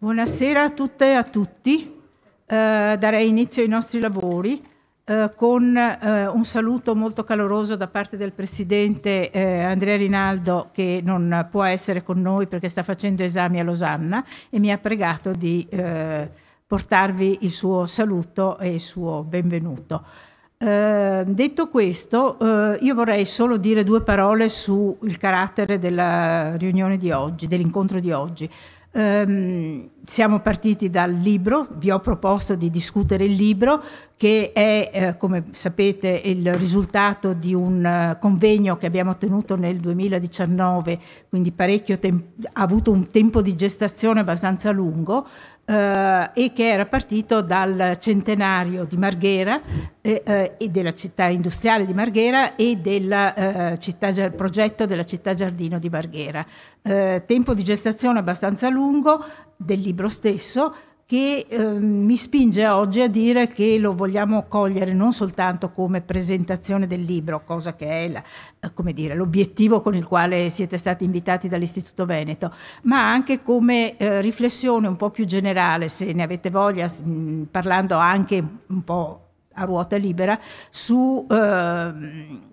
Buonasera a tutte e a tutti. Eh, darei inizio ai nostri lavori eh, con eh, un saluto molto caloroso da parte del Presidente eh, Andrea Rinaldo che non può essere con noi perché sta facendo esami a Losanna e mi ha pregato di eh, portarvi il suo saluto e il suo benvenuto. Eh, detto questo, eh, io vorrei solo dire due parole sul carattere della riunione di oggi, dell'incontro di oggi. Eh, siamo partiti dal libro, vi ho proposto di discutere il libro che è, eh, come sapete, il risultato di un uh, convegno che abbiamo tenuto nel 2019, quindi parecchio ha avuto un tempo di gestazione abbastanza lungo, eh, e che era partito dal centenario di Marghera eh, eh, e della città industriale di Marghera e del eh, progetto della città giardino di Marghera. Eh, tempo di gestazione abbastanza lungo, del, libro libro stesso che eh, mi spinge oggi a dire che lo vogliamo cogliere non soltanto come presentazione del libro, cosa che è la, eh, dire, l'obiettivo con il quale siete stati invitati dall'Istituto Veneto, ma anche come eh, riflessione un po' più generale, se ne avete voglia, mh, mm, parlando anche un po' a ruota libera su eh,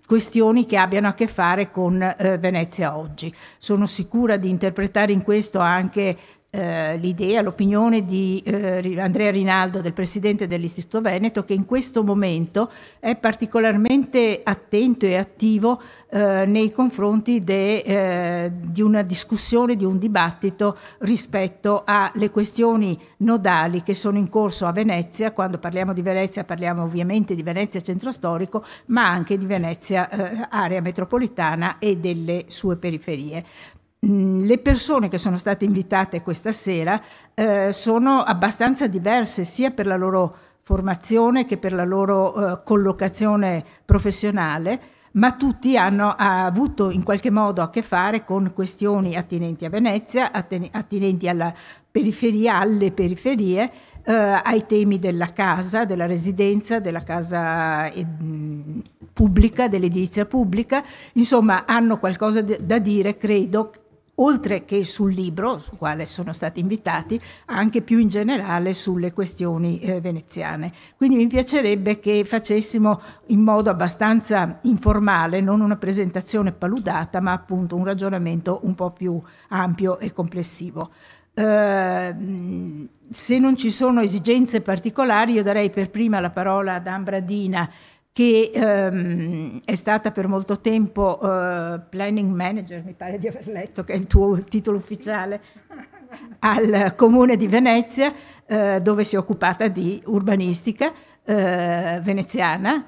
questioni che abbiano a che fare con eh, Venezia oggi. Sono sicura di interpretare in questo anche eh, l'idea, l'opinione di eh, Andrea Rinaldo, del presidente dell'Istituto Veneto, che in questo momento è particolarmente attento e attivo eh, nei confronti de, eh, di una discussione, di un dibattito rispetto alle questioni nodali che sono in corso a Venezia. Quando parliamo di Venezia parliamo ovviamente di Venezia centro storico, ma anche di Venezia eh, area metropolitana e delle sue periferie. Mm, le persone che sono state invitate questa sera eh, sono abbastanza diverse sia per la loro formazione che per la loro eh, collocazione professionale, ma tutti hanno ha avuto in qualche modo a che fare con questioni attinenti a Venezia, attinenti alla periferia, alle periferie, eh, ai temi della casa, della residenza, della casa mm, pubblica, dell'edilizia pubblica, insomma hanno qualcosa da dire, credo, oltre che sul libro, sul quale sono stati invitati, anche più in generale sulle questioni eh, veneziane. Quindi mi piacerebbe che facessimo in modo abbastanza informale, non una presentazione paludata, ma appunto un ragionamento un po' più ampio e complessivo. Eh, se non ci sono esigenze particolari, io darei per prima la parola ad Ambradina che ehm, è stata per molto tempo eh, planning manager, mi pare di aver letto che è il tuo titolo ufficiale, al comune di Venezia, eh, dove si è occupata di urbanistica eh, veneziana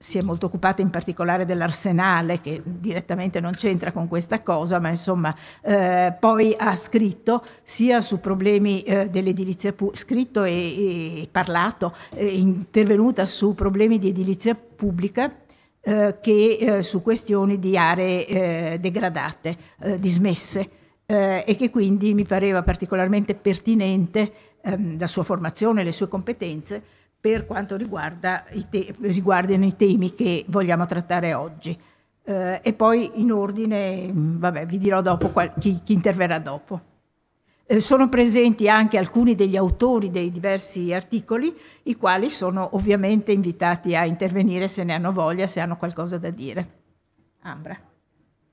si è molto occupata in particolare dell'arsenale che direttamente non c'entra con questa cosa, ma insomma eh, poi ha scritto sia su problemi eh, dell'edilizia pubblica, scritto e, e parlato, è intervenuta su problemi di edilizia pubblica eh, che eh, su questioni di aree eh, degradate, dismesse. e che quindi mi pareva particolarmente pertinente ehm, da sua formazione le sue competenze per quanto riguarda i riguardano i temi che vogliamo trattare oggi. Eh, e poi in ordine, mm, vabbè, vi dirò dopo qual, chi, chi, interverrà dopo. Eh, sono presenti anche alcuni degli autori dei diversi articoli, i quali sono ovviamente invitati a intervenire se ne hanno voglia, se hanno qualcosa da dire. Ambra,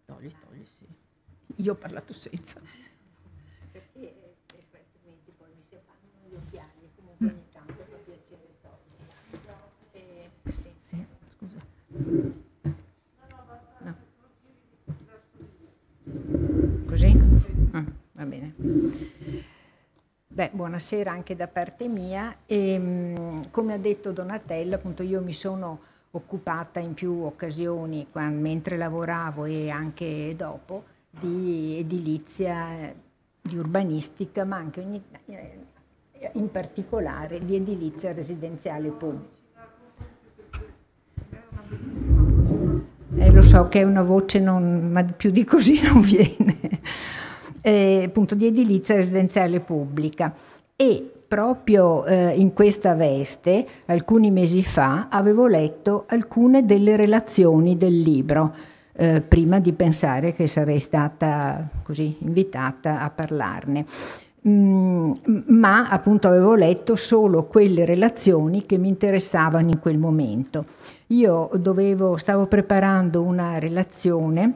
togli, togli, sì. Io ho parlato senza. Mm, va bene. Beh, buonasera anche da parte mia. E, ehm, come ha detto Donatella, appunto io mi sono occupata in più occasioni, quando, mentre lavoravo e anche dopo, di edilizia, di urbanistica, ma anche ogni, eh, in particolare di edilizia residenziale pubblica. Eh, lo so che è una voce, non, ma più di così non viene eh, appunto di edilizia residenziale pubblica e proprio eh, in questa veste, alcuni mesi fa, avevo letto alcune delle relazioni del libro, eh, prima di pensare che sarei stata così invitata a parlarne. Mm, ma appunto avevo letto solo quelle relazioni che mi interessavano in quel momento. Io dovevo, stavo preparando una relazione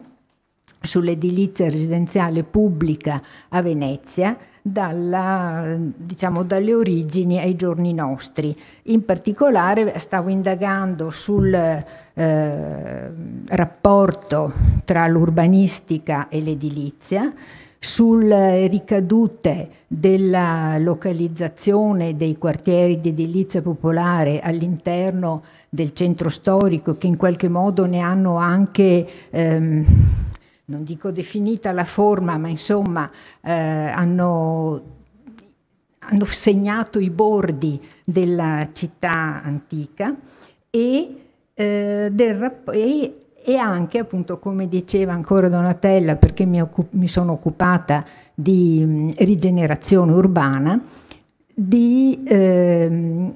sull'edilizia residenziale pubblica a Venezia dalla, diciamo, dalle origini ai giorni nostri. In particolare stavo indagando sul eh, rapporto tra l'urbanistica e l'edilizia, sulle ricadute della localizzazione dei quartieri di edilizia popolare all'interno del centro storico che in qualche modo ne hanno anche... Ehm, non dico definita la forma, ma insomma eh, hanno, hanno, segnato i bordi della città antica e, eh, del, e, e anche, appunto, come diceva ancora Donatella, perché mi, mi sono occupata di mh, mm, rigenerazione urbana, di... Eh,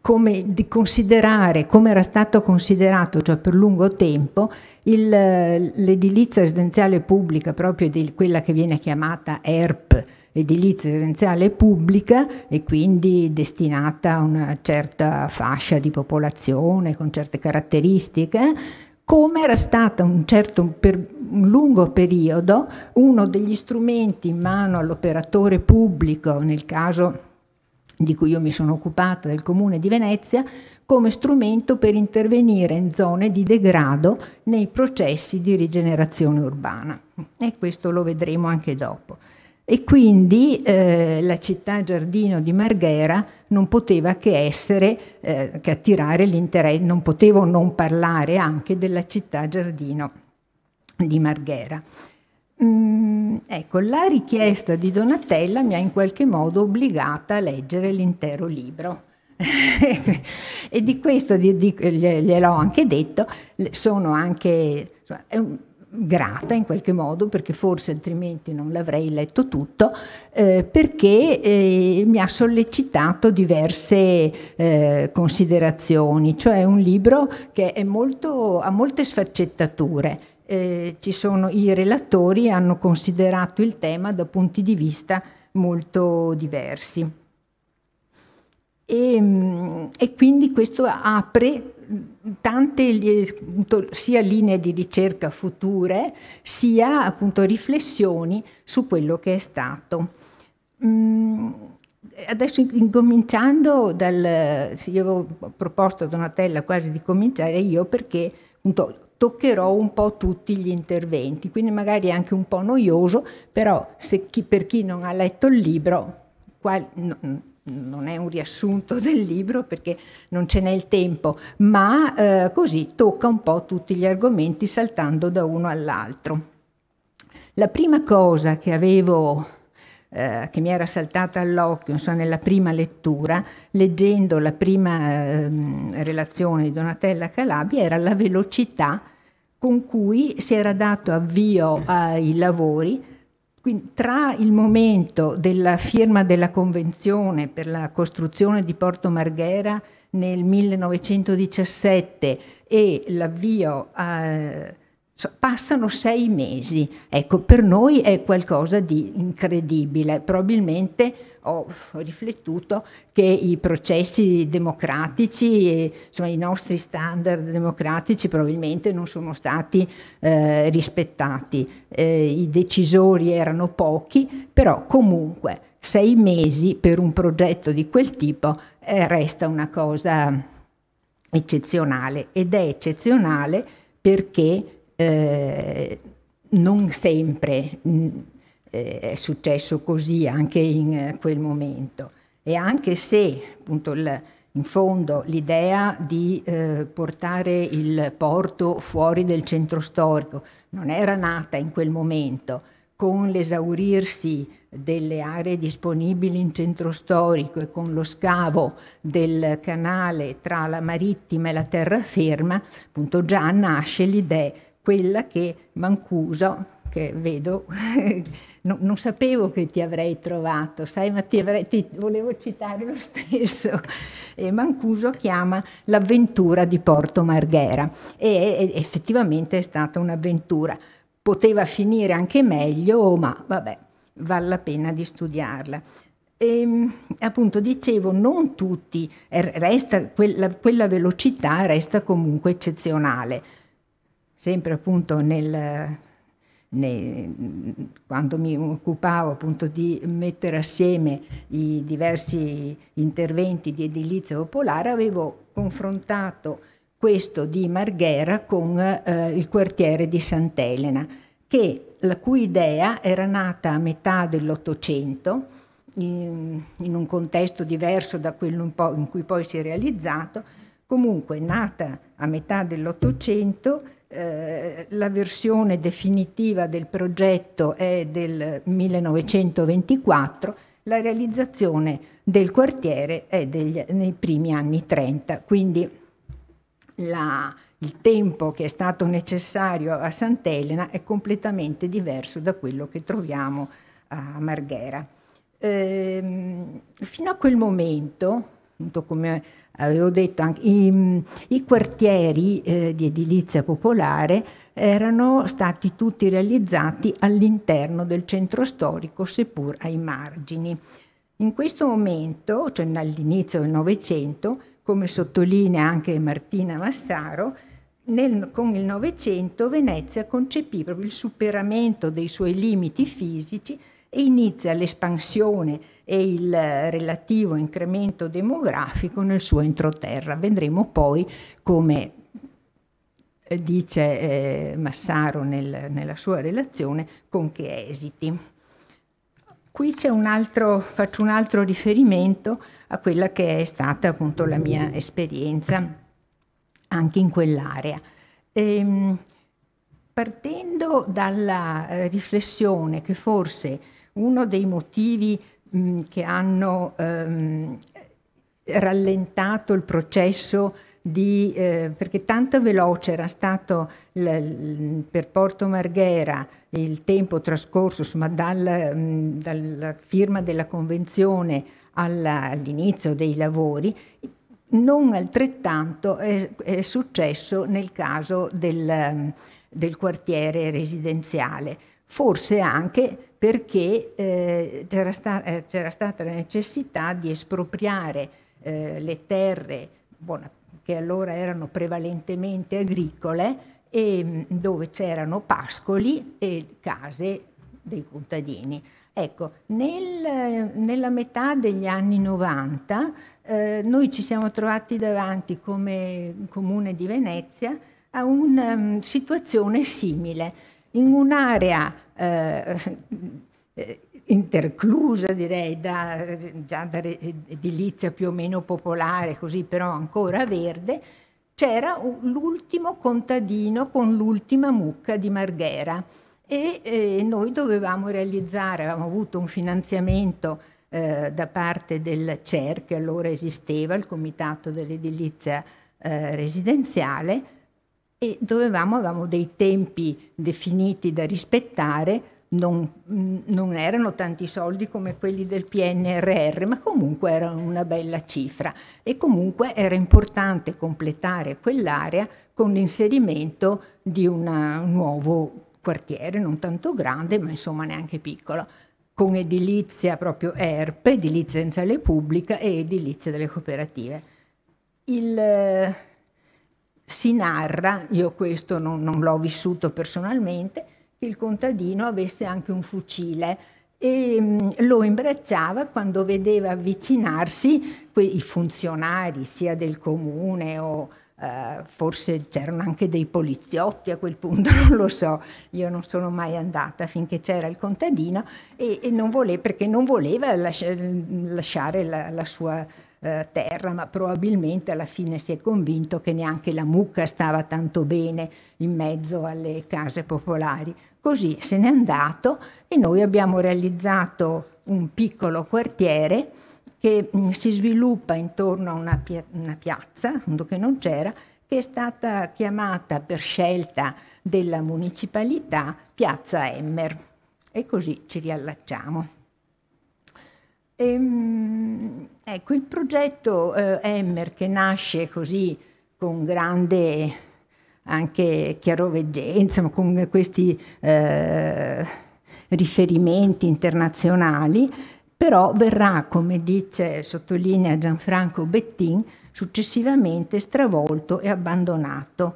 come di considerare, come era stato considerato cioè per lungo tempo, eh, l'edilizia residenziale pubblica, proprio di quella che viene chiamata ERP, edilizia residenziale pubblica e quindi destinata a una certa fascia di popolazione con certe caratteristiche, come era stato un certo, per un lungo periodo uno degli strumenti in mano all'operatore pubblico, nel caso di cui io mi sono occupata del Comune di Venezia, come strumento per intervenire in zone di degrado nei processi di rigenerazione urbana. E questo lo vedremo anche dopo. E quindi eh, la città giardino di Marghera non poteva che essere, eh, che attirare l'interesse, non potevo non parlare anche della città giardino di Marghera. Mm, ecco, la richiesta di Donatella mi ha in qualche modo obbligata a leggere l'intero libro. e di questo di, di, gliel'ho anche detto, sono anche insomma, grata in qualche modo perché forse altrimenti non l'avrei letto tutto, eh, perché eh, mi ha sollecitato diverse eh, considerazioni, cioè un libro che molto, ha molte sfaccettature eh, sono, i relatori hanno considerato il tema da punti di vista molto diversi. E, ehm, e quindi questo apre tante appunto, sia linee di ricerca future sia appunto riflessioni su quello che è stato. Mm, adesso incominciando dal, io avevo proposto a Donatella quasi di cominciare io perché appunto toccherò un po' tutti gli interventi, quindi magari è anche un po' noioso, però chi, per chi non ha letto il libro, qual, no, non è un riassunto del libro perché non ce n'è il tempo, ma eh, così tocca un po' tutti gli argomenti saltando da uno all'altro. La prima cosa che avevo eh, che mi era saltata all'occhio so, nella prima lettura, leggendo la prima eh, relazione di Donatella Calabria, era la velocità con cui si era dato avvio ai lavori. Quindi, tra il momento della firma della convenzione per la costruzione di Porto Marghera nel 1917 e l'avvio eh, Passano sei mesi, ecco, per noi è qualcosa di incredibile. Probabilmente ho riflettuto che i processi democratici, eh, insomma, i nostri standard democratici probabilmente non sono stati eh, rispettati. Eh, I decisori erano pochi, però comunque sei mesi per un progetto di quel tipo eh, resta una cosa eccezionale ed è eccezionale perché eh, non sempre mh, mm, eh, è successo così anche in eh, quel momento e anche se appunto il, in fondo l'idea di eh, portare il porto fuori del centro storico non era nata in quel momento, con l'esaurirsi delle aree disponibili in centro storico e con lo scavo del canale tra la marittima e la terraferma, appunto già nasce l'idea quella che Mancuso, che vedo, non, non, sapevo che ti avrei trovato, sai, ma ti, avrei, ti volevo citare lo stesso. E Mancuso chiama l'avventura di Porto Marghera e, e effettivamente è stata un'avventura. Poteva finire anche meglio, ma vabbè, vale la pena di studiarla. E, ehm, appunto dicevo, non tutti, er, resta, quella, quella velocità resta comunque eccezionale sempre appunto nel, nel, quando mi occupavo appunto di mettere assieme i diversi interventi di edilizia popolare, avevo confrontato questo di Marghera con eh, il quartiere di Sant'Elena, che, la cui idea era nata a metà dell'Ottocento, in, in, un contesto diverso da quello in cui poi si è realizzato, comunque nata a metà dell'Ottocento eh, la versione definitiva del progetto è del 1924, la realizzazione del quartiere è degli, nei primi anni 30, quindi la, il tempo che è stato necessario a Sant'Elena è completamente diverso da quello che troviamo a Marghera. Ehm, fino a quel momento, appunto come avevo detto anche, i, mm, i quartieri eh, di edilizia popolare erano stati tutti realizzati all'interno del centro storico, seppur ai margini. In questo momento, cioè all'inizio del Novecento, come sottolinea anche Martina Massaro, nel, con il Novecento Venezia concepì proprio il superamento dei suoi limiti fisici e inizia l'espansione e il relativo incremento demografico nel suo entroterra. Vedremo poi come eh, dice eh, Massaro nel, nella sua relazione, con che esiti. Qui un altro, faccio un altro riferimento a quella che è stata appunto la mia esperienza anche in quell'area. Ehm, partendo dalla eh, riflessione che forse uno dei motivi mh, che hanno ehm, rallentato il processo di, eh, perché tanto veloce era stato l, per Porto Marghera il tempo trascorso insomma, dal, mh, dalla firma della convenzione all'inizio dei lavori, non altrettanto è, è successo nel caso del, del quartiere residenziale, forse anche perché eh, c'era, sta, eh, stata la necessità di espropriare eh, le terre buona, che allora erano prevalentemente agricole e, mm, dove c'erano pascoli e case dei contadini. Ecco, nel, nella metà degli anni 90 eh, noi ci siamo trovati davanti come comune di Venezia a una um, mm, situazione simile in un'area eh, eh, interclusa direi da, già da edilizia più o meno popolare, così però ancora verde, c'era l'ultimo contadino con l'ultima mucca di Marghera e eh, noi dovevamo realizzare, avevamo avuto un finanziamento eh, da parte del CER, che allora esisteva, il Comitato dell'Edilizia eh, Residenziale, e dovevamo, avevamo dei tempi definiti da rispettare, non, mm, non, erano tanti soldi come quelli del PNRR, ma comunque era una bella cifra e comunque era importante completare quell'area con l'inserimento di una, un nuovo quartiere, non tanto grande, ma insomma neanche piccolo, con edilizia proprio ERP, edilizia iniziale pubblica e edilizia delle cooperative. Il, si narra, io questo non, non l'ho vissuto personalmente, che il contadino avesse anche un fucile e mm, lo imbracciava quando vedeva avvicinarsi i funzionari sia del comune o eh, forse c'erano anche dei poliziotti a quel punto, non lo so, io non sono mai andata finché c'era il contadino e, e non voleva, perché non voleva lasciare la, la sua eh, terra, ma probabilmente alla fine si è convinto che neanche la mucca stava tanto bene in mezzo alle case popolari. Così se n'è andato e noi abbiamo realizzato un piccolo quartiere che mh, mm, si sviluppa intorno a una, pia una piazza, che non c'era, che è stata chiamata per scelta della municipalità Piazza Emmer. E così ci riallacciamo. Ehm, Ecco, il progetto eh, Emmer che nasce così con grande anche chiaroveggenza, con questi eh, riferimenti internazionali, però verrà, come dice, sottolinea Gianfranco Bettin, successivamente stravolto e abbandonato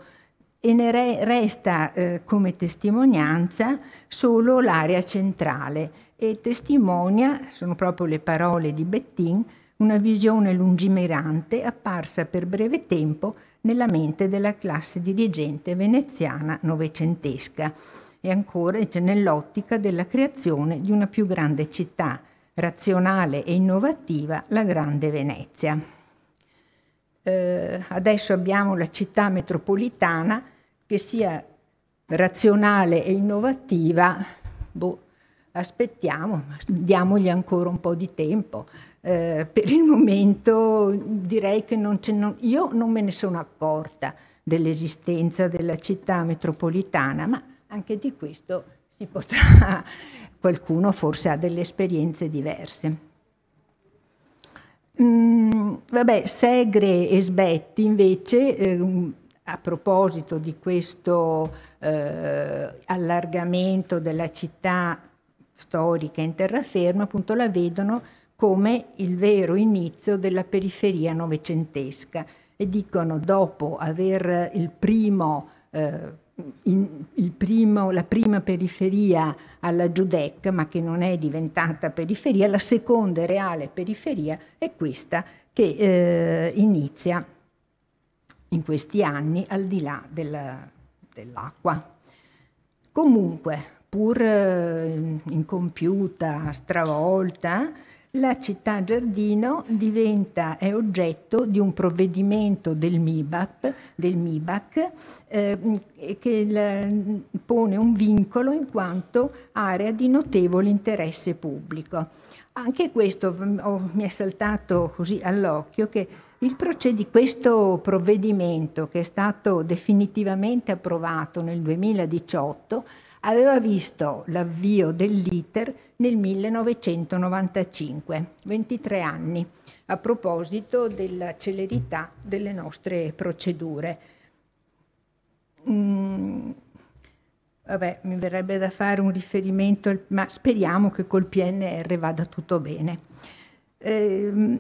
e ne re resta eh, come testimonianza solo l'area centrale e testimonia, sono proprio le parole di Bettin, una visione lungimirante apparsa per breve tempo nella mente della classe dirigente veneziana novecentesca e ancora cioè, nell'ottica della creazione di una più grande città, razionale e innovativa, la Grande Venezia. Eh, adesso abbiamo la città metropolitana che sia razionale e innovativa, boh, aspettiamo, diamogli ancora un po' di tempo eh, per il momento direi che non non, io non me ne sono accorta dell'esistenza della città metropolitana, ma anche di questo si potrà, qualcuno forse ha delle esperienze diverse. Mm, vabbè, Segre e Sbetti invece, eh, a proposito di questo eh, allargamento della città storica in terraferma, appunto la vedono come il vero inizio della periferia novecentesca e dicono dopo aver il primo, eh, in, il primo, la prima periferia alla Giudecca, ma che non è diventata periferia, la seconda reale periferia è questa che eh, inizia in questi anni al di là della, dell'acqua. Comunque, pur eh, incompiuta, stravolta, la città giardino diventa, è oggetto di un provvedimento del MIBAC, del MIBAC eh, che l, pone un vincolo in quanto area di notevole interesse pubblico. Anche questo oh, mi è saltato così all'occhio che il procedi, questo provvedimento che è stato definitivamente approvato nel 2018 aveva visto l'avvio dell'iter nel 1995, 23 anni, a proposito della celerità delle nostre procedure. Mm, vabbè, mi verrebbe da fare un riferimento, ma speriamo che col PNR vada tutto bene. Eh,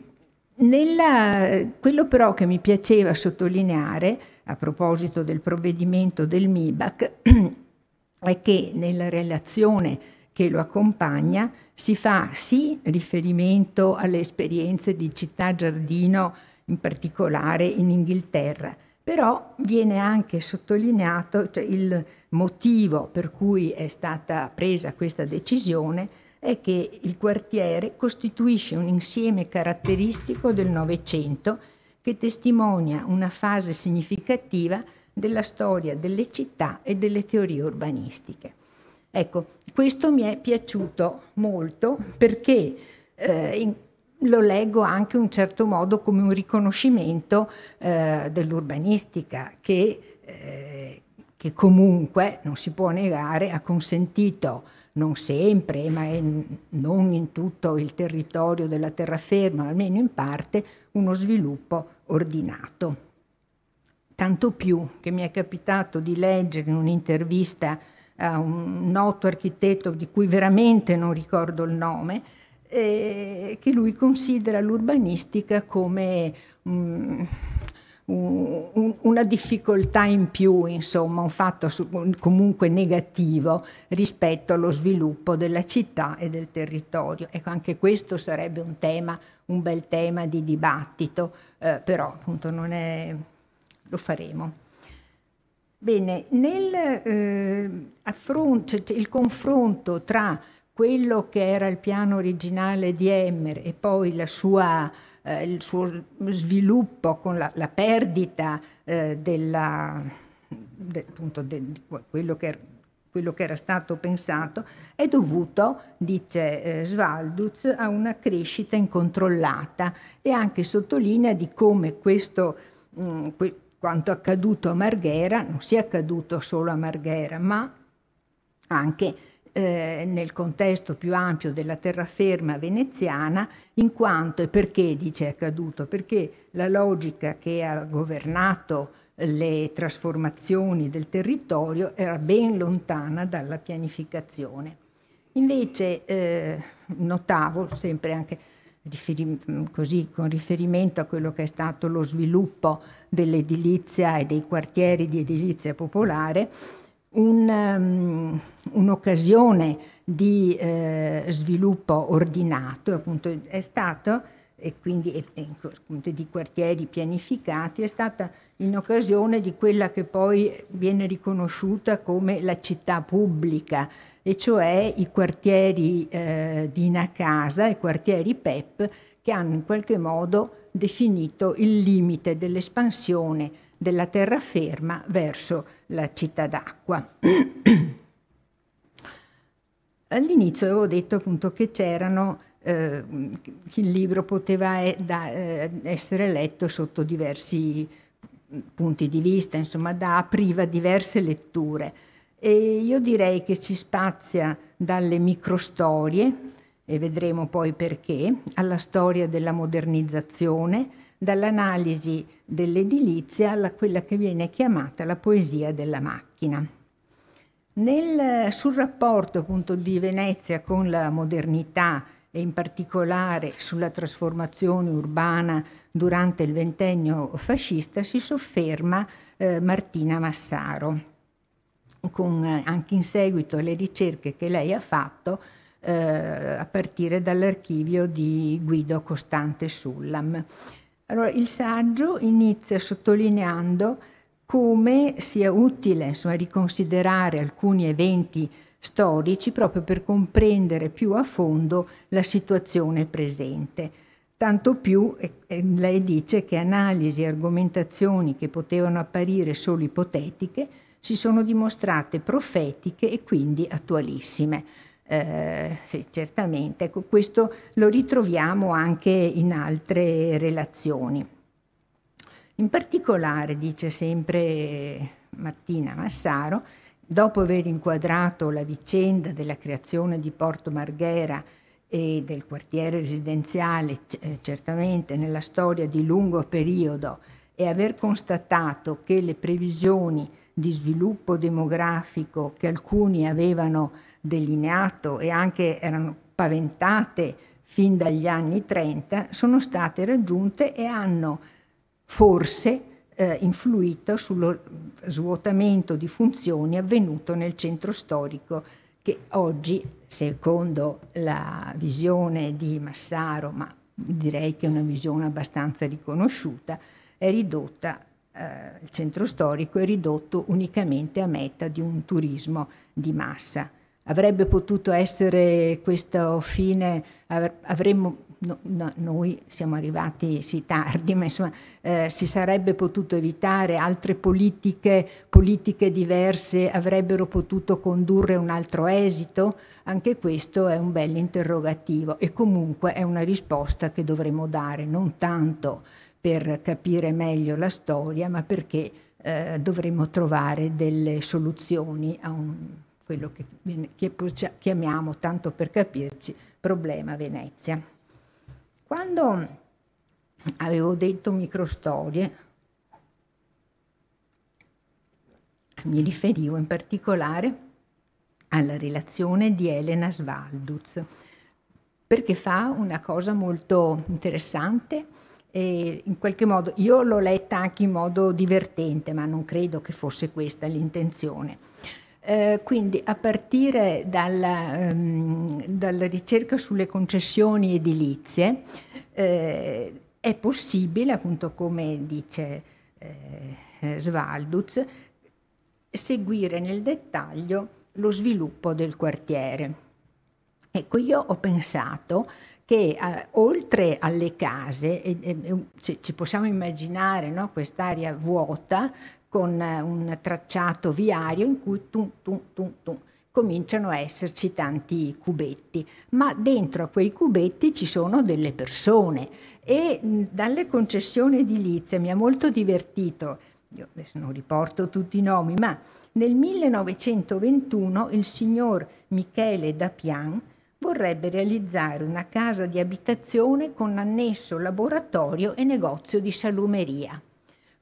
nella, quello però che mi piaceva sottolineare, a proposito del provvedimento del MIBAC, è che nella relazione che lo accompagna si fa sì riferimento alle esperienze di città giardino, in particolare in Inghilterra, però viene anche sottolineato cioè, il motivo per cui è stata presa questa decisione è che il quartiere costituisce un insieme caratteristico del Novecento che testimonia una fase significativa della storia delle città e delle teorie urbanistiche. Ecco, questo mi è piaciuto molto perché eh, in, lo leggo anche in un certo modo come un riconoscimento eh, dell'urbanistica che, eh, che, comunque, non si può negare, ha consentito non sempre, ma in, non in tutto il territorio della terraferma, almeno in parte, uno sviluppo ordinato tanto più che mi è capitato di leggere in un'intervista a un noto architetto di cui veramente non ricordo il nome, eh, che lui considera l'urbanistica come um, un, una difficoltà in più, insomma, un fatto su, comunque negativo rispetto allo sviluppo della città e del territorio. Ecco, anche questo sarebbe un tema, un bel tema di dibattito, eh, però appunto non è lo faremo. Bene, nel, eh, affronto, cioè, cioè, il confronto tra quello che era il piano originale di Emmer e poi sua, eh, il suo sviluppo con la, la perdita eh, della, de, appunto, de, di quello che, er, quello che, era stato pensato, è dovuto, dice eh, Svalduz, a una crescita incontrollata e anche sottolinea di come questo... Mh, mm, que, quanto accaduto a Marghera non sia accaduto solo a Marghera, ma anche eh, nel contesto più ampio della terraferma veneziana, in quanto e perché dice accaduto? Perché la logica che ha governato le trasformazioni del territorio era ben lontana dalla pianificazione. Invece eh, notavo sempre anche Mm, così con riferimento a quello che è stato lo sviluppo dell'edilizia e dei quartieri di edilizia popolare, mm, un'occasione um, un di eh, sviluppo ordinato appunto, è stato e quindi e, di quartieri pianificati è stata in occasione di quella che poi viene riconosciuta come la città pubblica e cioè i quartieri eh, di Nakasa, i quartieri PEP, che hanno in qualche modo definito il limite dell'espansione della terraferma verso la città d'acqua. All'inizio avevo detto appunto che c'erano eh, che il libro poteva eh, essere letto sotto diversi punti di vista, insomma, da apriva diverse letture e io direi che si spazia dalle microstorie, e vedremo poi perché, alla storia della modernizzazione, dall'analisi dell'edilizia alla quella che viene chiamata la poesia della macchina. Nel, sul rapporto appunto di Venezia con la modernità e in particolare sulla trasformazione urbana durante il ventennio fascista si sofferma eh, Martina Massaro con, eh, anche in seguito alle ricerche che lei ha fatto eh, a partire dall'archivio di Guido Costante Sullam. Allora, il saggio inizia sottolineando come sia utile insomma, riconsiderare alcuni eventi storici proprio per comprendere più a fondo la situazione presente. Tanto più, eh, lei dice, che analisi e argomentazioni che potevano apparire solo ipotetiche si sono dimostrate profetiche e quindi attualissime. Eh, sì, certamente, ecco, questo lo ritroviamo anche in altre relazioni. In particolare, dice sempre Martina Massaro, dopo aver inquadrato la vicenda della creazione di Porto Marghera e del quartiere residenziale, eh, certamente nella storia di lungo periodo, e aver constatato che le previsioni di sviluppo demografico che alcuni avevano delineato e anche erano paventate fin dagli anni 30, sono state raggiunte e hanno forse eh, influito sullo svuotamento di funzioni avvenuto nel centro storico che oggi, secondo la visione di Massaro, ma direi che è una visione abbastanza riconosciuta, è ridotta eh, il centro storico è ridotto unicamente a meta di un turismo di massa. Avrebbe potuto essere questo fine, avremmo, no, no, noi siamo arrivati sì tardi, ma insomma eh, si sarebbe potuto evitare altre politiche, politiche diverse avrebbero potuto condurre un altro esito? Anche questo è un bel interrogativo e comunque è una risposta che dovremmo dare, non tanto per capire meglio la storia, ma perché eh, dovremmo trovare delle soluzioni a un, quello che, che chiamiamo, tanto per capirci, problema Venezia. Quando avevo detto microstorie, mi riferivo in particolare alla relazione di Elena Svalduz, perché fa una cosa molto interessante e in qualche modo io l'ho letta anche in modo divertente, ma non credo che fosse questa l'intenzione. Eh, quindi a partire dalla, ehm, dalla, ricerca sulle concessioni edilizie eh, è possibile, appunto come dice eh, Svalduz, seguire nel dettaglio lo sviluppo del quartiere. Ecco, io ho pensato che eh, oltre alle case, e, e, ci, ci, possiamo immaginare no, quest'area vuota con eh, un tracciato viario in cui tum, tum, tum, tum, cominciano a esserci tanti cubetti, ma dentro a quei cubetti ci sono delle persone e dalle concessioni edilizie mi ha molto divertito, io adesso non riporto tutti i nomi, ma nel 1921 il signor Michele Dapian vorrebbe realizzare una casa di abitazione con annesso laboratorio e negozio di salumeria.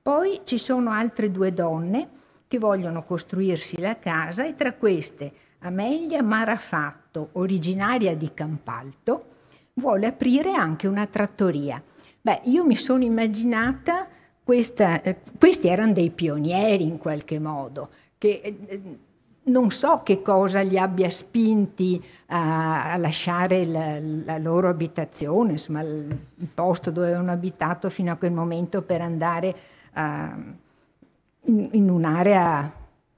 Poi ci sono altre due donne che vogliono costruirsi la casa e tra queste Amelia Marafatto, originaria di Campalto, vuole aprire anche una trattoria. Beh, io mi sono immaginata, questa, eh, questi erano dei pionieri in qualche modo, che eh, non so che cosa li abbia spinti a, a lasciare la, la, loro abitazione, insomma il, il posto dove avevano abitato fino a quel momento per andare a, ehm, in, in un'area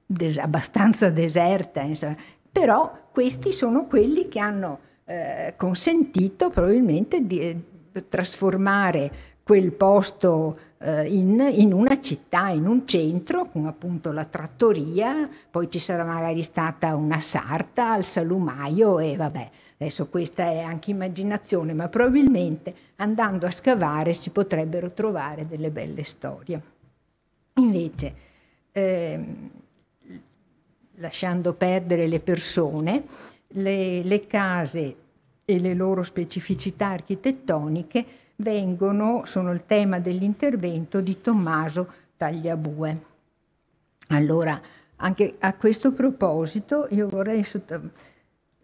des, abbastanza deserta. Insomma. Però questi sono quelli che hanno eh, consentito probabilmente di eh, trasformare quel posto eh, in, in, una città, in un centro, con appunto la trattoria, poi ci sarà magari stata una sarta al salumaio e vabbè, adesso questa è anche immaginazione, ma probabilmente andando a scavare si potrebbero trovare delle belle storie. Invece, ehm, lasciando perdere le persone, le, le case e le loro specificità architettoniche vengono, sono il tema dell'intervento di Tommaso Tagliabue. Allora, anche a questo proposito io vorrei,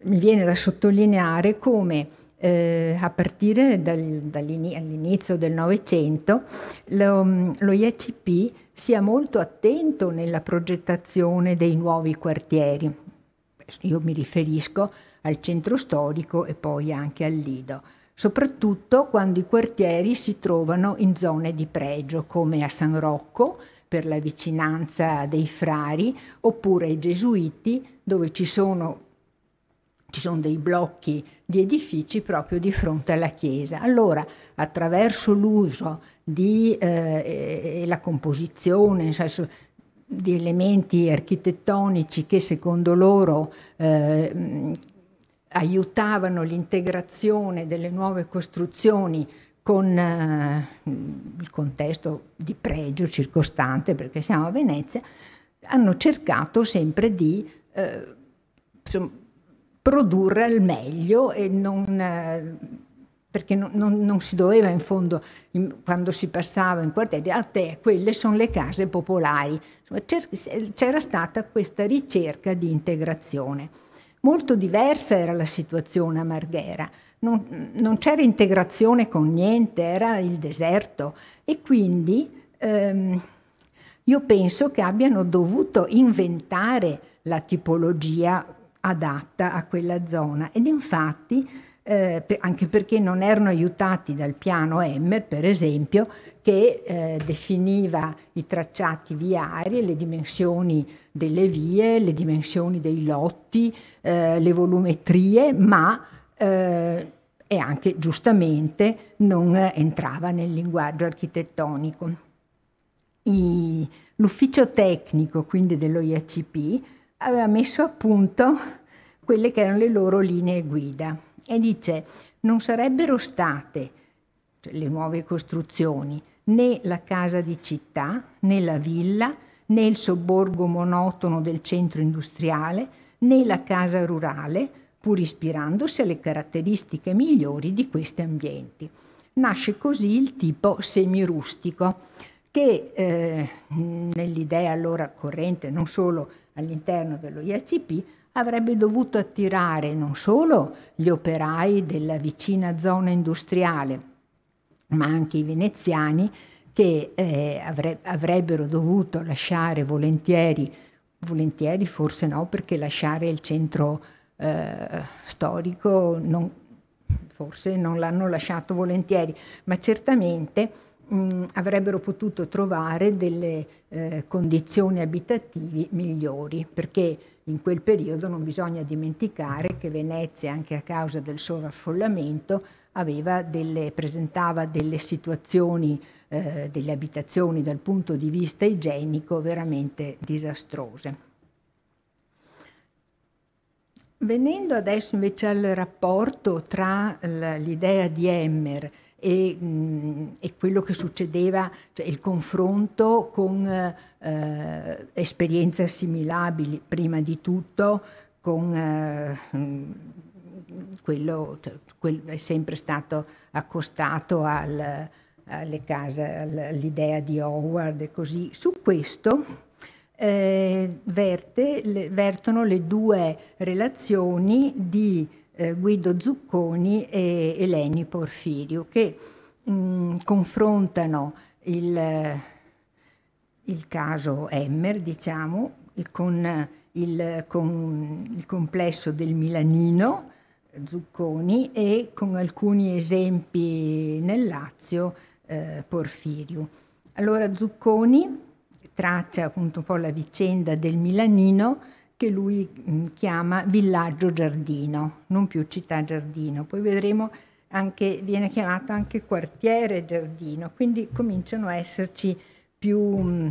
mi viene da sottolineare come eh, a partire dal, dall'inizio del Novecento lo, lo IACP sia molto attento nella progettazione dei nuovi quartieri. Io mi riferisco al centro storico e poi anche al Lido soprattutto quando i quartieri si trovano in zone di pregio, come a San Rocco, per la vicinanza dei frari, oppure ai gesuiti, dove ci sono, ci sono, dei blocchi di edifici proprio di fronte alla chiesa. Allora, attraverso l'uso eh, e eh, la composizione, senso, di elementi architettonici che secondo loro eh, aiutavano l'integrazione delle nuove costruzioni con eh, il contesto di pregio circostante, perché siamo a Venezia, hanno cercato sempre di eh, insomma, produrre al meglio e non... Eh, perché non, non, non, si doveva in fondo, in, quando si passava in quartieri, a ah, te quelle sono le case popolari. c'era stata questa ricerca di integrazione. Molto diversa era la situazione a Marghera, non, non c'era integrazione con niente, era il deserto e quindi ehm, io penso che abbiano dovuto inventare la tipologia adatta a quella zona ed infatti eh, per, anche perché non erano aiutati dal piano Emmer, per esempio, che eh, definiva i tracciati viari, le dimensioni delle vie, le dimensioni dei lotti, eh, le volumetrie, ma eh, e anche giustamente non entrava nel linguaggio architettonico. l'ufficio tecnico, quindi dello IACP, aveva messo a punto quelle che erano le loro linee guida e dice non sarebbero state cioè le nuove costruzioni né la casa di città, né la villa, né il sobborgo monotono del centro industriale, né la casa rurale, pur ispirandosi alle caratteristiche migliori di questi ambienti. Nasce così il tipo semirustico, che eh, nell'idea allora corrente, non solo all'interno dello IACP, avrebbe dovuto attirare non solo gli operai della vicina zona industriale, ma anche i veneziani, che eh, avre avrebbero dovuto lasciare volentieri, volentieri forse no, perché lasciare il centro eh, storico non, forse non l'hanno lasciato volentieri, ma certamente mh, avrebbero potuto trovare delle eh, condizioni abitative migliori, perché in quel periodo non bisogna dimenticare che Venezia, anche a causa del sovraffollamento, delle, presentava delle situazioni, eh, delle abitazioni dal punto di vista igienico veramente disastrose. Venendo adesso invece al rapporto tra l'idea di Emmer e, mh, mm, e, quello che succedeva, cioè il confronto con eh, esperienze assimilabili, prima di tutto con eh, mm, quello, cioè, quello è sempre stato accostato al, alle case, all'idea di Howard e così. Su questo eh, verte, le, vertono le due relazioni di eh, Guido Zucconi e Eleni Porfirio che mh, mm, confrontano il, il, caso Emmer, diciamo, con il, con il complesso del Milanino Zucconi e con alcuni esempi nel Lazio eh, Porfirio. Allora Zucconi traccia appunto un po' la vicenda del Milanino che lui mh, mm, chiama villaggio giardino, non più città giardino. Poi vedremo anche, viene chiamato anche quartiere giardino, quindi cominciano a esserci più... Mh, mm,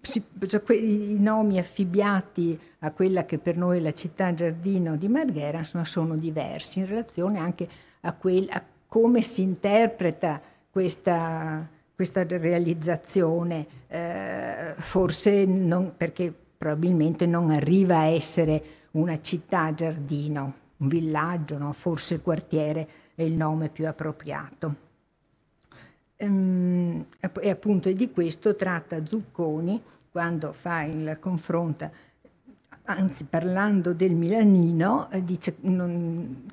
si, cioè, i nomi affibbiati a quella che per noi è la città giardino di Marghera sono, sono diversi in relazione anche a, quel, a come si interpreta questa, questa realizzazione, eh, forse non, perché probabilmente non arriva a essere una città giardino, un villaggio, no? forse il quartiere è il nome più appropriato. Ehm, e appunto e di questo tratta Zucconi quando fa il confronto, anzi parlando del Milanino, eh, dice non,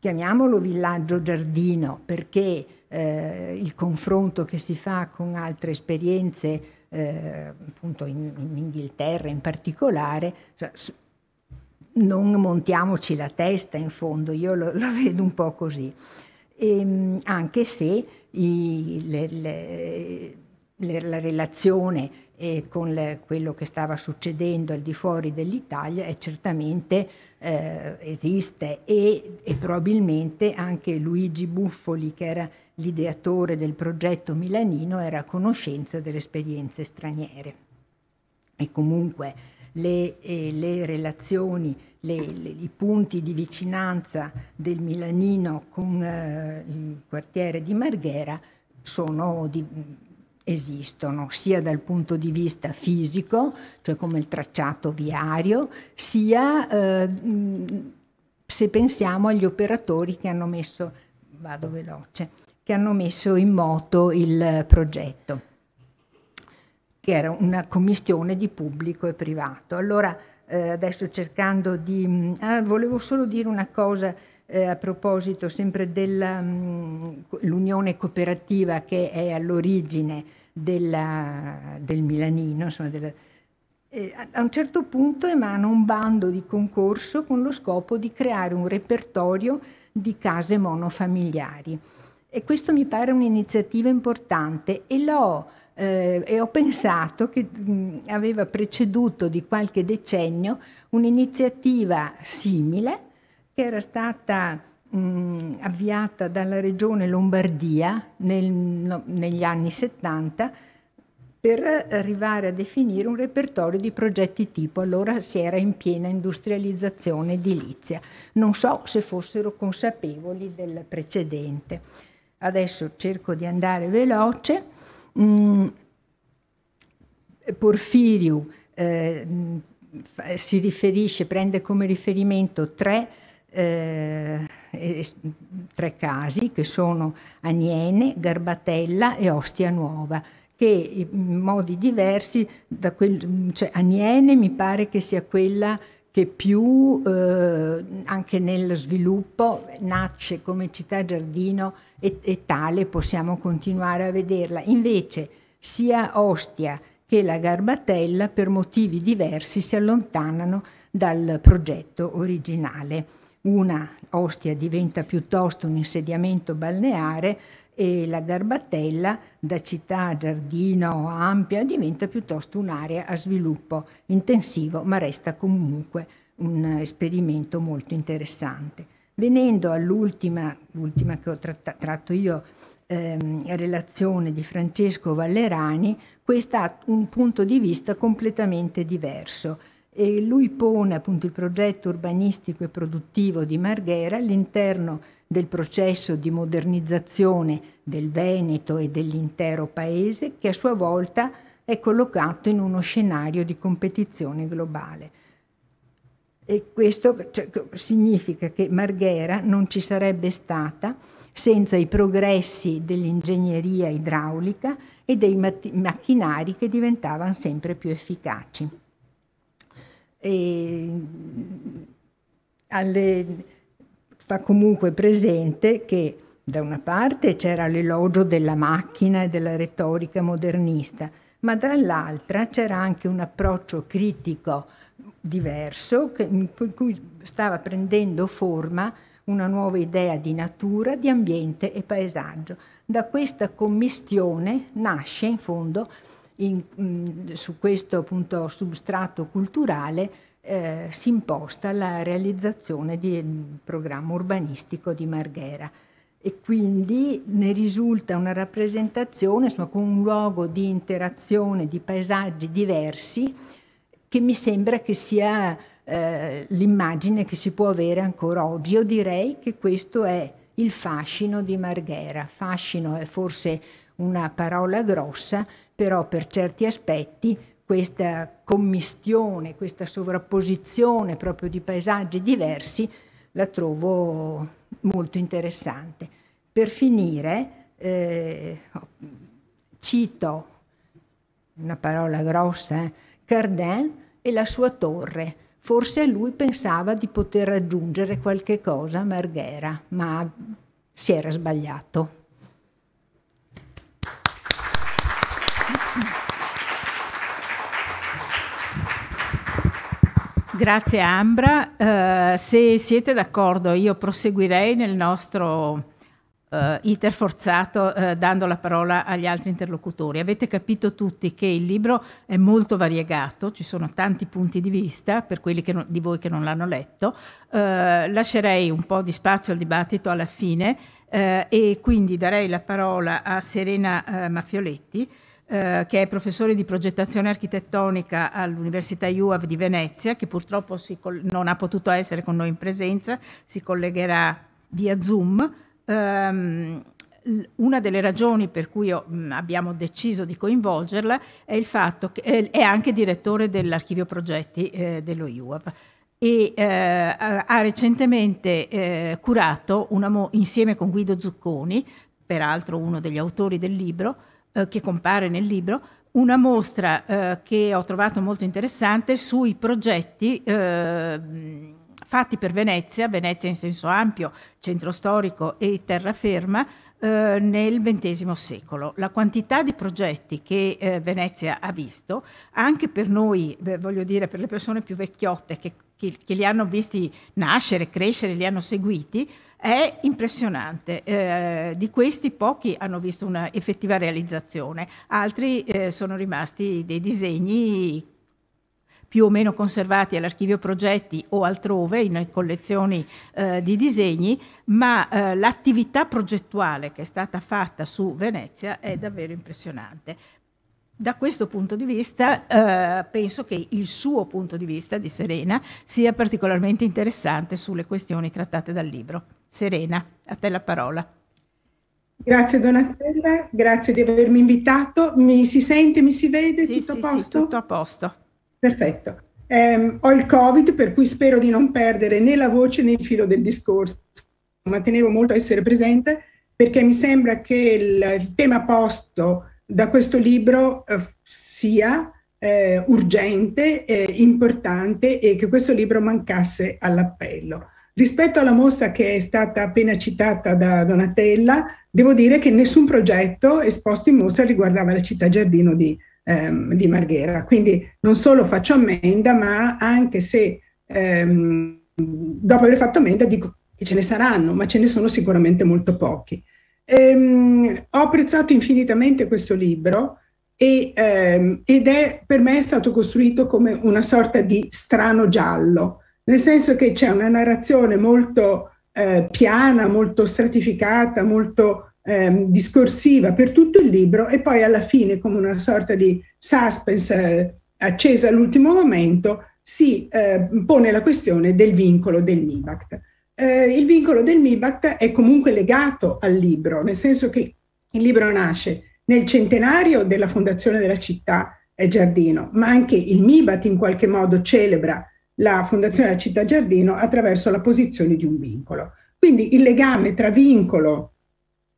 chiamiamolo villaggio giardino perché eh, il confronto che si fa con altre esperienze, eh, appunto in, in, Inghilterra in particolare, cioè, non montiamoci la testa in fondo, io lo, lo vedo un po' così ehm, anche se i, le, le, le, la relazione eh, con quello che stava succedendo al di fuori dell'Italia è certamente eh, esiste e, e probabilmente anche Luigi Buffoli che era l'ideatore del progetto milanino era a conoscenza delle esperienze straniere e comunque le, eh, le relazioni le, le, i punti di vicinanza del Milanino con eh, il quartiere di Marghera di, esistono sia dal punto di vista fisico, cioè come il tracciato viario, sia eh, se pensiamo agli operatori che hanno messo, vado veloce, che hanno messo in moto il progetto, che era una commissione di pubblico e privato. Allora, eh, adesso cercando di... Mm, ah, volevo solo dire una cosa eh, a proposito sempre dell'unione mm, cooperativa che è all'origine della, del Milanino, insomma, della, eh, a un certo punto emana un bando di concorso con lo scopo di creare un repertorio di case monofamiliari. E questo mi pare un'iniziativa importante e l'ho eh, e ho pensato che mh, aveva preceduto di qualche decennio un'iniziativa simile che era stata mh, avviata dalla regione Lombardia nel, no, negli anni 70 per arrivare a definire un repertorio di progetti tipo. Allora si era in piena industrializzazione edilizia. Non so se fossero consapevoli del precedente. Adesso cerco di andare veloce. Mm, Porfirio eh, si riferisce, prende come riferimento tre, eh, tre casi che sono Aniene, Garbatella e Ostia Nuova che in modi diversi, da quel, cioè Aniene mi pare che sia quella che più eh, anche nel sviluppo nasce come città giardino e, e tale possiamo continuare a vederla. Invece sia Ostia che la Garbatella per motivi diversi si allontanano dal progetto originale. Una Ostia diventa piuttosto un insediamento balneare, e la Garbatella da città, a giardino ampia diventa piuttosto un'area a sviluppo intensivo, ma resta comunque un esperimento molto interessante. Venendo all'ultima, l'ultima che ho tratt- tratto io, ehm, relazione di Francesco Vallerani, questa ha un punto di vista completamente diverso. E lui pone appunto il progetto urbanistico e produttivo di Marghera all'interno del processo di modernizzazione del Veneto e dell'intero paese che a sua volta è collocato in uno scenario di competizione globale. E questo cioè, significa che Marghera non ci sarebbe stata senza i progressi dell'ingegneria idraulica e dei macchinari che diventavano sempre più efficaci. E alle, fa comunque presente che da una parte c'era l'elogio della macchina e della retorica modernista, ma dall'altra c'era anche un approccio critico diverso che, in cui stava prendendo forma una nuova idea di natura, di ambiente e paesaggio. Da questa commistione nasce in fondo in, mm, su questo appunto substrato culturale eh, si imposta la realizzazione del programma urbanistico di Marghera e quindi ne risulta una rappresentazione insomma, con un luogo di interazione di paesaggi diversi che mi sembra che sia eh, l'immagine che si può avere ancora oggi. Io direi che questo è il fascino di Marghera. Fascino è forse una parola grossa, però per certi aspetti questa commistione, questa sovrapposizione proprio di paesaggi diversi, la trovo molto interessante. Per finire, eh, cito una parola grossa, eh, Cardin e la sua torre. Forse a lui pensava di poter raggiungere qualche cosa a Marghera, ma si era sbagliato. Grazie Ambra. Uh, se siete d'accordo io proseguirei nel nostro uh, iter forzato uh, dando la parola agli altri interlocutori. Avete capito tutti che il libro è molto variegato, ci sono tanti punti di vista per quelli no, di voi che non l'hanno letto. lascerei un po' di spazio al dibattito alla fine e quindi darei la parola a Serena Mafioletti eh, che è professore di progettazione architettonica all'Università IUAV di Venezia, che purtroppo non ha potuto essere con noi in presenza, si collegherà via Zoom. Um, una delle ragioni per cui io, mh, abbiamo deciso di coinvolgerla è il fatto che eh, è anche direttore dell'archivio progetti eh, dello IUAV e eh, ha recentemente eh, curato una, insieme con Guido Zucconi, peraltro uno degli autori del libro, eh, che compare nel libro, una mostra eh, che ho trovato molto interessante sui progetti eh, fatti per Venezia, Venezia in senso ampio, centro storico e terraferma, eh, nel XX secolo. La quantità di progetti che eh, Venezia ha visto, anche per noi, beh, voglio dire, per le persone più vecchiotte che, che, che, li hanno visti nascere, crescere, li hanno seguiti, è impressionante. Eh, di questi pochi hanno visto una effettiva realizzazione, altri eh, sono rimasti dei disegni più o meno conservati all'archivio progetti o altrove in collezioni eh, di disegni, ma eh, l'attività progettuale che è stata fatta su Venezia è davvero impressionante. Da questo punto di vista eh, penso che il suo punto di vista di Serena sia particolarmente interessante sulle questioni trattate dal libro. Serena, a te la parola. Grazie Donatella, grazie di avermi invitato. Mi si sente, mi si vede? Sì, tutto sì, a posto? Sì, tutto a posto. Perfetto. Eh, ho il Covid, per cui spero di non perdere né la voce né il filo del discorso, ma tenevo molto a essere presente perché mi sembra che il, il tema posto da questo libro eh, sia eh, urgente, eh, importante e che questo libro mancasse all'appello. Rispetto alla mostra che è stata appena citata da Donatella, devo dire che nessun progetto esposto in mostra riguardava la città giardino di ehm, di Marghera. Quindi non solo faccio ammenda, ma anche se ehm, dopo aver fatto ammenda dico che ce ne saranno, ma ce ne sono sicuramente molto pochi. Ehm, ho apprezzato infinitamente questo libro e, ehm, ed è per me è stato costruito come una sorta di strano giallo, nel senso che c'è una narrazione molto eh, piana, molto stratificata, molto ehm, discorsiva per tutto il libro e poi alla fine, come una sorta di suspense eh, accesa all'ultimo momento, si eh, pone la questione del vincolo del MIBACT. Eh, il vincolo del MIBACT è comunque legato al libro, nel senso che il libro nasce nel centenario della fondazione della città Giardino, ma anche il MIBACT in qualche modo celebra la fondazione della città Giardino attraverso la posizione di un vincolo. Quindi il legame tra vincolo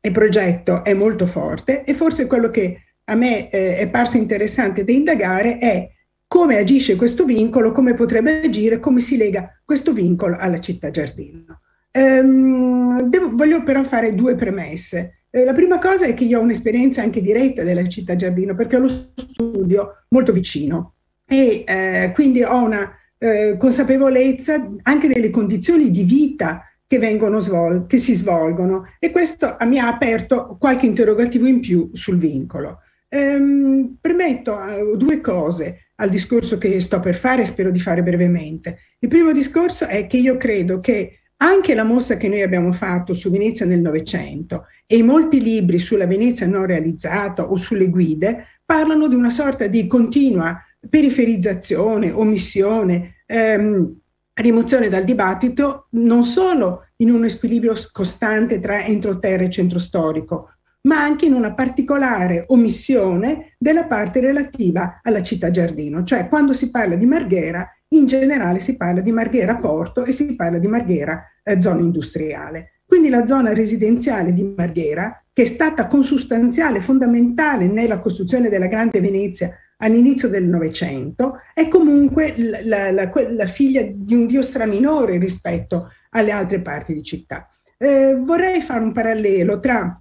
e progetto è molto forte e forse quello che a me eh, è parso interessante da indagare è come agisce questo vincolo, come potrebbe agire, come si lega questo vincolo alla città giardino. Ehm, devo, voglio però fare due premesse. Eh, la prima cosa è che io ho un'esperienza anche diretta della città giardino perché ho lo studio molto vicino e eh, quindi ho una eh, consapevolezza anche delle condizioni di vita che, vengono svol- che si svolgono e questo mi ha aperto qualche interrogativo in più sul vincolo. Ehm, premetto eh, due cose al discorso che sto per fare e spero di fare brevemente. Il primo discorso è che io credo che anche la mossa che noi abbiamo fatto su Venezia nel Novecento e i molti libri sulla Venezia non realizzata o sulle guide parlano di una sorta di continua periferizzazione, omissione, ehm, rimozione dal dibattito non solo in uno squilibrio costante tra entroterra e centro storico, ma anche in una particolare omissione della parte relativa alla città giardino, cioè quando si parla di Marghera in generale si parla di Marghera porto e si parla di Marghera eh, zona industriale. Quindi la zona residenziale di Marghera, che è stata consustanziale, fondamentale nella costruzione della Grande Venezia all'inizio del Novecento, è comunque la, la, la, figlia di un dio straminore rispetto alle altre parti di città. Eh, vorrei fare un parallelo tra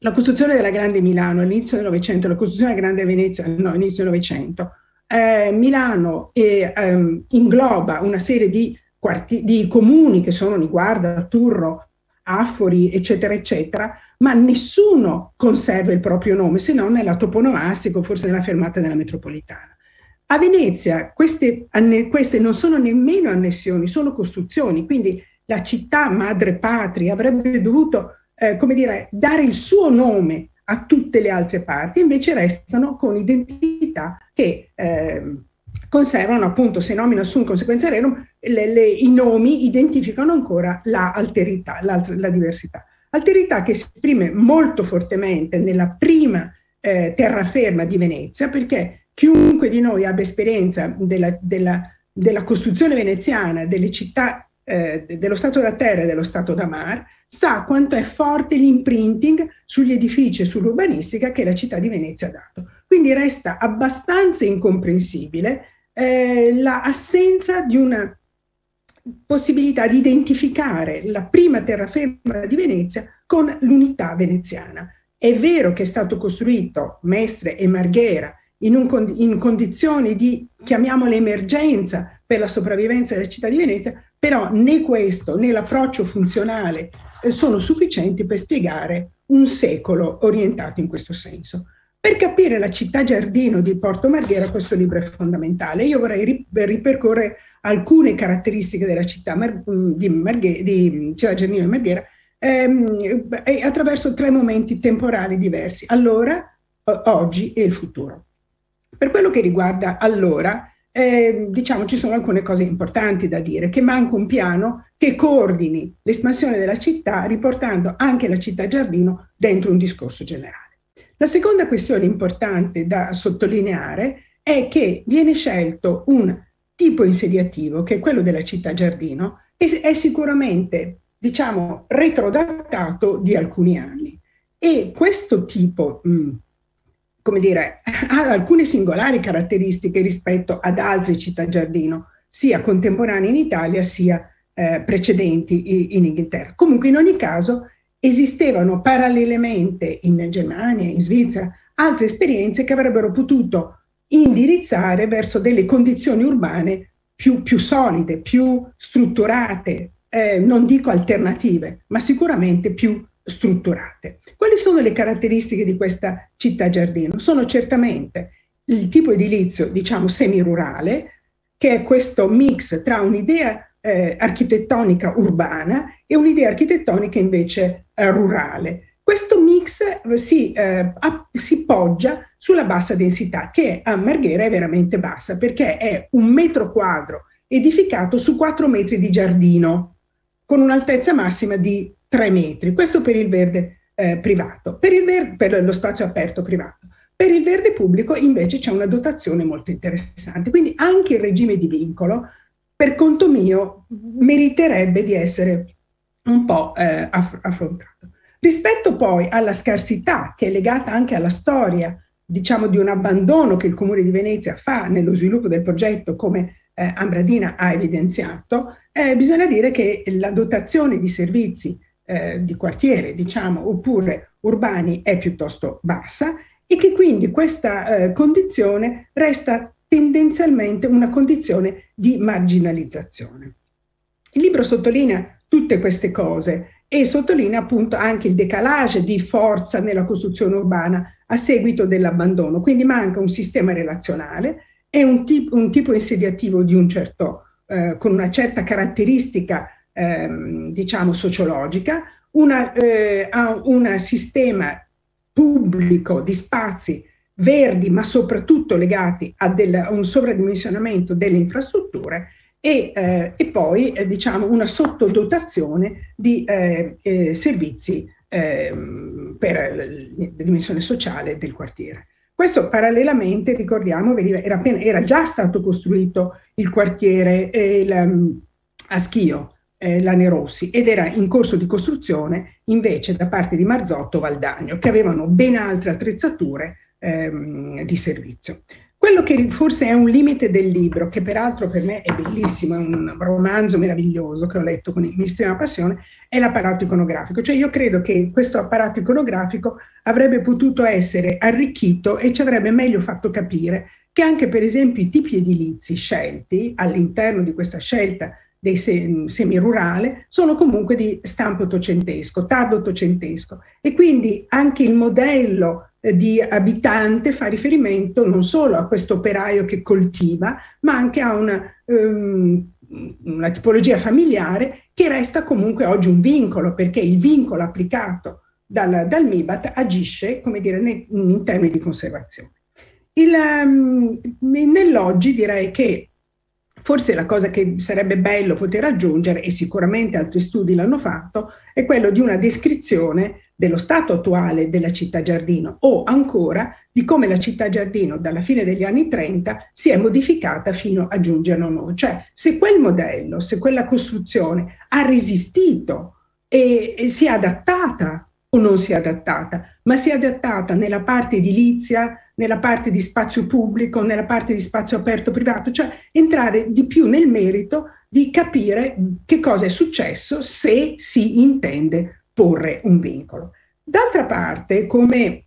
la costruzione della Grande Milano all'inizio del Novecento e la costruzione della Grande Venezia no, all'inizio del Novecento. Eh, Milano è, ehm, ingloba una serie di, quarti- di comuni che sono Niguarda, Turro, afori, eccetera, eccetera, ma nessuno conserva il proprio nome se non nella toponomastica, forse nella fermata della metropolitana. A Venezia queste, queste, non sono nemmeno annessioni, sono costruzioni, quindi la città madre patria avrebbe dovuto, eh, come dire, dare il suo nome a tutte le altre parti, invece restano con identità che eh, conservano appunto se nomina sum conseguenza rerum, le, le, i nomi identificano ancora la alterità, la diversità. Alterità che si esprime molto fortemente nella prima eh, terraferma di Venezia, perché chiunque di noi abbia esperienza della, della, della costruzione veneziana, delle città, eh, dello stato da terra e dello stato da mar, sa quanto è forte l'imprinting sugli edifici e sull'urbanistica che la città di Venezia ha dato. Quindi resta abbastanza incomprensibile eh, l'assenza di una possibilità di identificare la prima terraferma di Venezia con l'unità veneziana. È vero che è stato costruito Mestre e Marghera in, con- in condizioni di, chiamiamola emergenza, per la sopravvivenza della città di Venezia, però né questo né l'approccio funzionale eh, sono sufficienti per spiegare un secolo orientato in questo senso. Per capire la città giardino di Porto Marghera questo libro è fondamentale. Io vorrei ripercorrere alcune caratteristiche della città Mar- mm, di, Marghe- di cioè Giardino di Marghera ehm, attraverso tre momenti temporali diversi, allora, oggi e il futuro. Per quello che riguarda allora, eh, diciamo ci sono alcune cose importanti da dire, che manca un piano che coordini l'espansione della città riportando anche la città giardino dentro un discorso generale. La seconda questione importante da sottolineare è che viene scelto un tipo insediativo, che è quello della città giardino, e è sicuramente, diciamo, retrodatato di alcuni anni. E questo tipo, mm, come dire, ha alcune singolari caratteristiche rispetto ad altri città giardino, sia contemporanei in Italia, sia eh, precedenti in Inghilterra. Comunque, in ogni caso, esistevano parallelamente in Germania, in Svizzera, altre esperienze che avrebbero potuto indirizzare verso delle condizioni urbane più, più solide, più strutturate, eh, non dico alternative, ma sicuramente più strutturate. Quali sono le caratteristiche di questa città giardino? Sono certamente il tipo edilizio, diciamo, semi-rurale, che è questo mix tra un'idea eh, architettonica urbana e un'idea architettonica invece eh, rurale. Questo mix eh, si, eh, si, poggia sulla bassa densità, che a Marghera è veramente bassa, perché è un metro quadro edificato su 4 metri di giardino, con un'altezza massima di 3 metri. Questo per il verde eh, privato, per, il ver- per lo spazio aperto privato. Per il verde pubblico invece c'è una dotazione molto interessante. Quindi anche il regime di vincolo per conto mio meriterebbe di essere un po' eh, aff- affrontato. Rispetto poi alla scarsità che è legata anche alla storia, diciamo di un abbandono che il Comune di Venezia fa nello sviluppo del progetto come eh, Ambradina ha evidenziato, eh, bisogna dire che la dotazione di servizi eh, di quartiere, diciamo, oppure urbani è piuttosto bassa e che quindi questa eh, condizione resta tendenzialmente una condizione di marginalizzazione. Il libro sottolinea tutte queste cose e sottolinea appunto anche il decalage di forza nella costruzione urbana a seguito dell'abbandono, quindi manca un sistema relazionale e un, tip- un tipo insediativo di un certo, eh, con una certa caratteristica ehm, diciamo sociologica, una, eh, un sistema pubblico di spazi verdi, ma soprattutto legati a, del, a un sovradimensionamento delle infrastrutture e, eh, e poi eh, diciamo una sottodotazione di eh, eh servizi ehm, per la dimensione sociale del quartiere. Questo parallelamente, ricordiamo, veniva, era, appena, era, già stato costruito il quartiere eh, il, ehm, a Schio, eh, Lane Rossi, ed era in corso di costruzione invece da parte di Marzotto Valdagno, che avevano ben altre attrezzature ehm, di servizio. Quello che forse è un limite del libro, che peraltro per me è bellissimo, è un romanzo meraviglioso che ho letto con estrema passione, è l'apparato iconografico. Cioè io credo che questo apparato iconografico avrebbe potuto essere arricchito e ci avrebbe meglio fatto capire che anche per esempio i tipi edilizi scelti all'interno di questa scelta dei semirurale, sono comunque di stampo ottocentesco, tardo ottocentesco. E quindi anche il modello eh, di abitante fa riferimento non solo a questo operaio che coltiva, ma anche a una, um, una tipologia familiare che resta comunque oggi un vincolo, perché il vincolo applicato dal, dal MIBAT agisce, come dire, in termini di conservazione. Il, um, nell'oggi direi che Forse la cosa che sarebbe bello poter aggiungere, e sicuramente altri studi l'hanno fatto, è quello di una descrizione dello stato attuale della città giardino o ancora di come la città giardino dalla fine degli anni 30 si è modificata fino a giungere a noi. Cioè se quel modello, se quella costruzione ha resistito e, e si è adattata o non si è adattata, ma si è adattata nella parte edilizia, nella parte di spazio pubblico, nella parte di spazio aperto privato, cioè entrare di più nel merito di capire che cosa è successo se si intende porre un vincolo. D'altra parte, come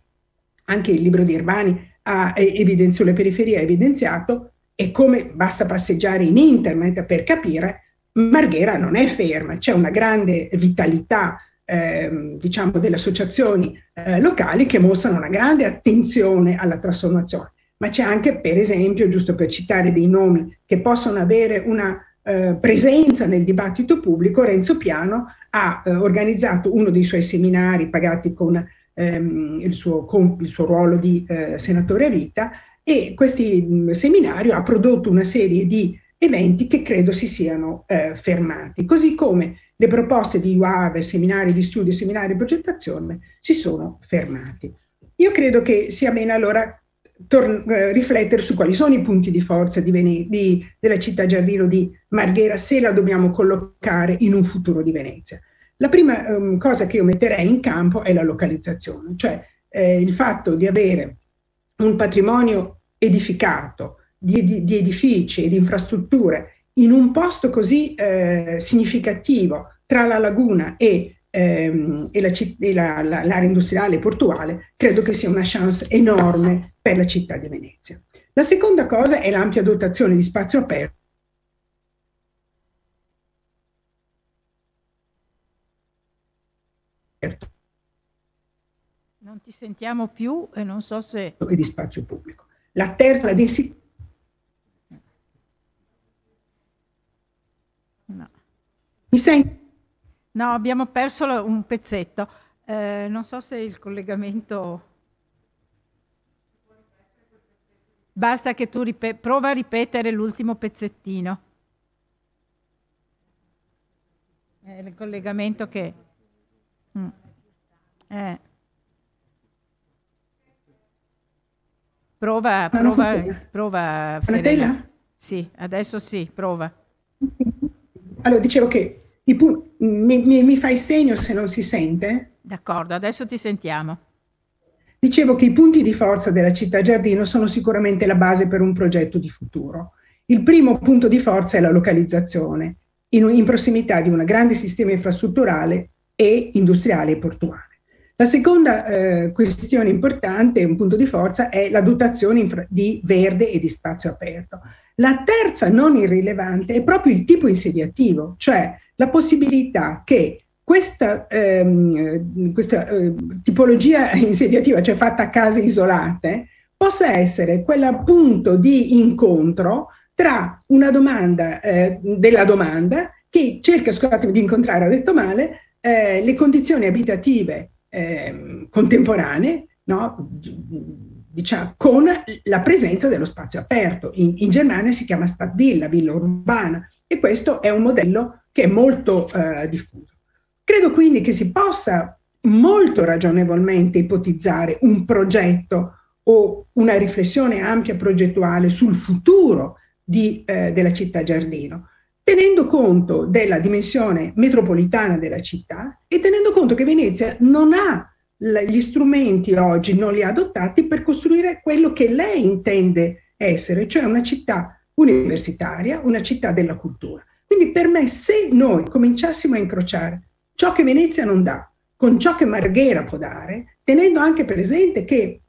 anche il libro di Irvani ha evidenzio le periferie, ha evidenziato, e come basta passeggiare in internet per capire, Marghera non è ferma, c'è una grande vitalità eh, diciamo delle associazioni eh, locali che mostrano una grande attenzione alla trasformazione. Ma c'è anche, per esempio, giusto per citare dei nomi che possono avere una eh, presenza nel dibattito pubblico, Renzo Piano ha eh, organizzato uno dei suoi seminari pagati con, ehm, il, suo, con il, suo, ruolo di eh, senatore a vita e questo mm, seminario ha prodotto una serie di eventi che credo si siano eh, fermati, così come le proposte di UAV, seminari di studio, seminari di progettazione si sono fermati. Io credo che sia bene allora eh, riflettere su quali sono i punti di forza di di, della città giardino di Marghera se la dobbiamo collocare in un futuro di Venezia. La prima um, cosa che io metterei in campo è la localizzazione, cioè eh, il fatto di avere un patrimonio edificato di, di, di edifici e di infrastrutture in un posto così eh, significativo tra la laguna e, ehm, e, la, e la, la, l'area industriale e portuale, credo che sia una chance enorme per la città di Venezia. La seconda cosa è l'ampia dotazione di spazio aperto Non ti sentiamo più e non so se... ...e di spazio pubblico. La terza, densità Mi senti? No, abbiamo perso un pezzetto. Eh, non so se il collegamento... Basta che tu ripet... prova a ripetere l'ultimo pezzettino. È il collegamento che... Mm. Eh. Prova, ah, prova, prova. Sì, adesso sì, prova. Okay. Allora, dicevo che pu- mi, mi, mi fai segno se non si sente? D'accordo, adesso ti sentiamo. Dicevo che i punti di forza della città giardino sono sicuramente la base per un progetto di futuro. Il primo punto di forza è la localizzazione, in, in prossimità di un grande sistema infrastrutturale e industriale e portuale. La seconda eh, questione importante, un punto di forza, è la dotazione di verde e di spazio aperto. La terza, non irrilevante, è proprio il tipo insediativo, cioè la possibilità che questa, ehm, questa eh, tipologia insediativa, cioè fatta a case isolate, possa essere quel punto di incontro tra una domanda eh, della domanda che cerca, scusatemi di incontrare, ho detto male, eh, le condizioni abitative Ehm, contemporanee, no? diciamo, con la presenza dello spazio aperto. In, in Germania si chiama Stadtvilla, villa urbana, e questo è un modello che è molto eh, diffuso. Credo quindi che si possa molto ragionevolmente ipotizzare un progetto o una riflessione ampia progettuale sul futuro di, eh, della città giardino, tenendo conto della dimensione metropolitana della città e tenendo conto che Venezia non ha gli strumenti oggi, non li ha adottati per costruire quello che lei intende essere, cioè una città universitaria, una città della cultura. Quindi per me se noi cominciassimo a incrociare ciò che Venezia non dà con ciò che Marghera può dare, tenendo anche presente che,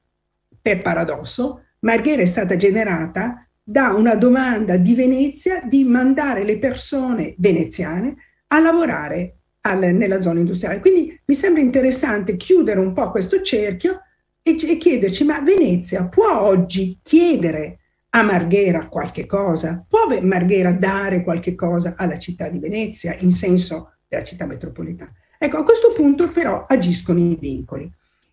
per paradosso, Marghera è stata generata da una domanda di Venezia di mandare le persone veneziane a lavorare al, nella zona industriale. Quindi mi sembra interessante chiudere un po' questo cerchio e, e chiederci, ma Venezia può oggi chiedere a Marghera qualche cosa? Può Marghera dare qualche cosa alla città di Venezia in senso della città metropolitana? Ecco, a questo punto però agiscono i vincoli.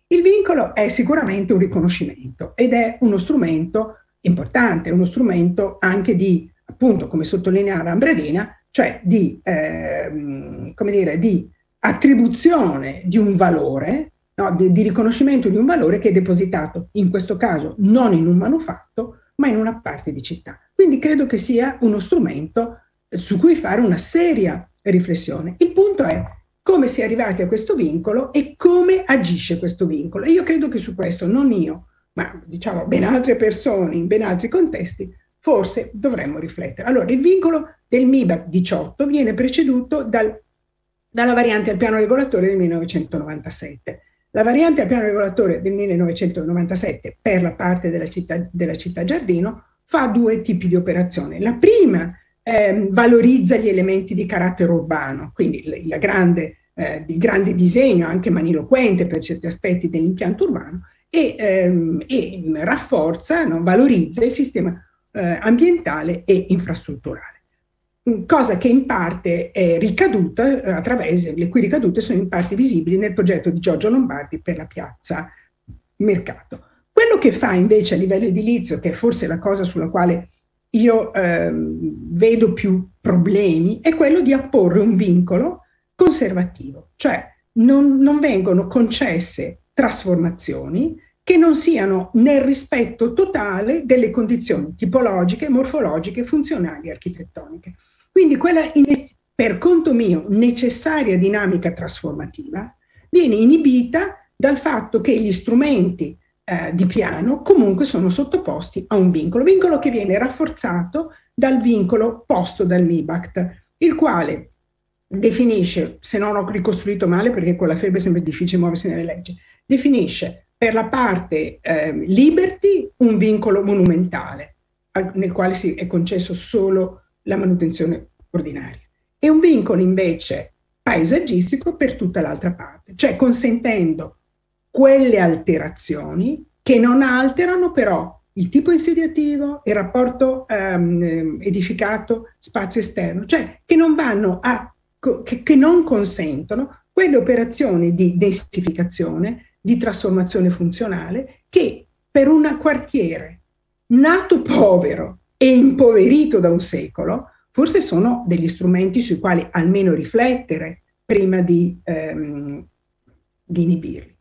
Il vincolo è sicuramente un riconoscimento ed è uno strumento importante, uno strumento anche di, appunto, come sottolineava Ambradina, cioè di, eh, come dire, di attribuzione di un valore, no, di, di riconoscimento di un valore che è depositato, in questo caso non in un manufatto, ma in una parte di città. Quindi credo che sia uno strumento su cui fare una seria riflessione. Il punto è come si è arrivati a questo vincolo e come agisce questo vincolo. E io credo che su questo, non io, ma diciamo ben altre persone in ben altri contesti, forse dovremmo riflettere. Allora, il vincolo del MIBAC 18 viene preceduto dal, dalla variante al piano regolatore del 1997. La variante al piano regolatore del 1997 per la parte della città, della città giardino fa due tipi di operazione. La prima eh, valorizza gli elementi di carattere urbano, quindi la grande, eh, il grande disegno, anche maniloquente per certi aspetti dell'impianto urbano, e, ehm, e rafforza, no, valorizza il sistema eh, ambientale e infrastrutturale. Mm, cosa che in parte è ricaduta, eh, attraverso, le cui ricadute sono in parte visibili nel progetto di Giorgio Lombardi per la piazza Mercato. Quello che fa invece a livello edilizio, che è forse la cosa sulla quale io ehm, vedo più problemi, è quello di apporre un vincolo conservativo, cioè non, non vengono concesse trasformazioni che non siano nel rispetto totale delle condizioni tipologiche, morfologiche, funzionali e architettoniche. Quindi quella per conto mio necessaria dinamica trasformativa viene inibita dal fatto che gli strumenti eh, di piano comunque sono sottoposti a un vincolo, vincolo che viene rafforzato dal vincolo posto dal MIBACT, il quale definisce, se non ho ricostruito male perché con la febbre è sempre difficile muoversi nelle leggi, definisce per la parte eh, liberty un vincolo monumentale nel quale si è concesso solo la manutenzione ordinaria e un vincolo invece paesaggistico per tutta l'altra parte, cioè consentendo quelle alterazioni che non alterano però il tipo insediativo, il rapporto ehm, edificato spazio esterno, cioè che non vanno a che, che non consentono quelle operazioni di densificazione di trasformazione funzionale che per un quartiere nato povero e impoverito da un secolo, forse sono degli strumenti sui quali almeno riflettere prima di, ehm, di inibirli.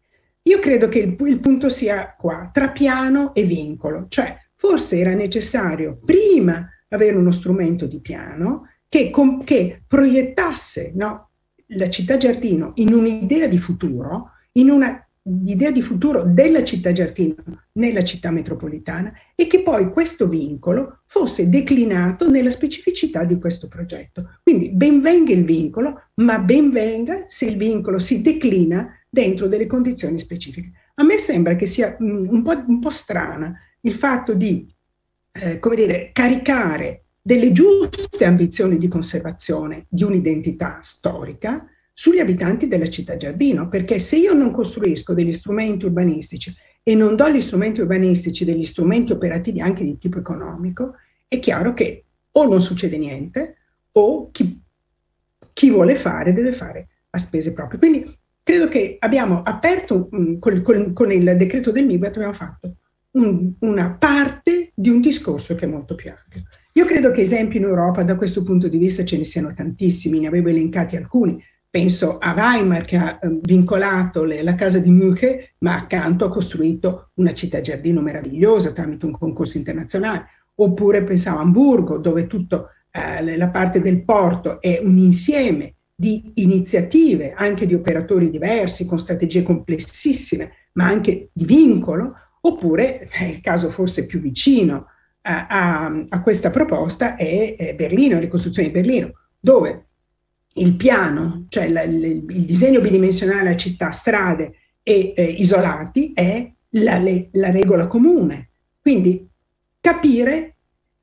Io credo che il, il punto sia qua, tra piano e vincolo, cioè forse era necessario prima avere uno strumento di piano che, com- che proiettasse no, la città giardino in un'idea di futuro, in una l'idea di futuro della città giardino nella città metropolitana e che poi questo vincolo fosse declinato nella specificità di questo progetto. Quindi ben venga il vincolo, ma ben venga se il vincolo si declina dentro delle condizioni specifiche. A me sembra che sia mm, un po', un po strana il fatto di, eh, come dire, caricare delle giuste ambizioni di conservazione di un'identità storica, sugli abitanti della città giardino, perché se io non costruisco degli strumenti urbanistici e non do gli strumenti urbanistici, degli strumenti operativi anche di tipo economico, è chiaro che o non succede niente o chi, chi vuole fare deve fare a spese proprie. Quindi credo che abbiamo aperto mh, col, col, con il decreto del MIBAT, abbiamo fatto un, una parte di un discorso che è molto più ampio. Io credo che esempi in Europa da questo punto di vista ce ne siano tantissimi, ne avevo elencati alcuni, Penso a Weimar che ha ehm, vincolato le, la casa di München, ma accanto ha costruito una città giardino meravigliosa tramite un concorso internazionale. Oppure pensavo a Hamburgo, dove tutta eh, la parte del porto è un insieme di iniziative, anche di operatori diversi, con strategie complessissime, ma anche di vincolo. Oppure, è eh, il caso forse più vicino a, eh, a, a questa proposta, è, è Berlino, la ricostruzione di Berlino, dove il piano, cioè la, il, il, disegno bidimensionale a città, strade e eh, isolati è la, le, la regola comune. Quindi capire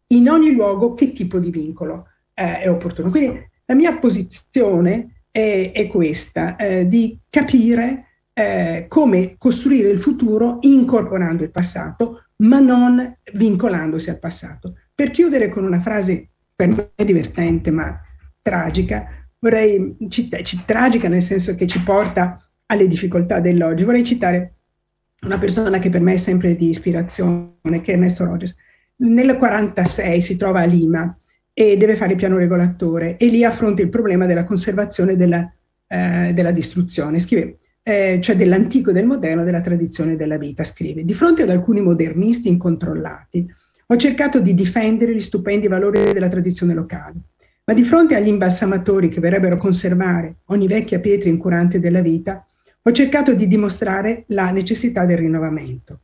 in ogni luogo che tipo di vincolo eh, è opportuno. Quindi la mia posizione è, è questa, eh, di capire eh, come costruire il futuro incorporando il passato, ma non vincolandosi al passato. Per chiudere con una frase per me divertente ma tragica, vorrei, cita, tragica nel senso che ci porta alle difficoltà dell'oggi, vorrei citare una persona che per me è sempre di ispirazione, che è Ernesto Rogers. Nel 1946 si trova a Lima e deve fare il piano regolatore e lì affronta il problema della conservazione della, eh, della distruzione. Scrive, eh, cioè dell'antico e del moderno, della tradizione della vita, scrive. Di fronte ad alcuni modernisti incontrollati, ho cercato di difendere gli stupendi valori della tradizione locale ma di fronte agli imbalsamatori che verrebbero a conservare ogni vecchia pietra incurante della vita, ho cercato di dimostrare la necessità del rinnovamento.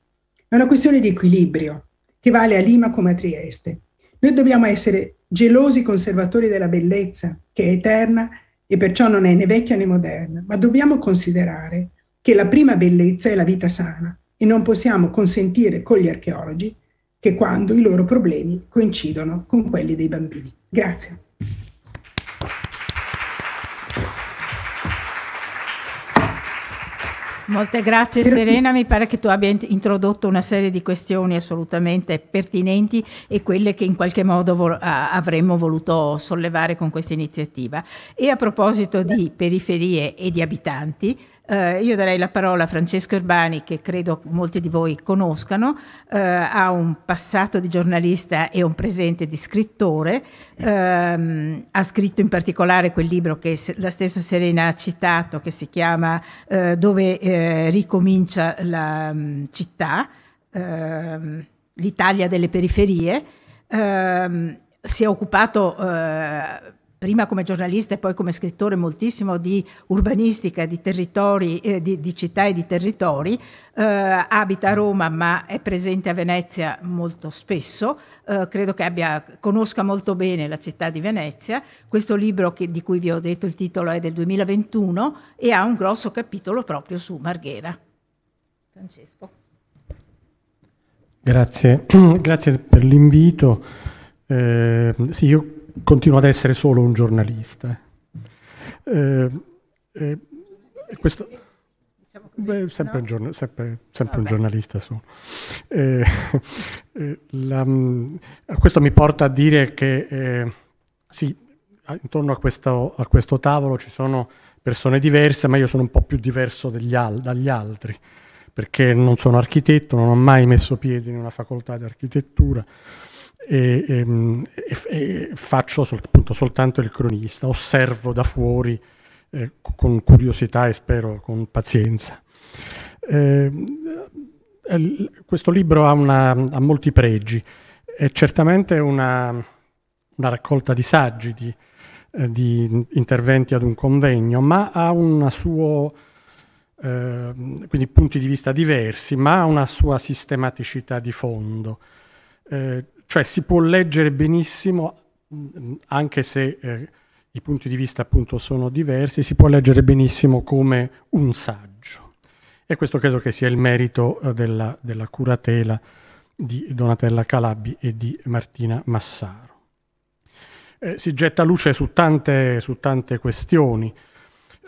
È una questione di equilibrio che vale a Lima come a Trieste. Noi dobbiamo essere gelosi conservatori della bellezza, che è eterna e perciò non è né vecchia né moderna, ma dobbiamo considerare che la prima bellezza è la vita sana e non possiamo consentire con gli archeologi che quando i loro problemi coincidono con quelli dei bambini. Grazie. Molte grazie Serena, mi pare che tu abbia introdotto una serie di questioni assolutamente pertinenti e quelle che in qualche modo vo avremmo voluto sollevare con questa iniziativa. E a proposito di periferie e di abitanti, eh, io darei la parola a Francesco Urbani, che credo molti di voi conoscano, eh, ha un passato di giornalista e un presente di scrittore, ehm, ha scritto in particolare quel libro che la stessa Serena ha citato, che si chiama eh, Dove eh, ricomincia la mh, mm, città, ehm, l'Italia delle periferie, ehm, si è occupato eh, prima come giornalista e poi come scrittore moltissimo di urbanistica, di territori, eh, di, di, città e di territori, eh, abita a Roma ma è presente a Venezia molto spesso, eh, credo che abbia, conosca molto bene la città di Venezia, questo libro che, di cui vi ho detto il titolo è del 2021 e ha un grosso capitolo proprio su Marghera. Francesco. Grazie, grazie per l'invito. Eh, sì, io continuo ad essere solo un giornalista. Eh, eh, questo, diciamo beh, sempre, un giorno, sempre, sempre un giornalista solo. Eh, eh la, mm, eh, questo mi porta a dire che eh, sì, intorno a questo, a questo, tavolo ci sono persone diverse, ma io sono un po' più diverso al, dagli altri perché non sono architetto, non ho mai messo piede in una facoltà di architettura, e, ehm, e, e faccio sol, appunto, soltanto il cronista, osservo da fuori eh, con curiosità e spero con pazienza. Ehm, eh, questo libro ha, una, ha, molti pregi, è certamente una, una raccolta di saggi, di, eh, di, interventi ad un convegno, ma ha un suo ehm, quindi punti di vista diversi, ma ha una sua sistematicità di fondo. Eh, cioè si può leggere benissimo, anche se eh, i punti di vista appunto sono diversi, si può leggere benissimo come un saggio. E questo credo che sia il merito eh, della, della curatela di Donatella Calabi e di Martina Massaro. Eh, si getta luce su tante, su tante questioni,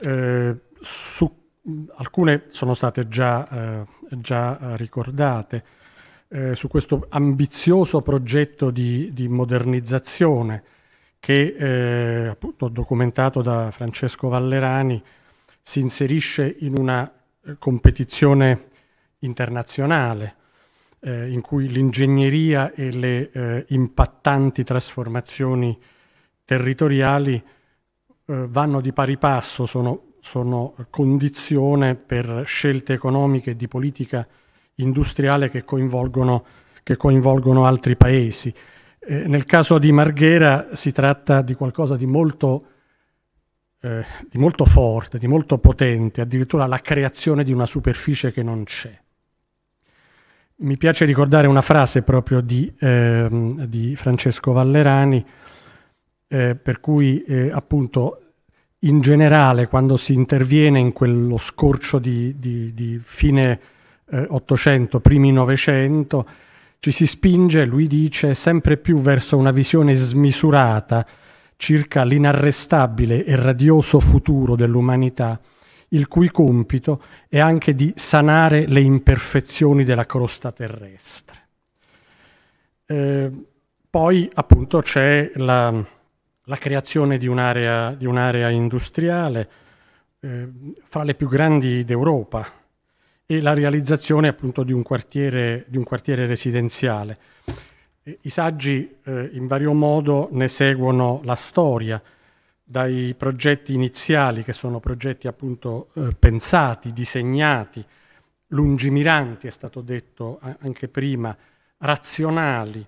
eh, su, alcune sono state già, eh, già ricordate, eh, su questo ambizioso progetto di, di modernizzazione che, eh, appunto documentato da Francesco Vallerani, si inserisce in una eh, competizione internazionale eh, in cui l'ingegneria e le eh, impattanti trasformazioni territoriali eh, vanno di pari passo, sono, sono, condizione per scelte economiche e di politica industriale che coinvolgono, che coinvolgono altri paesi. Eh, nel caso di Marghera si tratta di qualcosa di molto, eh, di molto forte, di molto potente, addirittura la creazione di una superficie che non c'è. Mi piace ricordare una frase proprio di, eh, di Francesco Vallerani, eh, per cui eh, appunto in generale quando si interviene in quello scorcio di, di, di fine eh, 800, primi 900, ci si spinge, lui dice, sempre più verso una visione smisurata circa l'inarrestabile e radioso futuro dell'umanità, il cui compito è anche di sanare le imperfezioni della crosta terrestre. Eh, poi appunto c'è la, la, creazione di un'area, un industriale eh, fra le più grandi d'Europa, e la realizzazione appunto di un quartiere, di un quartiere residenziale. I saggi eh, in vario modo ne seguono la storia, dai progetti iniziali, che sono progetti appunto eh, pensati, disegnati, lungimiranti, è stato detto anche prima, razionali,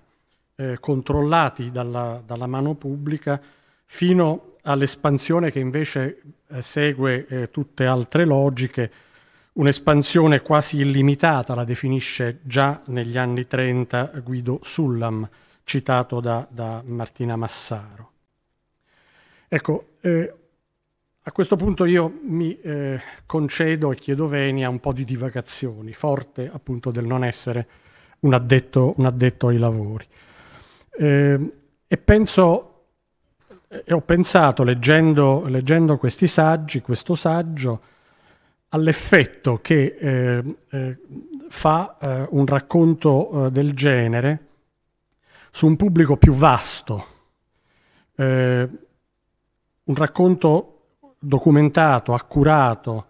eh, controllati dalla, dalla, mano pubblica, fino all'espansione che invece eh, segue eh, tutte altre logiche, Un'espansione quasi illimitata la definisce già negli anni 30 Guido Sullam, citato da, da Martina Massaro. Ecco, eh, a questo punto io mi eh, concedo e chiedo venia un po' di divagazioni, forte appunto del non essere un addetto, un addetto ai lavori. Eh, e penso, eh, e ho pensato leggendo, leggendo questi saggi, questo saggio, all'effetto che eh, eh, fa eh, un racconto eh, del genere su un pubblico più vasto, eh, un racconto documentato, accurato,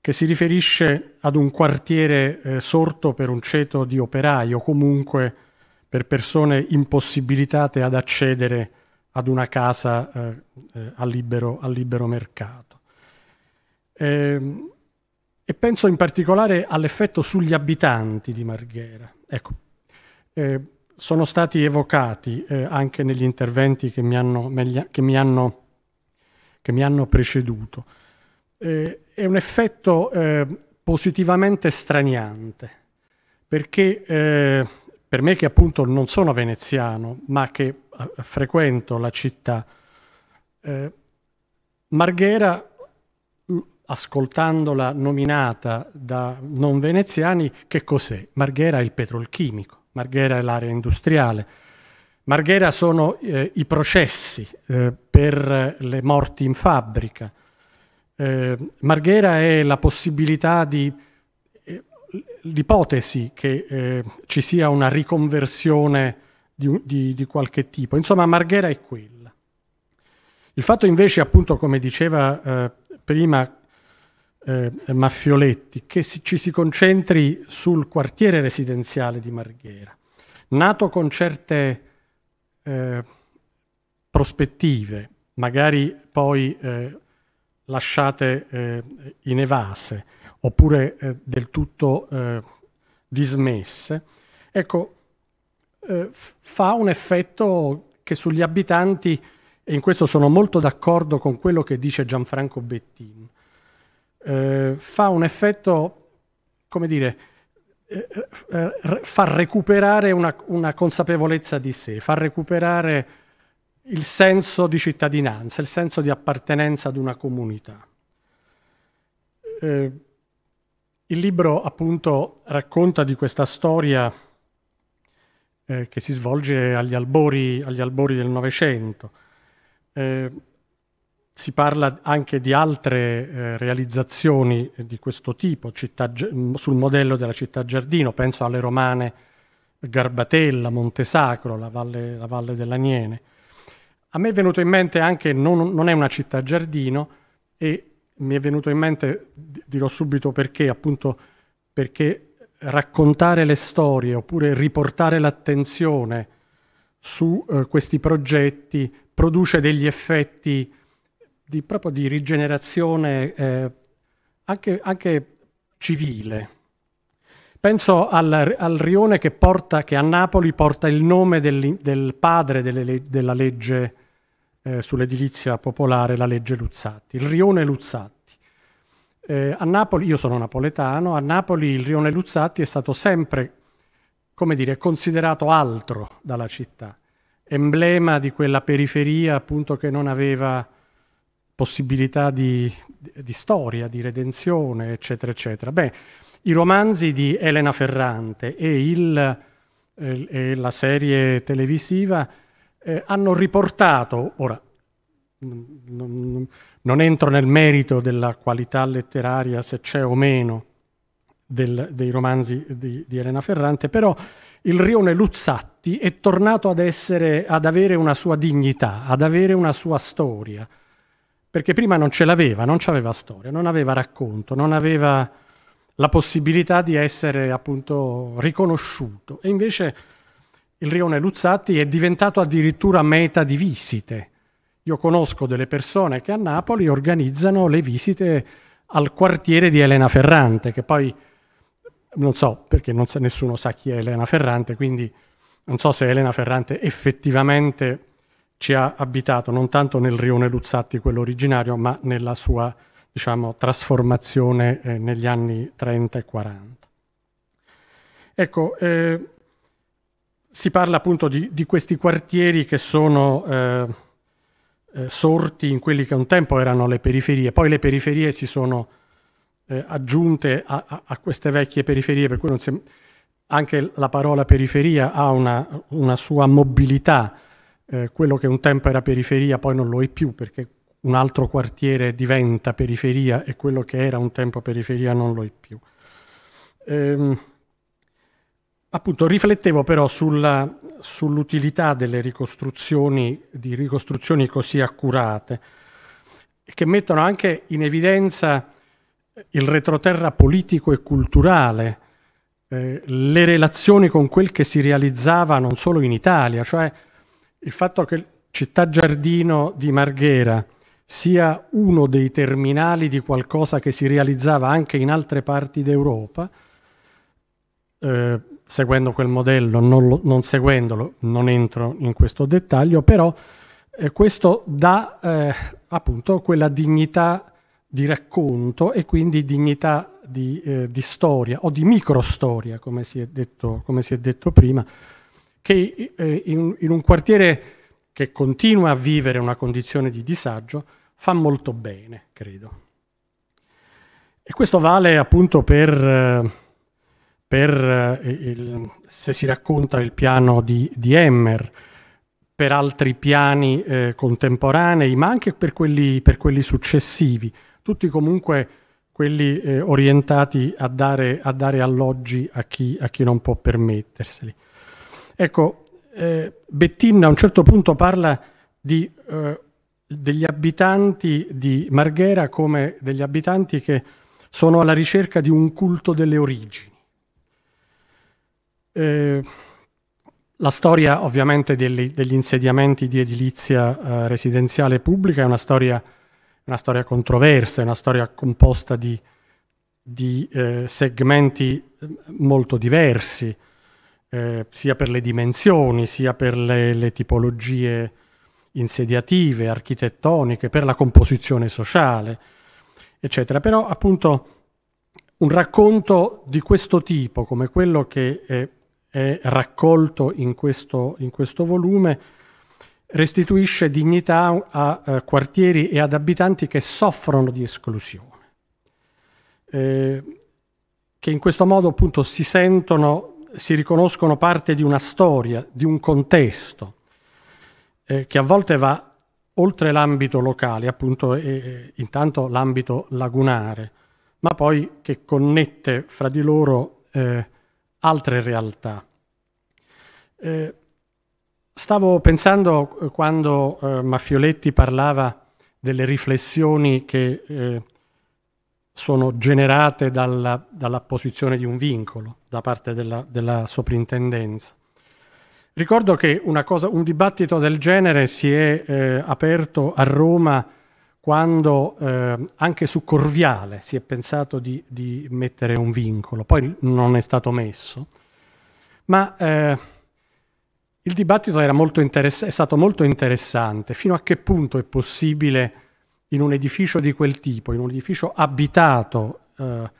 che si riferisce ad un quartiere eh, sorto per un ceto di operai o comunque per persone impossibilitate ad accedere ad una casa a libero, a, libero, mercato. Eh, e penso in particolare all'effetto sugli abitanti di Marghera. Ecco, eh, sono stati evocati eh, anche negli interventi che mi hanno, che mi hanno, che mi hanno preceduto. Eh, è un effetto eh, positivamente straniante, perché eh, per me che appunto non sono veneziano, ma che eh, frequento la città, Marghera ascoltandola nominata da non veneziani, che cos'è? Marghera è il petrolchimico, Marghera è l'area industriale, Marghera sono eh, i processi eh, per le morti in fabbrica, eh, Marghera è la possibilità di eh, l'ipotesi che eh, ci sia una riconversione di, di, di qualche tipo. Insomma, Marghera è quella. Il fatto invece, appunto, come diceva eh, prima eh, Mafioletti, che si, ci si concentri sul quartiere residenziale di Marghera, nato con certe eh, prospettive, magari poi eh, lasciate eh, in evase oppure eh, del tutto eh, dismesse, ecco, fa un effetto che sugli abitanti, e in questo sono molto d'accordo con quello che dice Gianfranco Bettin, eh, fa un effetto, come dire, eh, eh fa recuperare una, una consapevolezza di sé, fa recuperare il senso di cittadinanza, il senso di appartenenza ad una comunità. Eh, il libro appunto racconta di questa storia eh, che si svolge agli albori, agli albori del Novecento. Eh, si parla anche di altre eh, realizzazioni di questo tipo città, sul modello della città giardino, penso alle romane Garbatella, Montesacro, la valle, la valle dell'Aniene. A me è venuto in mente anche, non, non è una città giardino, e mi è venuto in mente, dirò subito perché, appunto perché raccontare le storie oppure riportare l'attenzione su eh, questi progetti produce degli effetti di, proprio di rigenerazione eh, anche, anche, civile. Penso al, al rione che, porta, che, a Napoli porta il nome del, del padre delle, della legge eh, sull'edilizia popolare, la legge Luzzatti, il rione Luzzatti. Eh, a Napoli, io sono napoletano, a Napoli il rione Luzzatti è stato sempre, come dire, considerato altro dalla città, emblema di quella periferia appunto che non aveva possibilità di, di storia, di redenzione, eccetera, eccetera. Beh, i romanzi di Elena Ferrante e, il, eh, e la serie televisiva eh, hanno riportato, ora non, non, entro nel merito della qualità letteraria, se c'è o meno, del, dei romanzi di, di, Elena Ferrante, però il rione Luzzatti è tornato ad, essere, ad avere una sua dignità, ad avere una sua storia perché prima non ce l'aveva, non c'aveva storia, non aveva racconto, non aveva la possibilità di essere appunto riconosciuto. E invece il rione Luzzatti è diventato addirittura meta di visite. Io conosco delle persone che a Napoli organizzano le visite al quartiere di Elena Ferrante, che poi non so perché non sa, nessuno sa chi è Elena Ferrante, quindi non so se Elena Ferrante effettivamente ci ha abitato non tanto nel rione Luzzatti, quello originario, ma nella sua diciamo, trasformazione eh, negli anni 30 e 40. Ecco, eh, si parla appunto di, di, questi quartieri che sono eh, eh, sorti in quelli che un tempo erano le periferie, poi le periferie si sono eh, aggiunte a, a, a, queste vecchie periferie, per cui si, anche la parola periferia ha una, una sua mobilità, eh, quello che un tempo era periferia poi non lo è più perché un altro quartiere diventa periferia e quello che era un tempo periferia non lo è più. Ehm, appunto riflettevo però sull'utilità delle ricostruzioni, di ricostruzioni così accurate che mettono anche in evidenza eh, il retroterra politico e culturale, eh, le relazioni con quel che si realizzava non solo in Italia, cioè il fatto che Città Giardino di Marghera sia uno dei terminali di qualcosa che si realizzava anche in altre parti d'Europa, eh, seguendo quel modello, non, lo, non, seguendolo, non entro in questo dettaglio, però eh, questo dà eh, appunto quella dignità di racconto e quindi dignità di, eh, di storia o di microstoria, come si è detto, come si è detto prima, che eh, in, in un quartiere che continua a vivere una condizione di disagio fa molto bene, credo. E questo vale appunto per, eh, per eh, il, se si racconta il piano di, di Emmer, per altri piani eh, contemporanei, ma anche per quelli, per quelli, successivi, tutti comunque quelli eh, orientati a dare, a dare alloggi a chi, a chi non può permetterseli. Ecco, eh, Bettin a un certo punto parla di, eh, degli abitanti di Marghera come degli abitanti che sono alla ricerca di un culto delle origini. Eh, la storia ovviamente degli, degli insediamenti di edilizia eh, residenziale pubblica è una storia, una storia, controversa, è una storia composta di, di eh, segmenti molto diversi eh, sia per le dimensioni, sia per le, le tipologie insediative, architettoniche, per la composizione sociale, eccetera. Però appunto un racconto di questo tipo, come quello che è, è raccolto in questo, in questo, volume, restituisce dignità a, a, eh, quartieri e ad abitanti che soffrono di esclusione, eh, che in questo modo appunto si sentono si riconoscono parte di una storia, di un contesto, eh, che a volte va oltre l'ambito locale, appunto eh, intanto l'ambito lagunare, ma poi che connette fra di loro eh, altre realtà. Eh, stavo pensando eh, quando eh, Maffioletti parlava delle riflessioni che sono generate dalla, dall'apposizione di un vincolo da parte della, della soprintendenza. Ricordo che cosa, un dibattito del genere si è eh, aperto a Roma quando eh, anche su Corviale si è pensato di, di, mettere un vincolo, poi non è stato messo, ma eh, il dibattito è stato molto interessante, fino a che punto è possibile in un edificio di quel tipo, in un edificio abitato, eh,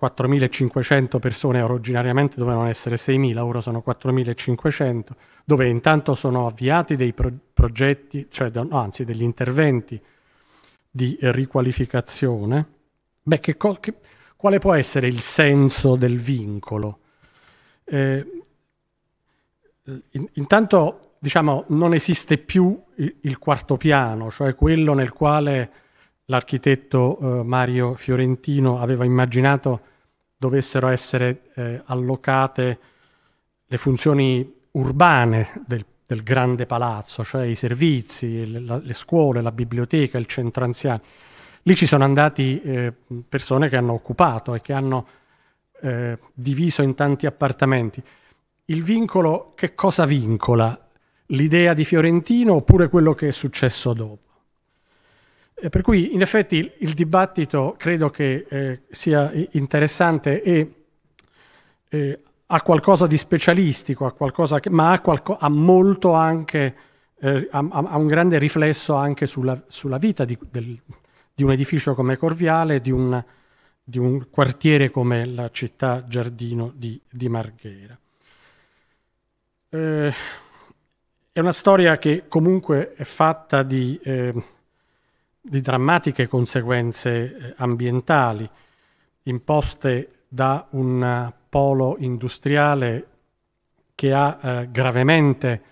4.500 persone originariamente dovevano essere 6.000, ora sono 4.500, dove intanto sono avviati dei pro progetti, cioè, no, anzi degli interventi di riqualificazione, beh, che che, quale può essere il senso del vincolo? Eh, in, intanto diciamo, non esiste più il quarto piano, cioè quello nel quale l'architetto eh, Mario Fiorentino aveva immaginato dovessero essere eh, allocate le funzioni urbane del, del, grande palazzo, cioè i servizi, le, la, le, scuole, la biblioteca, il centro anziani. Lì ci sono andati eh, persone che hanno occupato e che hanno eh, diviso in tanti appartamenti. Il vincolo, che cosa vincola l'idea di Fiorentino oppure quello che è successo dopo. E eh, per cui in effetti il, dibattito credo che eh, sia interessante e eh, ha qualcosa di specialistico, ha qualcosa che, ma ha, qualco, ha, molto anche, eh, ha, ha, un grande riflesso anche sulla, sulla vita di, del, di, un edificio come Corviale, di un, di un quartiere come la città Giardino di, di Marghera. Eh, è una storia che comunque è fatta di, eh, di drammatiche conseguenze eh, ambientali imposte da un polo industriale che ha eh, gravemente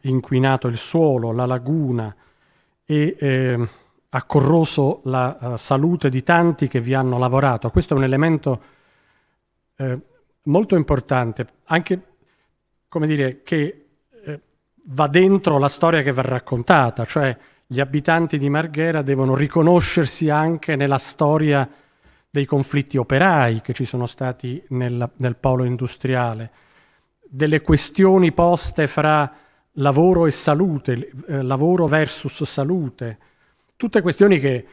inquinato il suolo, la laguna e eh, ha corroso la uh, salute di tanti che vi hanno lavorato. Questo è un elemento eh, molto importante, anche come dire, che va dentro la storia che va raccontata, cioè gli abitanti di Marghera devono riconoscersi anche nella storia dei conflitti operai che ci sono stati nel, nel polo industriale, delle questioni poste fra lavoro e salute, eh, lavoro versus salute, tutte questioni che,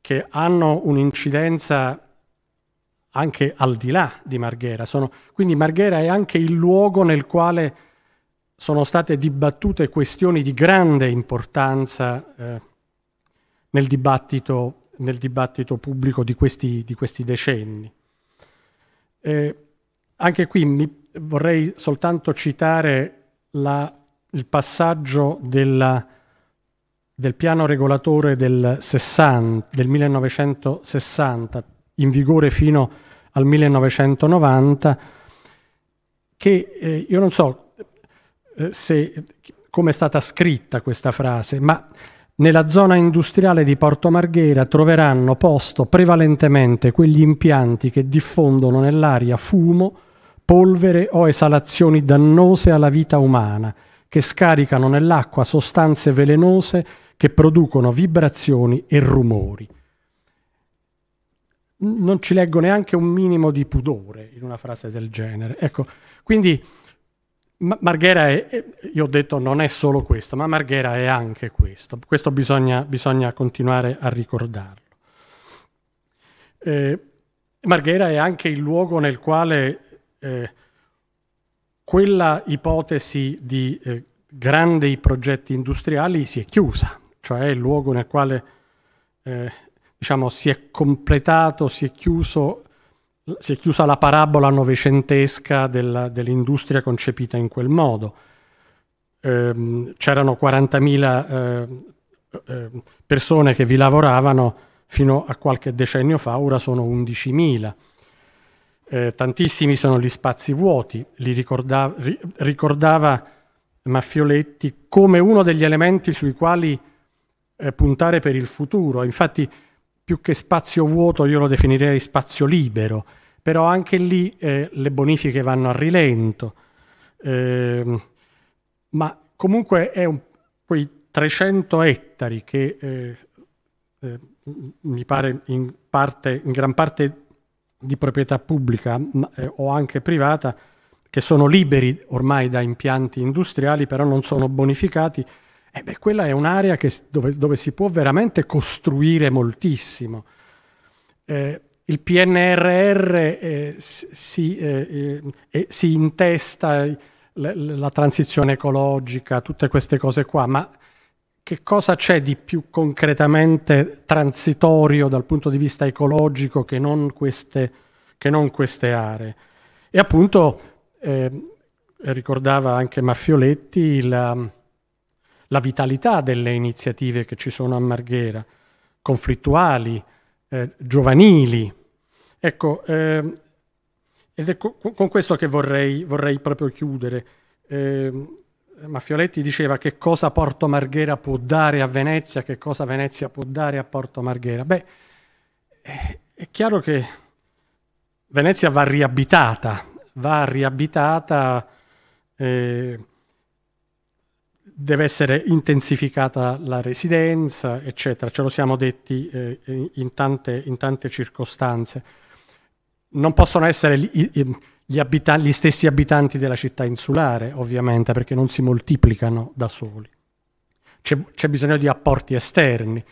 che hanno un'incidenza anche al di là di Marghera. Sono, quindi Marghera è anche il luogo nel quale sono state dibattute questioni di grande importanza eh, nel, dibattito, nel, dibattito, pubblico di questi, di questi decenni. Eh, anche qui mi, vorrei soltanto citare la, il passaggio della, del piano regolatore del, 60, del 1960, in vigore fino al 1990, che eh, io non so eh, se, come è stata scritta questa frase, ma nella zona industriale di Porto Marghera troveranno posto prevalentemente quegli impianti che diffondono nell'aria fumo, polvere o esalazioni dannose alla vita umana, che scaricano nell'acqua sostanze velenose che producono vibrazioni e rumori. Non ci leggo neanche un minimo di pudore in una frase del genere. Ecco, quindi ma Marghera è, io ho detto, non è solo questo, ma Marghera è anche questo. Questo bisogna, bisogna continuare a ricordarlo. Eh, Marghera è anche il luogo nel quale eh, quella ipotesi di eh, grandi progetti industriali si è chiusa, cioè il luogo nel quale eh, diciamo, si è completato, si è chiuso si è chiusa la parabola novecentesca del, dell'industria concepita in quel modo. Ehm, c'erano 40.000 eh, eh, persone che vi lavoravano fino a qualche decennio fa, ora sono 11.000. Eh, tantissimi sono gli spazi vuoti, li ricordava, ri, ricordava Maffioletti come uno degli elementi sui quali eh, puntare per il futuro. Infatti, più che spazio vuoto, io lo definirei spazio libero, però anche lì eh, le bonifiche vanno a rilento. Eh, ma comunque è un, quei 300 ettari che eh, eh mi pare in, parte, in, gran parte di proprietà pubblica ma, eh, o anche privata, che sono liberi ormai da impianti industriali, però non sono bonificati, eh beh, quella è un'area dove, dove, si può veramente costruire moltissimo. Eh, il PNRR eh, si, eh, eh, eh, si, intesta la, transizione ecologica, tutte queste cose qua, ma che cosa c'è di più concretamente transitorio dal punto di vista ecologico che non queste, che non queste aree? E appunto, ehm, ricordava anche Maffioletti, la, ehm, la vitalità delle iniziative che ci sono a Marghera, conflittuali, eh, giovanili, Ecco, ehm, ed è co- con questo che vorrei, vorrei proprio chiudere. Eh, Mafioletti diceva che cosa Porto Marghera può dare a Venezia, che cosa Venezia può dare a Porto Marghera. Beh, è chiaro che Venezia va riabitata, va riabitata, eh, deve essere intensificata la residenza, eccetera. Ce lo siamo detti eh, in, tante, in tante circostanze non possono essere gli, gli, gli stessi abitanti della città insulare, ovviamente, perché non si moltiplicano da soli. C'è bisogno di apporti esterni,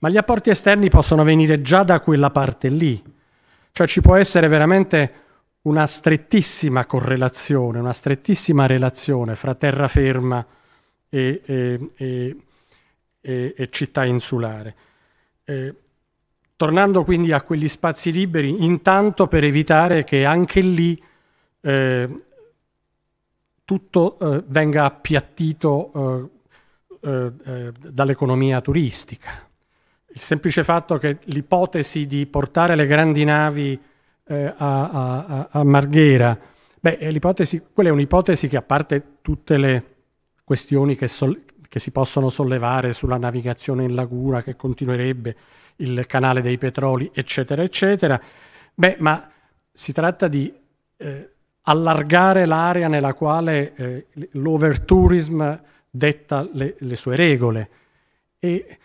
ma gli apporti esterni possono venire già da quella parte lì, cioè ci può essere veramente una strettissima correlazione, una strettissima relazione fra terraferma e, e, e, e città insulare. Eh, Tornando quindi a quegli spazi liberi, intanto per evitare che anche lì eh, tutto eh, venga appiattito eh, eh, eh dall'economia turistica. Il semplice fatto che l'ipotesi di portare le grandi navi eh, a, a, a, Marghera, beh, quella è un'ipotesi che a parte tutte le questioni che, che si possono sollevare sulla navigazione in laguna che continuerebbe, il canale dei petroli, eccetera, eccetera. Beh, ma si tratta di eh, allargare l'area nella quale eh, l'overtourism detta le, le, sue regole. E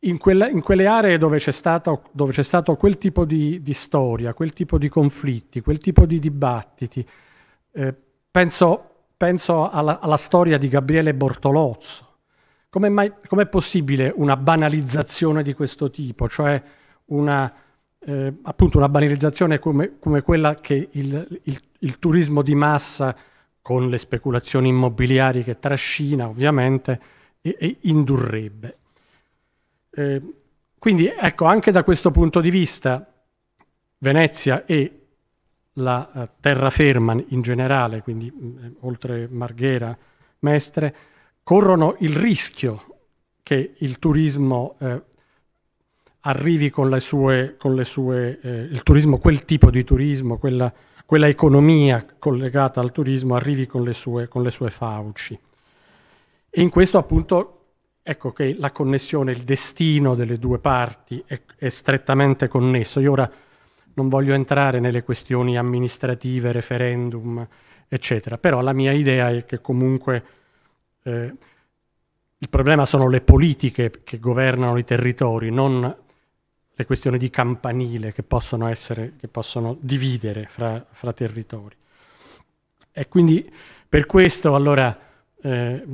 in, quella, in quelle aree dove c'è, stato, dove c'è stato quel tipo di, di, storia, quel tipo di conflitti, quel tipo di dibattiti, eh, penso, penso alla, alla, storia di Gabriele Bortolozzo, Com'è, mai, com'è possibile una banalizzazione di questo tipo? Cioè una, eh, appunto una banalizzazione come, come quella che il, il, il turismo di massa, con le speculazioni immobiliari che trascina ovviamente, e, e indurrebbe. Eh, quindi ecco, anche da questo punto di vista, Venezia e la eh, terraferma in generale, quindi mh, mm, eh, oltre Marghera, Mestre, corrono il rischio che il turismo eh, arrivi con le sue, con le sue eh, il turismo, quel tipo di turismo, quella, quella economia collegata al turismo arrivi con le sue, con le sue fauci. E in questo appunto ecco che la connessione, il destino delle due parti è, è, strettamente connesso. Io ora non voglio entrare nelle questioni amministrative, referendum, eccetera, però la mia idea è che comunque eh, il problema sono le politiche che governano i territori, non le questioni di campanile che possono, essere, che possono dividere fra, fra, territori. E quindi per questo allora eh,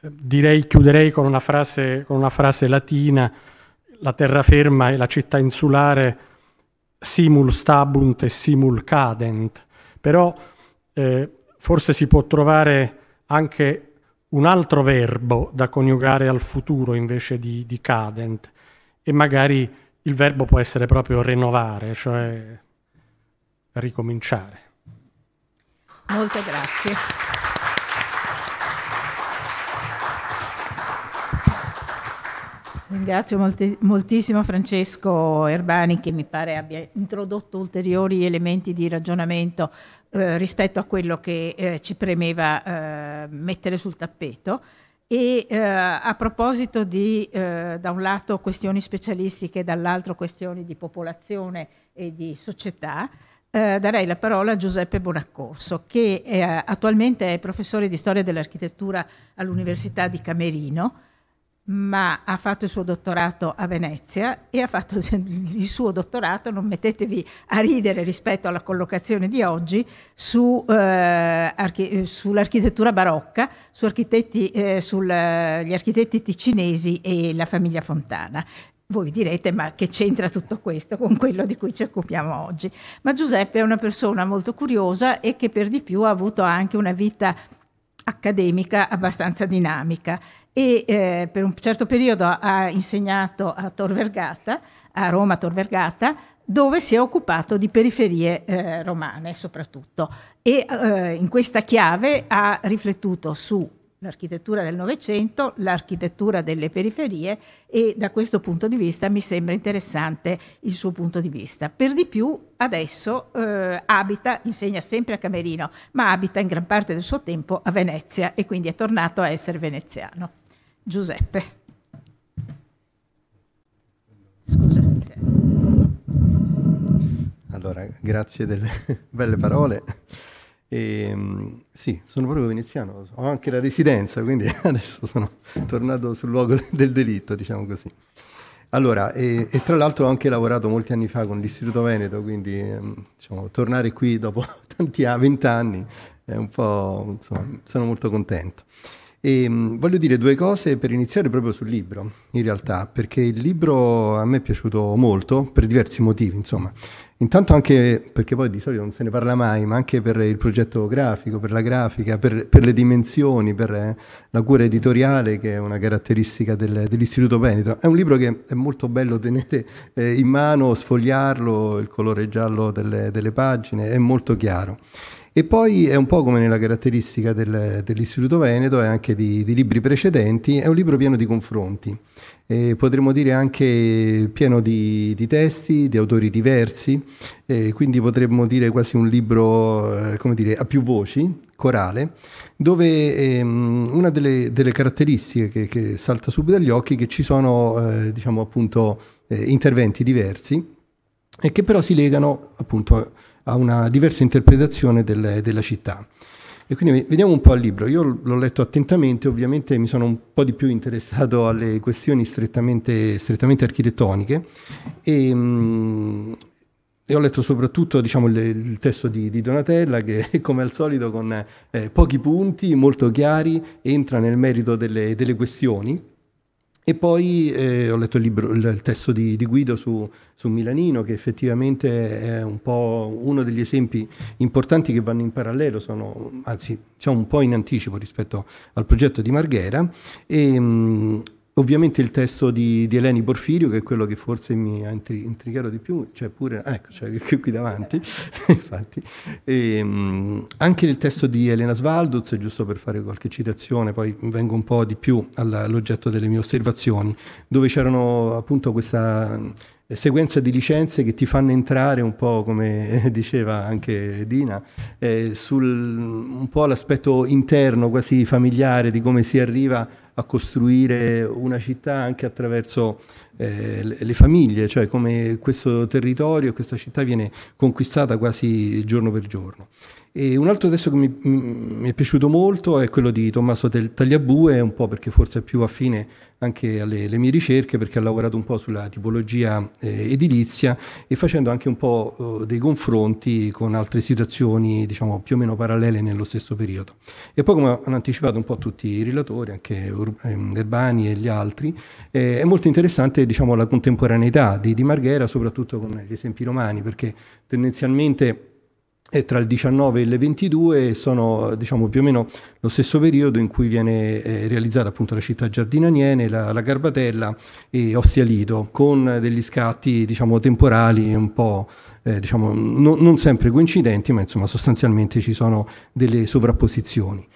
direi, chiuderei con una, frase, con una frase latina, la terraferma e la città insulare simul stabunt e simul cadent, però eh, forse si può trovare anche un altro verbo da coniugare al futuro invece di, di cadent e magari il verbo può essere proprio rinnovare, cioè ricominciare. Molte grazie. Ringrazio molti, moltissimo Francesco Erbani che mi pare abbia introdotto ulteriori elementi di ragionamento eh, rispetto a quello che eh, ci premeva eh, mettere sul tappeto. E eh, a proposito di, da un lato, questioni specialistiche, dall'altro questioni di popolazione e di società, darei la parola a Giuseppe Bonaccorso, che è, attualmente è professore di storia dell'architettura all'Università di Camerino ma ha fatto il suo dottorato a Venezia e ha fatto il suo dottorato, non mettetevi a ridere rispetto alla collocazione di oggi, su, eh, eh sull'architettura barocca, su architetti, eh, sugli architetti ticinesi e la famiglia Fontana. Voi direte, ma che c'entra tutto questo con quello di cui ci occupiamo oggi? Ma Giuseppe è una persona molto curiosa e che per di più ha avuto anche una vita accademica abbastanza dinamica e eh, per un certo periodo ha insegnato a Tor Vergata, a Roma Tor Vergata, dove si è occupato di periferie eh, romane soprattutto e eh, in questa chiave ha riflettuto sull'architettura del Novecento, l'architettura delle periferie e da questo punto di vista mi sembra interessante il suo punto di vista. Per di più adesso eh, abita, insegna sempre a Camerino, ma abita in gran parte del suo tempo a Venezia e quindi è tornato a essere veneziano. Giuseppe. Scusa. Allora, grazie delle belle parole. E, ehm, sì, sono proprio veneziano, ho anche la residenza, quindi adesso sono tornato sul luogo del delitto, diciamo così. Allora, e, e tra l'altro ho anche lavorato molti anni fa con l'Istituto Veneto, quindi ehm, diciamo, tornare qui dopo tanti anni, vent'anni è un po'... insomma, sono molto contento. E ehm, voglio dire due cose per iniziare proprio sul libro, in realtà, perché il libro a me è piaciuto molto per diversi motivi, insomma. Intanto anche perché poi di solito non se ne parla mai, ma anche per il progetto grafico, per la grafica, per, per le dimensioni, per eh, la cura editoriale che è una caratteristica del, dell'Istituto Veneto. È un libro che è molto bello tenere eh, in mano, sfogliarlo, il colore giallo delle, delle pagine è molto chiaro. E poi è un po' come nella caratteristica del, dell'Istituto Veneto e anche di, di, libri precedenti, è un libro pieno di confronti, eh, potremmo dire anche pieno di, di testi, di autori diversi, eh, quindi potremmo dire quasi un libro eh, come dire, a più voci, corale, dove ehm, una delle, delle caratteristiche che, che, salta subito agli occhi è che ci sono eh, diciamo appunto eh, interventi diversi e che però si legano appunto a una diversa interpretazione del, della città. E quindi vediamo un po' al libro. Io l'ho letto attentamente, ovviamente mi sono un po' di più interessato alle questioni strettamente, strettamente architettoniche e, mh, mm, e ho letto soprattutto diciamo, il, il, testo di, di, Donatella che come al solito con eh, pochi punti molto chiari entra nel merito delle, delle questioni e poi eh, ho letto il, libro, il testo di, di Guido su, su, Milanino, che effettivamente è un po' uno degli esempi importanti che vanno in parallelo, sono, anzi, diciamo un po' in anticipo rispetto al progetto di Marghera. E, ehm, mh, Ovviamente il testo di, di, Eleni Porfirio, che è quello che forse mi ha intri intrigato di più, c'è cioè pure, ecco, c'è cioè qui davanti, infatti. E, ehm, anche il testo di Elena Svalduz, giusto per fare qualche citazione, poi vengo un po' di più all'oggetto delle mie osservazioni, dove c'erano appunto questa eh, sequenza di licenze che ti fanno entrare un po', come eh, diceva anche Dina, eh, sul, un po' l'aspetto interno, quasi familiare, di come si arriva a a costruire una città anche attraverso eh, le, le famiglie, cioè come questo territorio, questa città viene conquistata quasi giorno per giorno. E un altro testo che mi, mi, è piaciuto molto è quello di Tommaso Tagliabue, un po' perché forse è più affine anche alle, alle mie ricerche, perché ha lavorato un po' sulla tipologia eh, edilizia e facendo anche un po' eh, dei confronti con altre situazioni, diciamo, più o meno parallele nello stesso periodo. E poi, come hanno anticipato un po' tutti i relatori, anche Ur- Urbani ehm, e gli altri, eh, è molto interessante diciamo, la contemporaneità di Di Marghera, soprattutto con gli esempi romani, perché tendenzialmente e tra il 19 e il 22 sono diciamo, più o meno lo stesso periodo in cui viene eh, realizzata appunto la città giardinaniene, la, la Garbatella e Ostia Ostialido con degli scatti diciamo, temporali un po' eh, diciamo, no, non sempre coincidenti ma insomma sostanzialmente ci sono delle sovrapposizioni.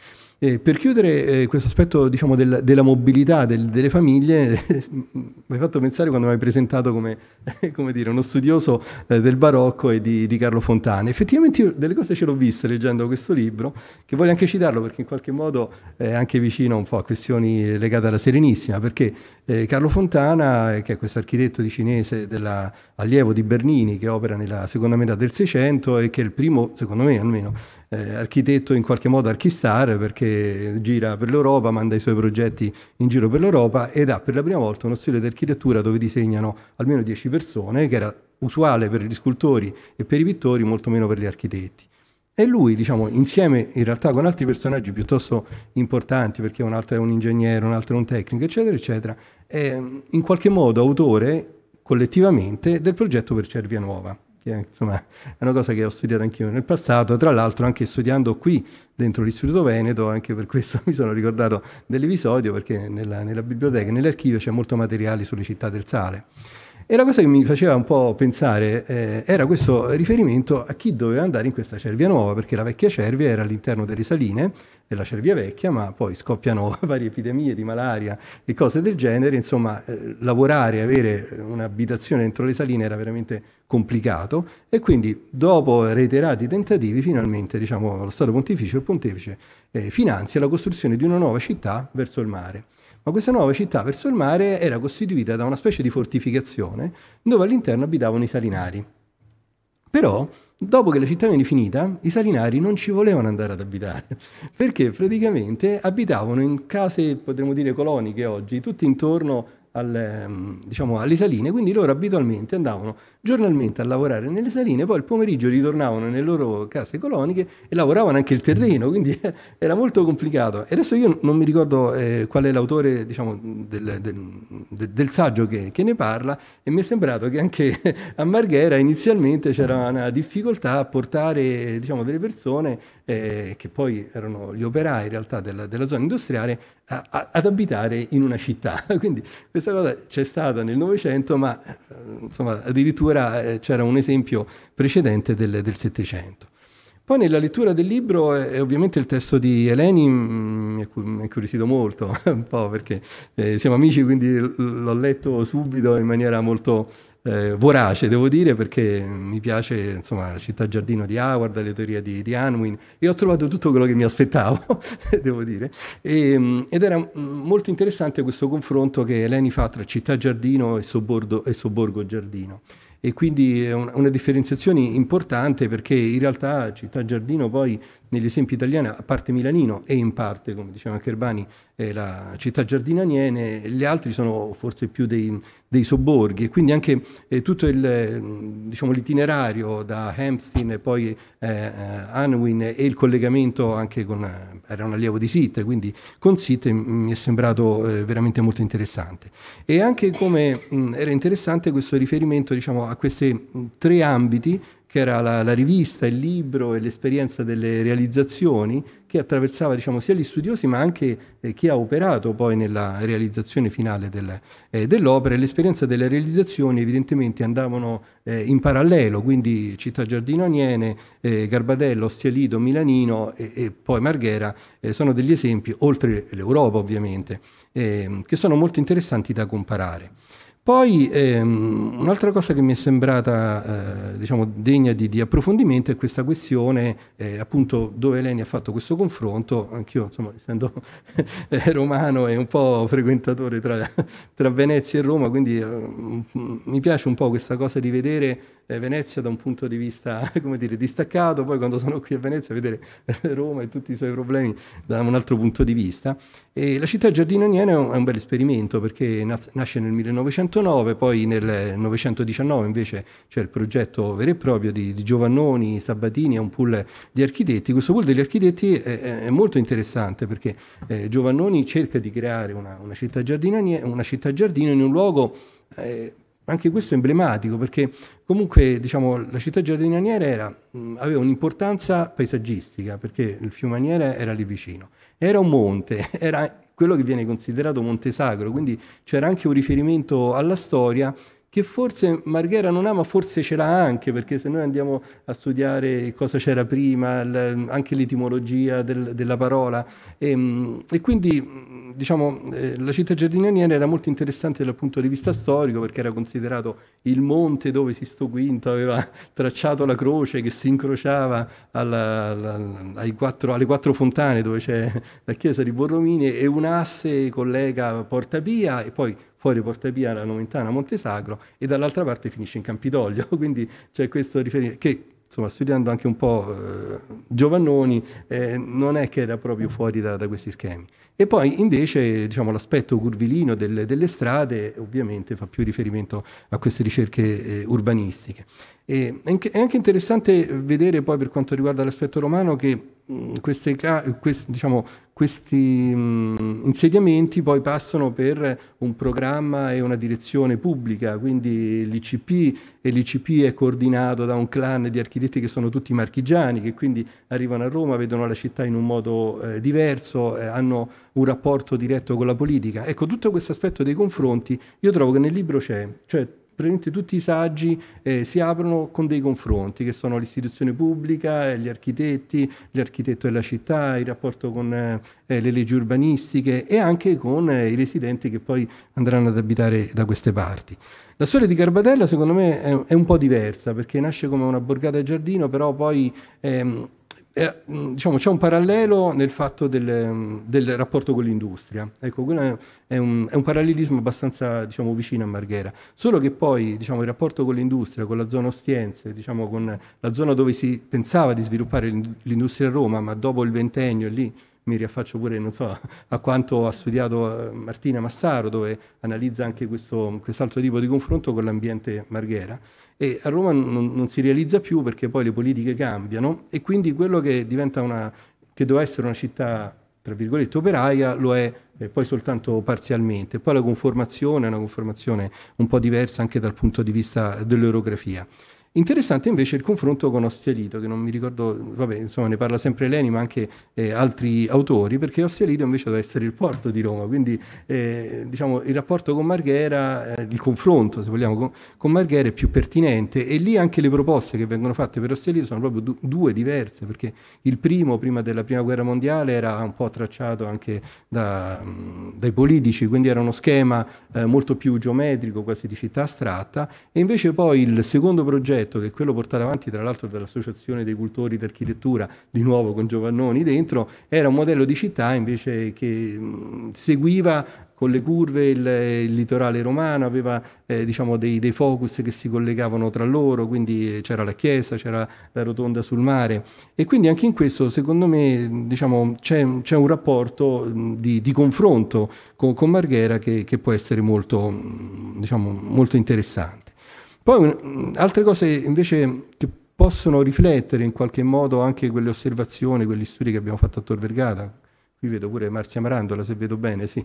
Eh, per chiudere eh, questo aspetto diciamo, del, della mobilità del, delle famiglie, mi hai fatto pensare quando mi hai presentato come, come dire, uno studioso eh, del barocco e di, di, Carlo Fontana. Effettivamente io delle cose ce l'ho viste leggendo questo libro, che voglio anche citarlo perché in qualche modo è anche vicino un po' a questioni legate alla Serenissima, perché eh, Carlo Fontana, eh, che è questo architetto di cinese della, allievo di Bernini, che opera nella seconda metà del Seicento e che è il primo, secondo me almeno, eh, architetto in qualche modo archistar perché gira per l'Europa, manda i suoi progetti in giro per l'Europa ed ha per la prima volta uno stile di architettura dove disegnano almeno 10 persone, che era usuale per gli scultori e per i pittori, molto meno per gli architetti. E lui, diciamo, insieme in realtà con altri personaggi piuttosto importanti, perché un altro è un ingegnere, un altro è un tecnico, eccetera, eccetera, è mm, in qualche modo autore collettivamente del progetto per Cervia Nuova che insomma, è una cosa che ho studiato anch'io nel passato, tra l'altro anche studiando qui dentro l'Istituto Veneto, anche per questo mi sono ricordato dell'episodio, perché nella, nella biblioteca e nell'archivio c'è molto materiale sulle città del sale. E la cosa che mi faceva un po' pensare eh, era questo riferimento a chi doveva andare in questa cervia nuova, perché la vecchia cervia era all'interno delle saline della cervia vecchia, ma poi scoppiano varie epidemie di malaria e cose del genere, insomma eh, lavorare, avere un'abitazione dentro le saline era veramente complicato e quindi dopo reiterati tentativi finalmente diciamo, lo Stato Pontificio, il Pontefice, eh, finanzia la costruzione di una nuova città verso il mare. Ma questa nuova città verso il mare era costituita da una specie di fortificazione dove all'interno abitavano i salinari. Però, dopo che la città venne finita, i salinari non ci volevano andare ad abitare, perché praticamente abitavano in case, potremmo dire, coloniche oggi, tutti intorno al, ehm, diciamo, alle saline, quindi loro abitualmente andavano giornalmente a lavorare nelle saline, poi il pomeriggio ritornavano nelle loro case coloniche e lavoravano anche il terreno, quindi era molto complicato. E adesso io non mi ricordo eh, qual è l'autore diciamo, del, del, del, saggio che, che, ne parla e mi è sembrato che anche a Marghera inizialmente c'era una difficoltà a portare diciamo, delle persone eh, che poi erano gli operai in realtà della, della zona industriale a, a, ad abitare in una città. quindi questa questa cosa c'è stata nel Novecento, ma eh, insomma, addirittura eh, c'era un esempio precedente del Settecento. Poi nella lettura del libro, eh, ovviamente il testo di Eleni mm, mi ha curiosito molto, un po' perché eh, siamo amici, quindi l'ho letto subito in maniera molto eh, vorace, devo dire, perché mi piace insomma, la città giardino di Howard, le teorie di, di Unwin, e ho trovato tutto quello che mi aspettavo, devo dire. E, ehm, ed era mm, molto interessante questo confronto che Eleni fa tra città giardino e, e sobborgo giardino e quindi è una differenziazione importante perché in realtà città giardino poi negli esempi italiani, a parte Milanino e in parte, come diceva anche Urbani, eh, la città giardinaniene, gli altri sono forse più dei, dei sobborghi e quindi anche eh, tutto il, mm, diciamo, l'itinerario da Hampstein e poi eh, eh, Anwin e il collegamento anche con, eh, era un allievo di Sitte, quindi con Sitte mi è sembrato veramente molto interessante. E anche come mh, mm, era interessante questo riferimento diciamo, a questi mm, tre ambiti che era la, la, rivista, il libro e l'esperienza delle realizzazioni che attraversava diciamo, sia gli studiosi ma anche eh, chi ha operato poi nella realizzazione finale del, eh, dell'opera e l'esperienza delle realizzazioni evidentemente andavano eh, in parallelo, quindi Città Giardino Aniene, eh, Garbadello, Ostialido, Milanino e, e poi Marghera eh, sono degli esempi, oltre l'Europa ovviamente, ehm, che sono molto interessanti da comparare. Poi ehm, un'altra cosa che mi è sembrata eh, diciamo, degna di, di, approfondimento è questa questione eh, appunto dove Eleni ha fatto questo confronto, anch'io insomma essendo eh, romano e un po' frequentatore tra, tra Venezia e Roma, quindi eh, mi piace un po' questa cosa di vedere eh, Venezia da un punto di vista, come dire, distaccato, poi quando sono qui a Venezia a vedere Roma e tutti i suoi problemi da un altro punto di vista. E la città giardinoniana è un, è un bel esperimento perché nasce nel 1909, poi nel 1919 invece c'è il progetto vero e proprio di, di Giovannoni, Sabatini, è un pool di architetti. Questo pool degli architetti è, è molto interessante perché eh, Giovannoni cerca di creare una, una città giardino in un luogo... Eh, anche questo è emblematico perché comunque diciamo, la città giardiniera era, aveva un'importanza paesaggistica perché il fiume Aniera era lì vicino. Era un monte, era quello che viene considerato monte sacro, quindi c'era anche un riferimento alla storia che forse Marghera non ha, ma forse ce l'ha anche, perché se noi andiamo a studiare cosa c'era prima, anche l'etimologia del, della parola, e, ehm, e quindi diciamo, eh, la città giardiniera era molto interessante dal punto di vista storico, perché era considerato il monte dove Sisto V aveva tracciato la croce che si incrociava alla, alla, quattro, alle quattro fontane dove c'è la chiesa di Borromini e un asse collega Porta Pia e poi fuori Porta Piana, Nomentana, Montesagro e dall'altra parte finisce in Campidoglio, quindi c'è questo riferimento che insomma, studiando anche un po' eh, Giovannoni, eh, non è che era proprio fuori da, da questi schemi. E poi invece diciamo, l'aspetto curvilino del, delle strade ovviamente fa più riferimento a queste ricerche eh, urbanistiche. E è anche interessante vedere poi per quanto riguarda l'aspetto romano che mh, mm, queste, diciamo, questi mh, mm, insediamenti poi passano per un programma e una direzione pubblica, quindi l'ICP e l'ICP è coordinato da un clan di architetti che sono tutti marchigiani, che quindi arrivano a Roma, vedono la città in un modo eh, diverso, eh, hanno un rapporto diretto con la politica. Ecco, tutto questo aspetto dei confronti io trovo che nel libro c'è, cioè praticamente tutti i saggi eh, si aprono con dei confronti che sono l'istituzione pubblica, eh, gli architetti, l'architetto della città, il rapporto con eh, eh, le leggi urbanistiche e anche con eh, i residenti che poi andranno ad abitare da queste parti. La storia di Carbatella secondo me è, è un po' diversa perché nasce come una borgata giardino, però poi ehm, eh, mm, diciamo, c'è un parallelo nel fatto del, mm, del rapporto con l'industria. Ecco, è un, è un, parallelismo abbastanza diciamo, vicino a Marghera. Solo che poi diciamo, il rapporto con l'industria, con la zona Ostiense, diciamo, con la zona dove si pensava di sviluppare l'industria a Roma, ma dopo il ventennio lì mi riaffaccio pure so, a quanto ha studiato eh, Martina Massaro, dove analizza anche questo, quest'altro tipo di confronto con l'ambiente Marghera e a Roma non, non si realizza più perché poi le politiche cambiano e quindi quello che diventa una, che doveva essere una città tra virgolette operaia lo è eh, poi soltanto parzialmente. Poi la conformazione è una conformazione un po' diversa anche dal punto di vista dell'orografia. Interessante invece il confronto con Ostialito, che non mi ricordo, vabbè, insomma ne parla sempre Leni, ma anche eh, altri autori, perché Ostialito invece deve essere il porto di Roma, quindi eh, diciamo, il rapporto con Marghera, eh, il confronto se vogliamo con, con, Marghera è più pertinente e lì anche le proposte che vengono fatte per Ostialito sono proprio du- due diverse, perché il primo, prima della Prima Guerra Mondiale, era un po' tracciato anche da, mh, dai politici, quindi era uno schema eh, molto più geometrico, quasi di città astratta, e invece poi il secondo progetto progetto, che è quello portato avanti tra l'altro dall'Associazione dei Cultori d'Architettura, di nuovo con Giovannoni dentro, era un modello di città invece che mh, seguiva con le curve il, il litorale romano, aveva eh, diciamo dei, dei, focus che si collegavano tra loro, quindi eh, c'era la chiesa, c'era la rotonda sul mare e quindi anche in questo secondo me diciamo, c'è, c'è, un rapporto di, di confronto con, con Marghera che, che, può essere molto, diciamo, molto interessante. Poi altre cose invece che possono riflettere in qualche modo anche quelle osservazioni, quegli studi che abbiamo fatto a Tor Vergata, qui vedo pure Marzia Marandola, se vedo bene, sì,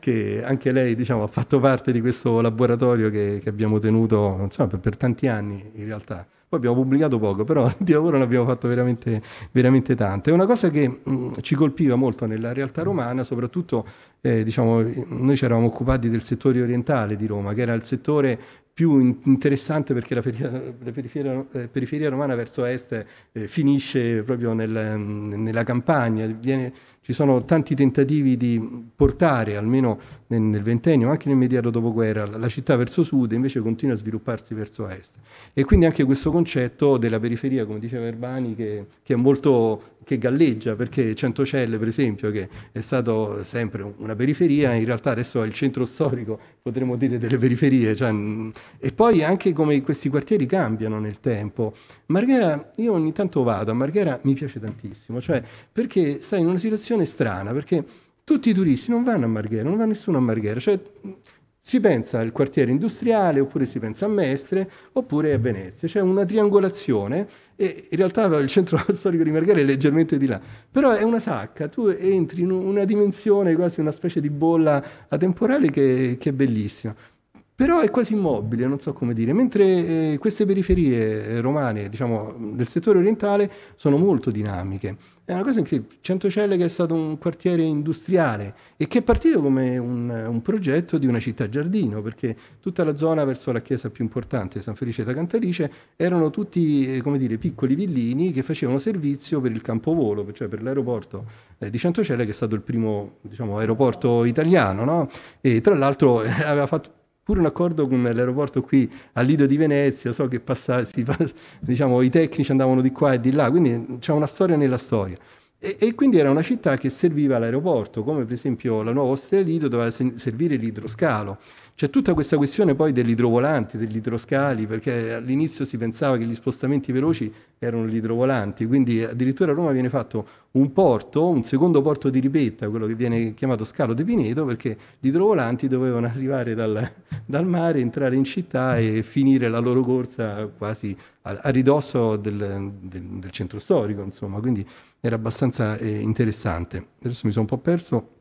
che anche lei diciamo, ha fatto parte di questo laboratorio che, che abbiamo tenuto so, per, per, tanti anni in realtà. Poi abbiamo pubblicato poco, però di lavoro ne abbiamo fatto veramente, veramente tanto. È una cosa che mh, ci colpiva molto nella realtà romana, soprattutto eh, diciamo, noi ci eravamo occupati del settore orientale di Roma, che era il settore più interessante perché la, periferia, la periferia, eh, periferia romana verso est eh, finisce proprio nel, mm, nella campagna. Viene, ci sono tanti tentativi di portare, almeno nel, nel ventennio, anche nel mediano dopoguerra, la città verso sud e invece continua a svilupparsi verso est. E quindi anche questo concetto della periferia, come diceva Erbani, che, che è molto che galleggia, perché Centocelle, per esempio, che è stato sempre una periferia, in realtà adesso è il centro storico, potremmo dire, delle periferie. Cioè, e poi anche come questi quartieri cambiano nel tempo. Marghera, io ogni tanto vado, a Marghera mi piace tantissimo, cioè perché stai in una situazione strana, perché tutti i turisti non vanno a Marghera, non va nessuno a Marghera. Cioè, si pensa al quartiere industriale, oppure si pensa a Mestre, oppure a Venezia. C'è cioè una triangolazione e in realtà il centro storico di Marghera è leggermente di là, però è una sacca, tu entri in una dimensione, quasi una specie di bolla atemporale che, che è bellissima però è quasi immobile, non so come dire, mentre eh, queste periferie romane, diciamo, del settore orientale sono molto dinamiche è una cosa incredibile. Centocelle che è stato un quartiere industriale e che è partito come un, un progetto di una città giardino, perché tutta la zona verso la chiesa più importante, San Felice da Cantarice, erano tutti eh, come dire, piccoli villini che facevano servizio per il campovolo, cioè per l'aeroporto eh, di Centocelle, che è stato il primo diciamo, aeroporto italiano. No? E tra l'altro eh, aveva fatto pure un accordo con l'aeroporto qui a Lido di Venezia, so che passa, passa, diciamo, i tecnici andavano di qua e di là, quindi c'è una storia nella storia. E, e, quindi era una città che serviva l'aeroporto, come per esempio la nuova Osteria Lido doveva servire l'idroscalo. C'è tutta questa questione poi dell'idrovolante, degli idroscali, perché all'inizio si pensava che gli spostamenti veloci erano gli idrovolanti, quindi addirittura a Roma viene fatto un porto, un secondo porto di ripetta, quello che viene chiamato Scalo di Pineto, perché gli idrovolanti dovevano arrivare dal, dal mare, entrare in città e finire la loro corsa quasi a, a ridosso del, del, del, centro storico, insomma, quindi era abbastanza eh, interessante. Adesso mi sono un po' perso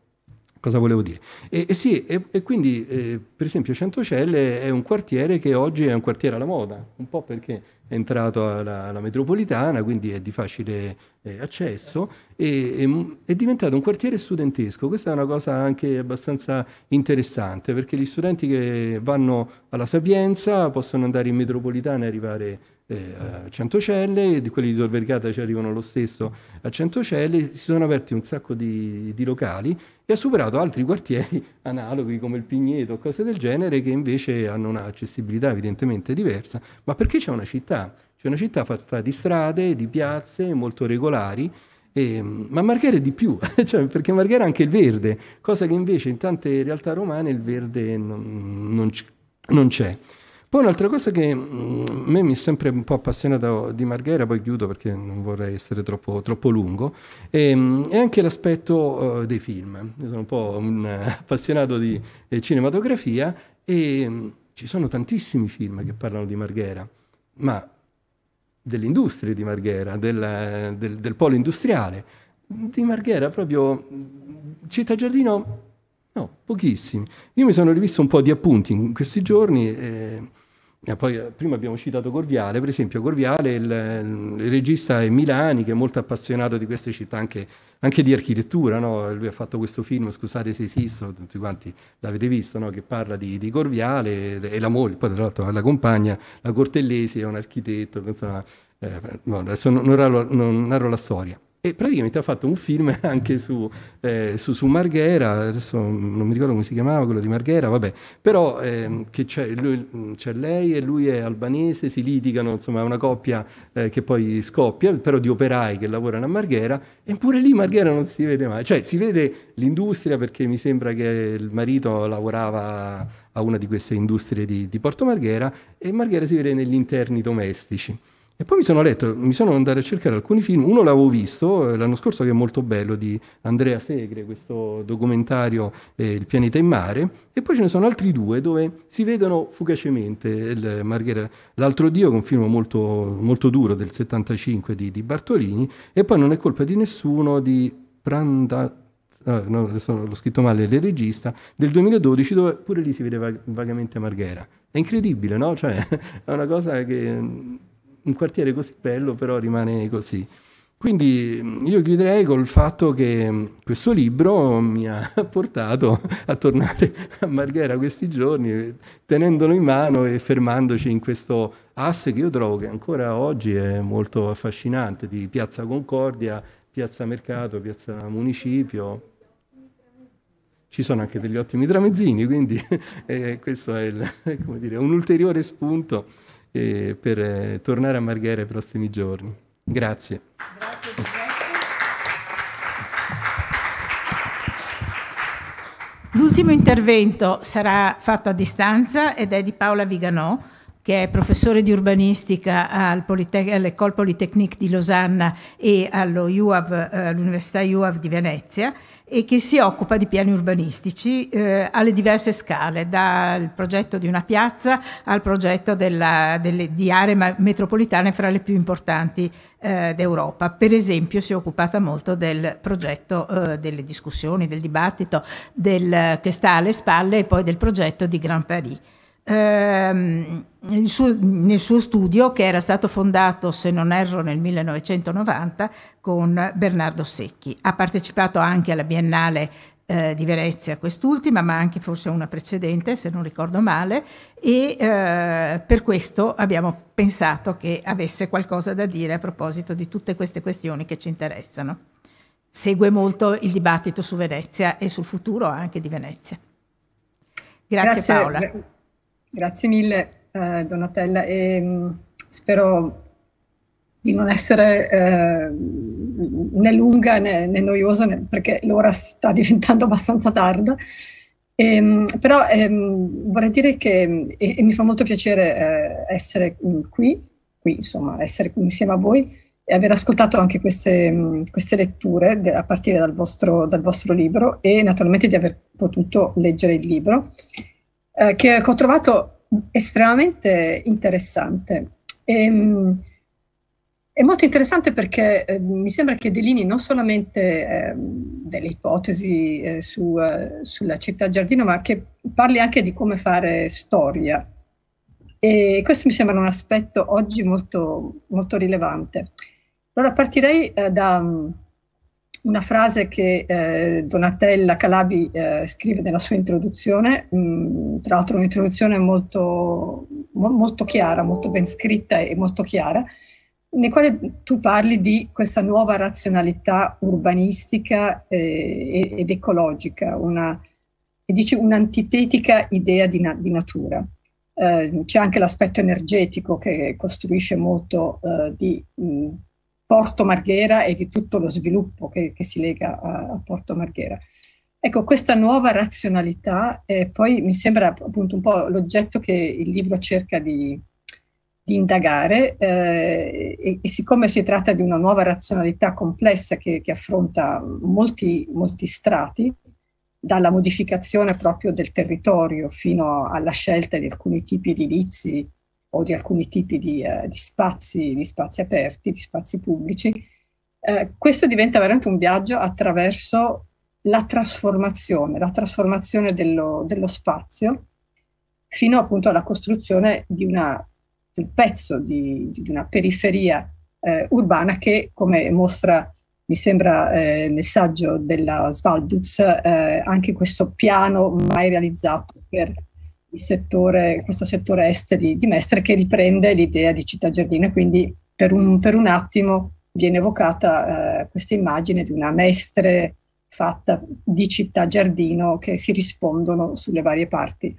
Cosa volevo dire? E, e sì, e, e quindi eh, per esempio Centocelle è un quartiere che oggi è un quartiere alla moda, un po' perché è entrato alla, alla metropolitana, quindi è di facile eh, accesso, e, e, mm, è diventato un quartiere studentesco. Questa è una cosa anche abbastanza interessante, perché gli studenti che vanno alla Sapienza possono andare in metropolitana e arrivare eh, a Centocelle, di quelli di Tor Vergata ci arrivano lo stesso a Centocelle, si sono aperti un sacco di, di locali e ha superato altri quartieri analoghi come il Pigneto o cose del genere che invece hanno un'accessibilità evidentemente diversa, ma perché c'è una città, c'è una città fatta di strade, di piazze molto regolari. E, mm, ma Marghera è di più, cioè, perché Marghera ha anche il verde, cosa che invece in tante realtà romane il verde non, non c'è. Poi un'altra cosa che a mm, me mi è sempre un po' appassionato di Marghera, poi chiudo perché non vorrei essere troppo, troppo lungo, e, mm, è anche l'aspetto uh, dei film. Io sono un po' un eh, appassionato di eh, cinematografia e mh, mm, ci sono tantissimi film che parlano di Marghera, ma dell'industria di Marghera, del, del, del polo industriale. Di Marghera proprio Città Giardino No, pochissimi. Io mi sono rivisto un po' di appunti in questi giorni. Eh, poi, eh, prima abbiamo citato Corviale, per esempio Corviale, il, eh, il, regista è Milani, che è molto appassionato di queste città, anche, anche di architettura, no? lui ha fatto questo film, scusate se esisto, tutti quanti l'avete visto, no? che parla di, di, Corviale e la moglie, poi tra l'altro la compagna, la Cortellesi è un architetto, insomma, eh, no, adesso non narro, non narro la storia e praticamente ha fatto un film anche su, eh, su, su, Marghera, adesso non mi ricordo come si chiamava quello di Marghera, vabbè, però eh, c'è, lui, c'è, lei e lui è albanese, si litigano, insomma è una coppia eh, che poi scoppia, però di operai che lavorano a Marghera, eppure lì Marghera non si vede mai, cioè si vede l'industria perché mi sembra che il marito lavorava a una di queste industrie di, di Porto Marghera e Marghera si vede negli interni domestici. E poi mi sono letto, mi sono andato a cercare alcuni film, uno l'avevo visto eh, l'anno scorso che è molto bello, di Andrea Segre, questo documentario eh, Il pianeta in mare, e poi ce ne sono altri due dove si vedono fugacemente L'altro Dio, che è un film molto, molto duro del 75 di, di, Bartolini, e poi Non è colpa di nessuno di Pranda... Ah, no, adesso l'ho scritto male, il regista, del 2012, dove pure lì si vede vag vagamente Marghera. È incredibile, no? Cioè, è una cosa che un quartiere così bello però rimane così. Quindi mm, io chiuderei col fatto che mm, questo libro mi ha portato a tornare a Marghera questi giorni, tenendolo in mano e fermandoci in questo asse che io trovo che ancora oggi è molto affascinante, di Piazza Concordia, Piazza Mercato, Piazza Municipio. Ci sono anche degli ottimi tramezzini, quindi eh, questo è il, dire, un ulteriore spunto eh, per eh, tornare a Marghera i prossimi giorni. Grazie. Grazie L'ultimo intervento sarà fatto a distanza ed è di Paola Viganò, che è professore di urbanistica al Politec- all'École Polytechnique di Losanna e eh, all'Università UAV, eh, UAV di Venezia e che si occupa di piani urbanistici eh, alle diverse scale, dal progetto di una piazza al progetto della, delle, di aree metropolitane fra le più importanti eh, d'Europa. Per esempio si è occupata molto del progetto eh, delle discussioni, del dibattito del, che sta alle spalle e poi del progetto di Grand Paris ehm, nel, suo, nel suo studio che era stato fondato, se non erro, nel 1990 con Bernardo Secchi. Ha partecipato anche alla Biennale eh, di Venezia, quest'ultima, ma anche forse una precedente, se non ricordo male, e eh, per questo abbiamo pensato che avesse qualcosa da dire a proposito di tutte queste questioni che ci interessano. Segue molto il dibattito su Venezia e sul futuro anche di Venezia. Grazie, Grazie Paola. Grazie mille eh, Donatella e mh, mm, spero di non essere eh, né lunga né, né noiosa né, perché l'ora sta diventando abbastanza tarda. E, ehm, però ehm, vorrei dire che e, e mi fa molto piacere eh, essere mm, qui, qui, insomma, essere insieme a voi e aver ascoltato anche queste, mh, mm, queste letture de, a partire dal vostro, dal vostro libro e naturalmente di aver potuto leggere il libro eh, che ho trovato estremamente interessante. E, ehm, è molto interessante perché eh, mi sembra che delini non solamente eh, delle ipotesi eh, su, eh, sulla città giardino, ma che parli anche di come fare storia. E questo mi sembra un aspetto oggi molto, molto rilevante. Allora partirei eh, da, mm, una frase che eh, Donatella Calabi eh, scrive nella sua introduzione, mh, mm, tra l'altro un'introduzione molto, mo, molto chiara, molto ben scritta e molto chiara, nel quale tu parli di questa nuova razionalità urbanistica eh, ed ecologica, una, e dici un'antitetica idea di, na- di natura. Eh, c'è anche l'aspetto energetico che costruisce molto eh, di mh, mm, Porto Marghera e di tutto lo sviluppo che, che si lega a, a, Porto Marghera. Ecco, questa nuova razionalità eh, poi mi sembra appunto un po' l'oggetto che il libro cerca di, di indagare eh, e, e, siccome si tratta di una nuova razionalità complessa che, che affronta molti, molti, strati, dalla modificazione proprio del territorio fino alla scelta di alcuni tipi edilizi o di alcuni tipi di, uh, di, spazi, di spazi, aperti, di spazi pubblici, eh, questo diventa veramente un viaggio attraverso la trasformazione, la trasformazione dello, dello spazio fino appunto alla costruzione di, una, di un pezzo di, di una periferia eh, urbana che, come mostra, mi sembra, eh, nel saggio della Svalduz, eh, anche questo piano mai realizzato per settore, questo settore est di, di, Mestre che riprende l'idea di città giardino, quindi per un, per un attimo viene evocata eh, questa immagine di una Mestre fatta di città giardino che si rispondono sulle varie parti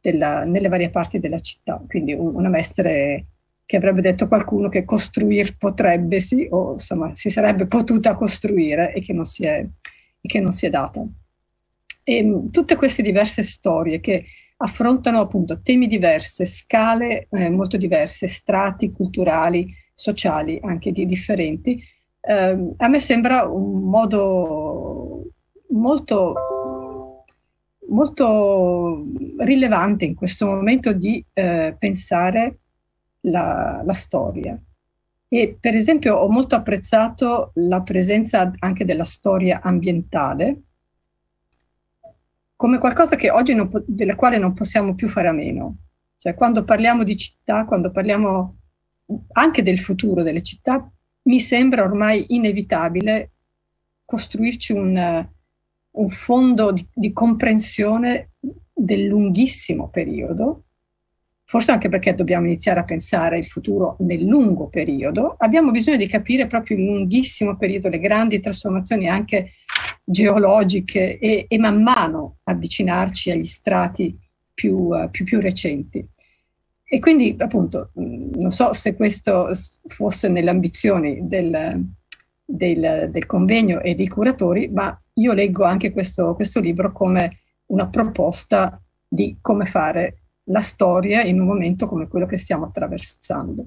della, nelle varie parti della città, quindi un, una Mestre che avrebbe detto qualcuno che costruir potrebbe sì, o insomma si sarebbe potuta costruire e che non si è, che non si è data. E, ehm, tutte queste diverse storie che affrontano appunto temi diversi, scale eh, molto diverse, strati culturali, sociali anche di, differenti. Eh, a me sembra un modo molto, molto rilevante in questo momento di eh, pensare la, la storia. E per esempio ho molto apprezzato la presenza anche della storia ambientale, come qualcosa non, della quale non possiamo più fare a meno. Cioè, quando parliamo di città, quando parliamo anche del futuro delle città, mi sembra ormai inevitabile costruirci un, un fondo di, di comprensione del lunghissimo periodo forse anche perché dobbiamo iniziare a pensare il futuro nel lungo periodo, abbiamo bisogno di capire proprio il lunghissimo periodo, le grandi trasformazioni anche geologiche e, e man mano avvicinarci agli strati più, uh, più, più recenti. E quindi, appunto, mh, non so se questo fosse nelle ambizioni del, del, del, convegno e dei curatori, ma io leggo anche questo, questo libro come una proposta di come fare la storia in un momento come quello che stiamo attraversando.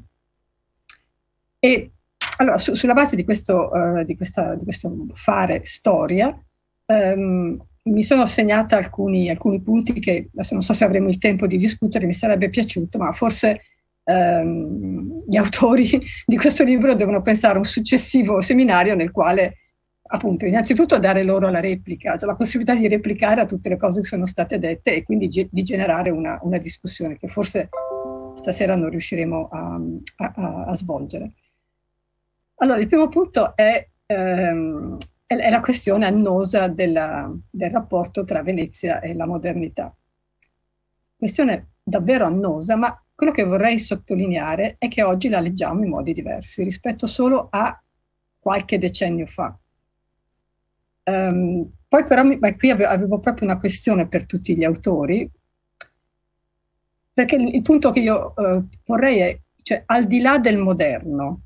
E allora, su, sulla base di questo, uh, di questa, di questo fare storia, um, mi sono segnata alcuni, alcuni, punti che adesso non so se avremo il tempo di discutere, mi sarebbe piaciuto, ma forse um, gli autori di questo libro devono pensare a un successivo seminario nel quale appunto innanzitutto dare loro la replica, cioè la possibilità di replicare a tutte le cose che sono state dette e quindi ge di generare una, una, discussione che forse stasera non riusciremo a, a, a, a svolgere. Allora, il primo punto è, ehm, è la questione annosa della, del rapporto tra Venezia e la modernità. Questione davvero annosa, ma quello che vorrei sottolineare è che oggi la leggiamo in modi diversi rispetto solo a qualche decennio fa. Um, poi però, mi, qui avevo proprio una questione per tutti gli autori, perché il, punto che io eh, vorrei è, cioè, al di là del moderno,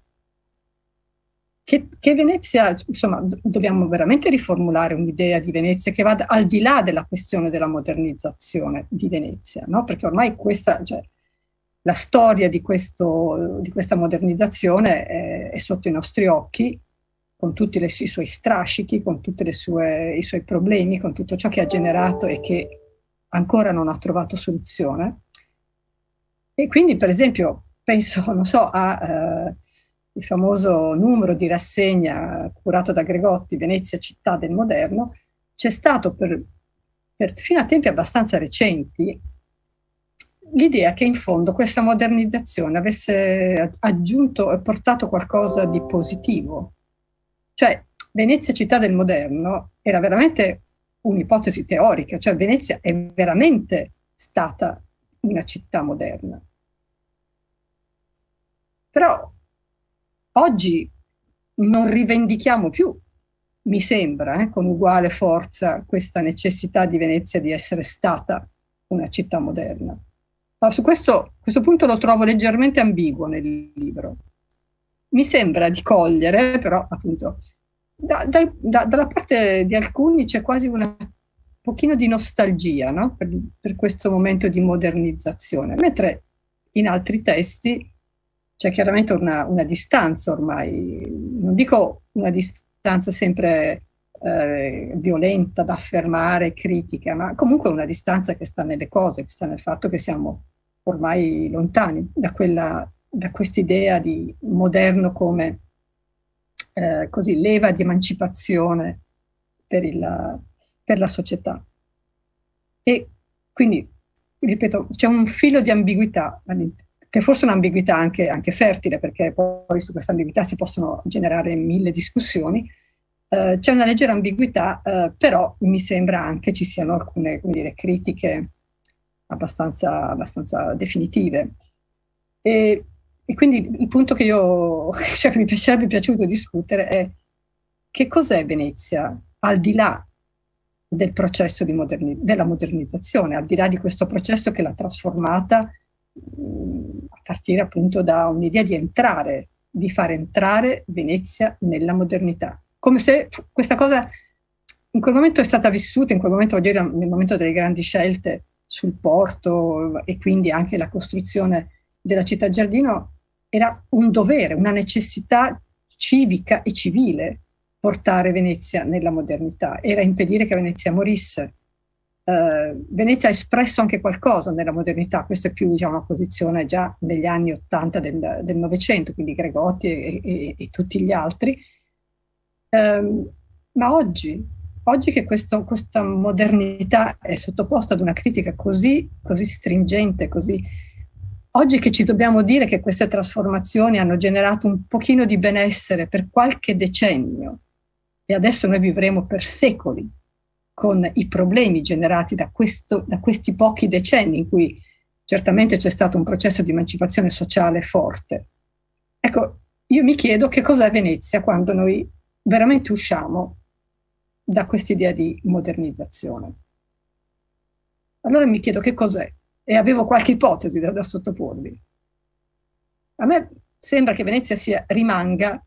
che, che, Venezia, insomma, do, dobbiamo veramente riformulare un'idea di Venezia che vada al di là della questione della modernizzazione di Venezia, no? perché ormai questa, cioè, la storia di, questo, di questa modernizzazione è, è, sotto i nostri occhi, con tutti le, i suoi strascichi, con tutti i suoi problemi, con tutto ciò che ha generato e che ancora non ha trovato soluzione. E quindi, per esempio, penso, non so, a... Eh, il famoso numero di rassegna curato da Gregotti, Venezia città del moderno, c'è stato per, per, fino a tempi abbastanza recenti l'idea che in fondo questa modernizzazione avesse aggiunto e portato qualcosa di positivo. Cioè Venezia città del moderno era veramente un'ipotesi teorica, cioè Venezia è veramente stata una città moderna. Però oggi non rivendichiamo più, mi sembra, eh, con uguale forza questa necessità di Venezia di essere stata una città moderna. Ma su questo, questo punto lo trovo leggermente ambiguo nel libro. Mi sembra di cogliere, però appunto, da, da, da, dalla parte di alcuni c'è quasi un pochino di nostalgia no? per, per questo momento di modernizzazione, mentre in altri testi c'è chiaramente una, una, distanza ormai, non dico una distanza sempre eh, violenta da affermare, critica, ma comunque una distanza che sta nelle cose, che sta nel fatto che siamo ormai lontani da, quella, da quest'idea di moderno come eh, così, leva di emancipazione per, il, per la società. E quindi, ripeto, c'è un filo di ambiguità all'interno che è forse un'ambiguità anche, anche fertile, perché poi su questa ambiguità si possono generare mille discussioni, eh, c'è una leggera ambiguità, eh, però mi sembra anche ci siano alcune dire, critiche abbastanza, abbastanza definitive. E, e, quindi il punto che, io, cioè, che mi sarebbe piaciuto discutere è che cos'è Venezia al di là del processo di moderni della modernizzazione, al di là di questo processo che l'ha trasformata partire appunto da un'idea di entrare, di far entrare Venezia nella modernità, come se questa cosa in quel momento è stata vissuta, in quel momento voglio dire nel momento delle grandi scelte sul porto e quindi anche la costruzione della città giardino, era un dovere, una necessità civica e civile portare Venezia nella modernità, era impedire che Venezia morisse eh, Venezia ha espresso anche qualcosa nella modernità, questa è più diciamo, una posizione già negli anni 80 del, Novecento, quindi Gregotti e, e, e tutti gli altri. Eh, ma oggi, oggi che questo, questa modernità è sottoposta ad una critica così, così stringente, così, oggi che ci dobbiamo dire che queste trasformazioni hanno generato un pochino di benessere per qualche decennio e adesso noi vivremo per secoli con i problemi generati da, questo, da questi pochi decenni in cui certamente c'è stato un processo di emancipazione sociale forte. Ecco, io mi chiedo che cos'è Venezia quando noi veramente usciamo da quest'idea di modernizzazione. Allora mi chiedo che cos'è e avevo qualche ipotesi da, da sottoporvi. A me sembra che Venezia sia, rimanga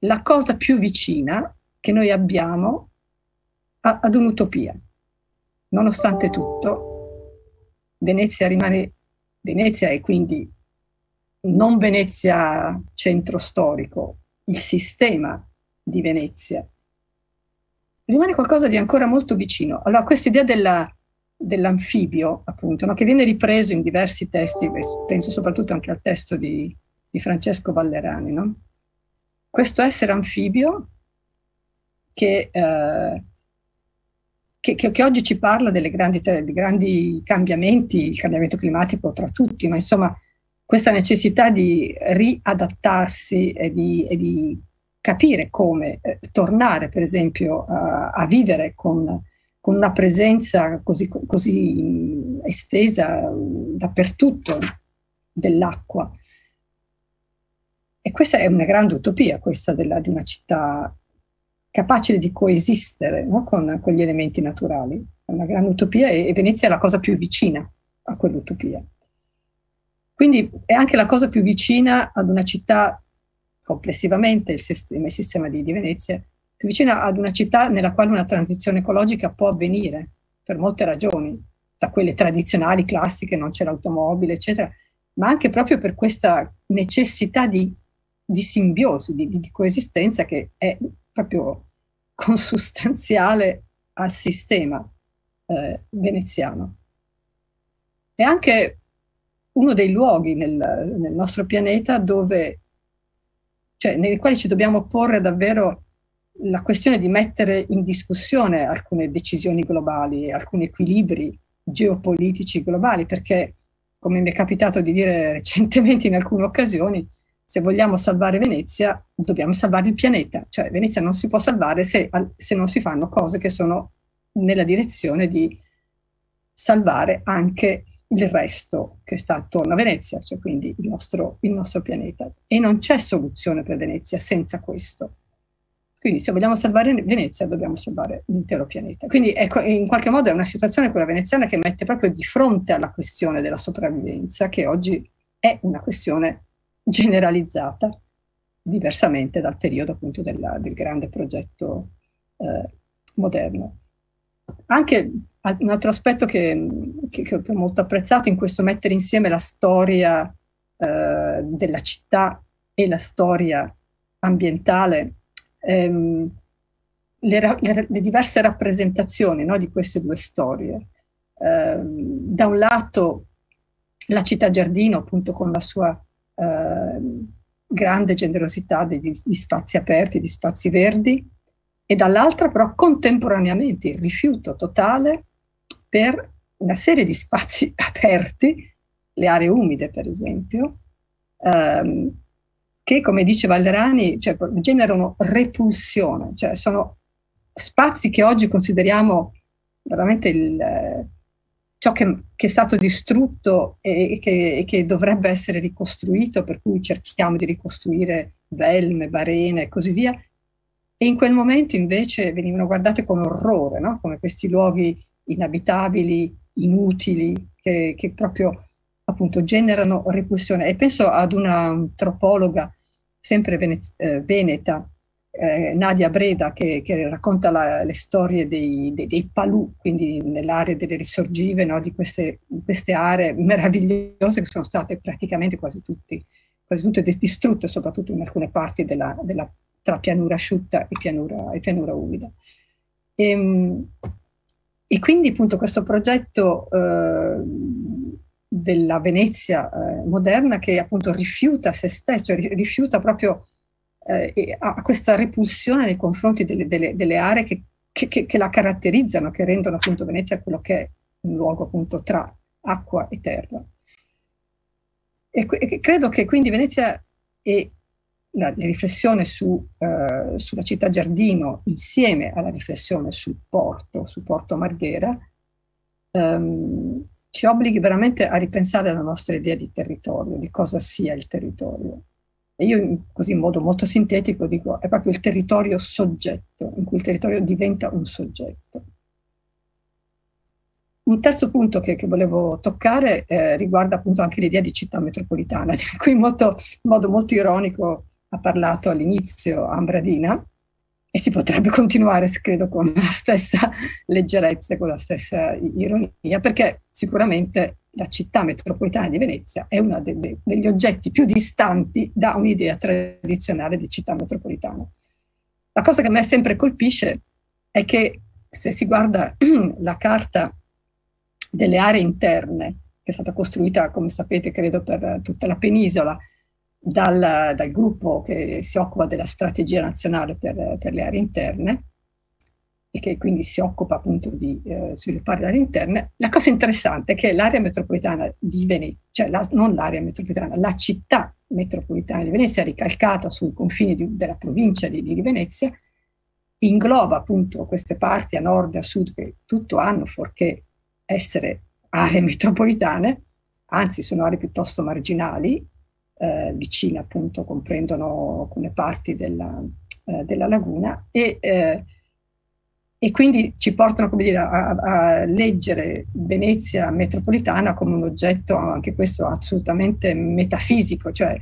la cosa più vicina che noi abbiamo a, ad un'utopia. Nonostante tutto, Venezia rimane Venezia e quindi non Venezia centro storico, il sistema di Venezia, rimane qualcosa di ancora molto vicino. Allora, questa idea della, dell'anfibio, appunto, no? che viene ripreso in diversi testi, penso soprattutto anche al testo di, di Francesco Vallerani, no? questo essere anfibio che eh, che, che, che, oggi ci parla delle grandi, dei grandi cambiamenti, il cambiamento climatico tra tutti, ma insomma questa necessità di riadattarsi e di, e di capire come eh, tornare per esempio a, a vivere con, con, una presenza così, così estesa dappertutto dell'acqua. E questa è una grande utopia, questa della, di una città capace di coesistere no? con, con, gli elementi naturali. È una grande utopia e, e Venezia è la cosa più vicina a quell'utopia. Quindi è anche la cosa più vicina ad una città, complessivamente il sistema, il sistema di, di, Venezia, più vicina ad una città nella quale una transizione ecologica può avvenire per molte ragioni, da quelle tradizionali, classiche, non c'è l'automobile, eccetera, ma anche proprio per questa necessità di, di simbiosi, di, di, coesistenza che è proprio consustanziale al sistema eh, veneziano. È anche uno dei luoghi nel, nel nostro pianeta dove, cioè, nei quali ci dobbiamo porre davvero la questione di mettere in discussione alcune decisioni globali, alcuni equilibri geopolitici globali, perché, come mi è capitato di dire recentemente in alcune occasioni, se vogliamo salvare Venezia, dobbiamo salvare il pianeta. Cioè Venezia non si può salvare se, se non si fanno cose che sono nella direzione di salvare anche il resto che sta attorno a Venezia, cioè quindi il nostro, il nostro pianeta. E non c'è soluzione per Venezia senza questo. Quindi se vogliamo salvare Venezia dobbiamo salvare l'intero pianeta. Quindi ecco, in qualche modo è una situazione quella veneziana che mette proprio di fronte alla questione della sopravvivenza, che oggi è una questione generalizzata, diversamente dal periodo appunto della, del grande progetto eh, moderno. Anche un altro aspetto che, che, che, ho molto apprezzato in questo mettere insieme la storia eh, della città e la storia ambientale, ehm, le, le, le, diverse rappresentazioni no, di queste due storie. Eh, da un lato la città giardino appunto con la sua Ehm, grande generosità di, di, spazi aperti, di spazi verdi, e dall'altra però contemporaneamente il rifiuto totale per una serie di spazi aperti, le aree umide per esempio, ehm, che come dice Valderani cioè, generano repulsione, cioè sono spazi che oggi consideriamo veramente il ciò che, che, è stato distrutto e che, che, dovrebbe essere ricostruito, per cui cerchiamo di ricostruire belme, barene e così via. E in quel momento invece venivano guardate con orrore, no? come questi luoghi inabitabili, inutili, che, che proprio appunto generano repulsione. E penso ad un'antropologa antropologa, sempre eh, veneta, eh, Nadia Breda che, che racconta la, le storie dei, dei, dei, palù, quindi nell'area delle risorgive, no, di queste, queste, aree meravigliose che sono state praticamente quasi, tutti, quasi tutte distrutte, soprattutto in alcune parti della, della, tra pianura asciutta e pianura, e pianura umida. E, ehm, e, quindi appunto questo progetto eh, della Venezia eh, moderna che appunto rifiuta se stesso, rifiuta proprio eh, a questa repulsione nei confronti delle, delle, delle aree che, che, che, che, la caratterizzano, che rendono appunto Venezia quello che è un luogo appunto tra acqua e terra. E, e credo che quindi Venezia e la, la riflessione su, eh, sulla città giardino insieme alla riflessione sul porto, su Porto Marghera, ehm, ci obblighi veramente a ripensare alla nostra idea di territorio, di cosa sia il territorio. E io così in modo molto sintetico dico è proprio il territorio soggetto, in cui il territorio diventa un soggetto. Un terzo punto che, che volevo toccare eh, riguarda appunto anche l'idea di città metropolitana, di cui molto, in modo molto ironico ha parlato all'inizio Ambradina e si potrebbe continuare, credo, con la stessa leggerezza, con la stessa ironia, perché sicuramente la città metropolitana di Venezia è uno degli oggetti più distanti da un'idea tradizionale di città metropolitana. La cosa che a me sempre colpisce è che se si guarda la carta delle aree interne, che è stata costruita, come sapete, credo per tutta la penisola, dal, dal gruppo che si occupa della strategia nazionale per, per le aree interne, e che quindi si occupa appunto di eh, sviluppare l'area interna, la cosa interessante è che l'area metropolitana di Venezia, cioè la, non l'area metropolitana, la città metropolitana di Venezia, ricalcata sui confini di, della provincia di, di, Venezia, ingloba appunto queste parti a nord e a sud che tutto hanno fuorché essere aree metropolitane, anzi sono aree piuttosto marginali, eh, vicine appunto comprendono alcune parti della, eh, della laguna e eh, e quindi ci portano dire, a, a, leggere Venezia metropolitana come un oggetto, anche questo assolutamente metafisico, cioè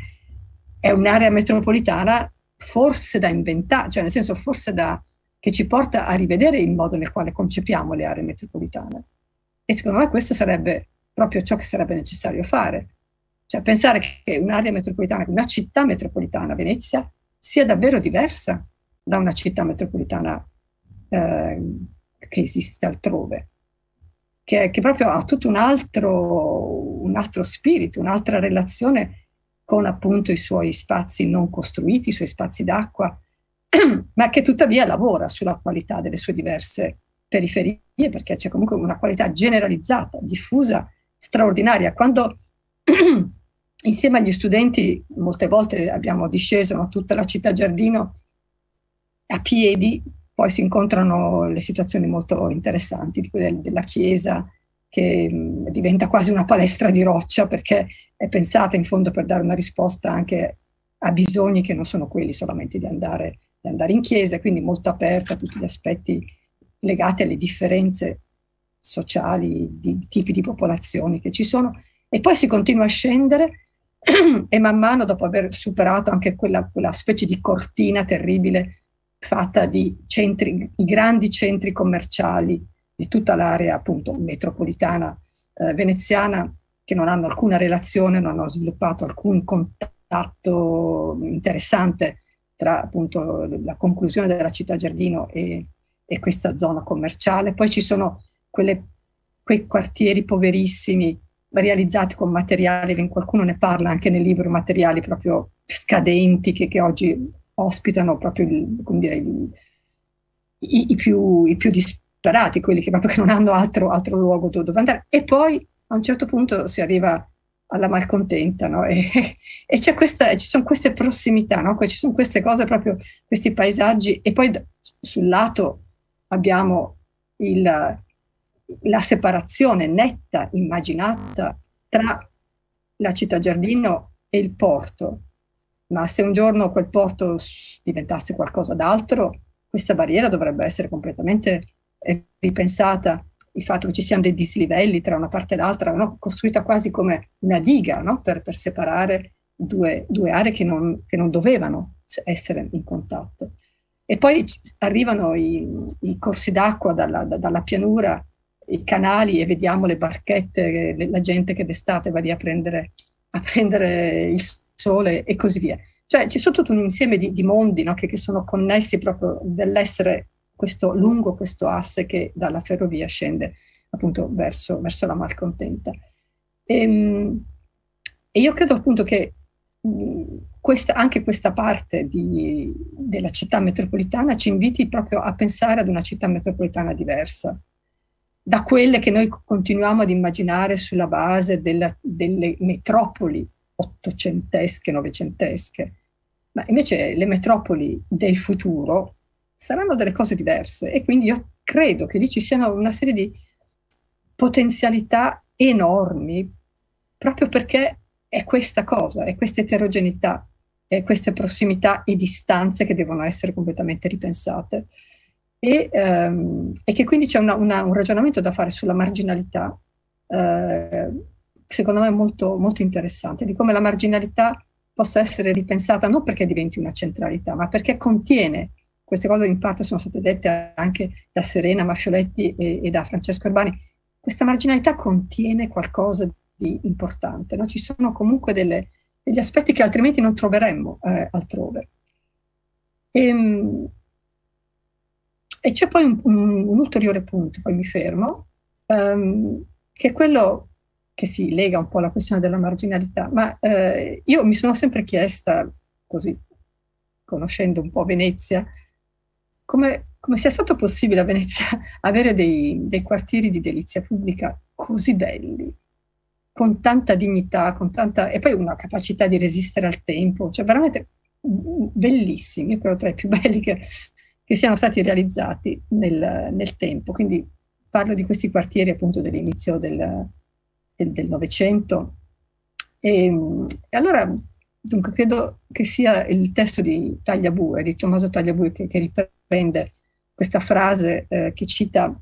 è un'area metropolitana forse da inventare, cioè nel senso forse da, che ci porta a rivedere il modo nel quale concepiamo le aree metropolitane. E secondo me questo sarebbe proprio ciò che sarebbe necessario fare, cioè pensare che un'area metropolitana, una città metropolitana, Venezia, sia davvero diversa da una città metropolitana eh, che esiste altrove, che, che, proprio ha tutto un altro, un altro spirito, un'altra relazione con appunto i suoi spazi non costruiti, i suoi spazi d'acqua, ma che tuttavia lavora sulla qualità delle sue diverse periferie, perché c'è comunque una qualità generalizzata, diffusa, straordinaria. Quando insieme agli studenti molte volte abbiamo disceso no, tutta la città giardino a piedi poi si incontrano le situazioni molto interessanti, tipo del, della chiesa che mh, diventa quasi una palestra di roccia perché è pensata in fondo per dare una risposta anche a bisogni che non sono quelli solamente di andare, di andare in chiesa, quindi molto aperta a tutti gli aspetti legati alle differenze sociali, di, di tipi di popolazioni che ci sono. E poi si continua a scendere e man mano, dopo aver superato anche quella, quella specie di cortina terribile fatta di centri, i grandi centri commerciali di tutta l'area appunto metropolitana eh, veneziana che non hanno alcuna relazione, non hanno sviluppato alcun contatto interessante tra appunto la conclusione della città giardino e, e questa zona commerciale. Poi ci sono quelle, quei quartieri poverissimi realizzati con materiali, qualcuno ne parla anche nel libro, materiali proprio scadenti che, che oggi ospitano proprio il, dire, il, i, i, più, i, più, disparati, quelli che proprio non hanno altro, altro, luogo dove andare. E poi a un certo punto si arriva alla malcontenta, no? e, e questa, ci sono queste prossimità, no? ci sono queste cose, proprio questi paesaggi, e poi sul lato abbiamo il, la separazione netta, immaginata, tra la città giardino e il porto, ma se un giorno quel porto diventasse qualcosa d'altro, questa barriera dovrebbe essere completamente eh, ripensata. Il fatto che ci siano dei dislivelli tra una parte e l'altra, no? costruita quasi come una diga no? per, per, separare due, due aree che non, che non, dovevano essere in contatto. E poi arrivano i, i corsi d'acqua dalla, da, dalla pianura, i canali e vediamo le barchette, la gente che d'estate va lì a prendere, a prendere il sole e così via. Cioè c'è tutto un insieme di, di mondi no, che, che, sono connessi proprio dell'essere questo, lungo questo asse che dalla ferrovia scende appunto verso, verso la malcontenta. E, ehm, e, io credo appunto che questa, anche questa parte di, della città metropolitana ci inviti proprio a pensare ad una città metropolitana diversa da quelle che noi continuiamo ad immaginare sulla base della, delle metropoli ottocentesche, novecentesche, ma invece le metropoli del futuro saranno delle cose diverse e quindi io credo che lì ci siano una serie di potenzialità enormi proprio perché è questa cosa, è questa eterogeneità, è queste prossimità e distanze che devono essere completamente ripensate. E, ehm, e che quindi c'è una, una, un ragionamento da fare sulla marginalità, eh, secondo me molto, molto interessante, di come la marginalità possa essere ripensata non perché diventi una centralità, ma perché contiene queste cose in parte sono state dette anche da Serena Mascioletti e, e da Francesco Urbani, questa marginalità contiene qualcosa di importante, no? ci sono comunque delle, degli aspetti che altrimenti non troveremmo eh, altrove. E, ehm, e, c'è poi un, un, un ulteriore punto, poi mi fermo, um, che è quello che si lega un po' alla questione della marginalità, ma eh, io mi sono sempre chiesta, così conoscendo un po' Venezia, come, come sia stato possibile a Venezia avere dei, dei quartieri di delizia pubblica così belli, con tanta dignità, con tanta, e poi una capacità di resistere al tempo, cioè veramente bellissimi, però tra i più belli che, che siano stati realizzati nel, nel, tempo. Quindi parlo di questi quartieri appunto dell'inizio del, del Novecento. E, ehm, e, allora, dunque, credo che sia il testo di Tagliabue, di Tommaso Tagliabue, che, che riprende questa frase eh, che cita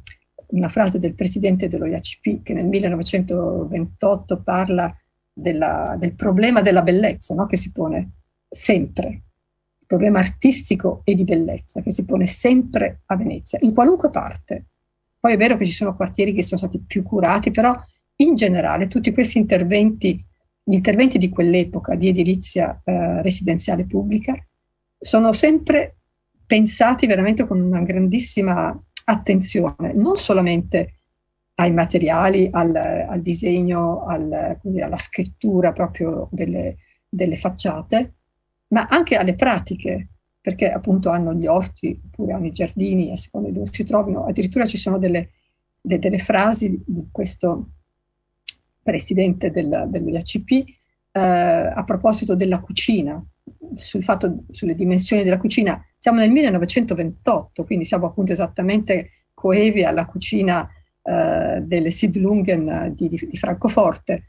una frase del presidente dello IACP che nel 1928 parla della, del problema della bellezza no? che si pone sempre, il problema artistico e di bellezza che si pone sempre a Venezia, in qualunque parte. Poi è vero che ci sono quartieri che sono stati più curati, però in generale tutti questi interventi, gli interventi di quell'epoca di edilizia eh, residenziale pubblica, sono sempre pensati veramente con una grandissima attenzione, non solamente ai materiali, al, al disegno, al, alla scrittura proprio delle, delle facciate, ma anche alle pratiche, perché appunto hanno gli orti oppure hanno i giardini, a seconda di dove si trovino. Addirittura ci sono delle, de, delle frasi di questo presidente della, dell'IACP, eh, a proposito della cucina, sul fatto, sulle dimensioni della cucina. Siamo nel 1928, quindi siamo appunto esattamente coevi alla cucina eh, delle Sidlungen di, di, di Francoforte,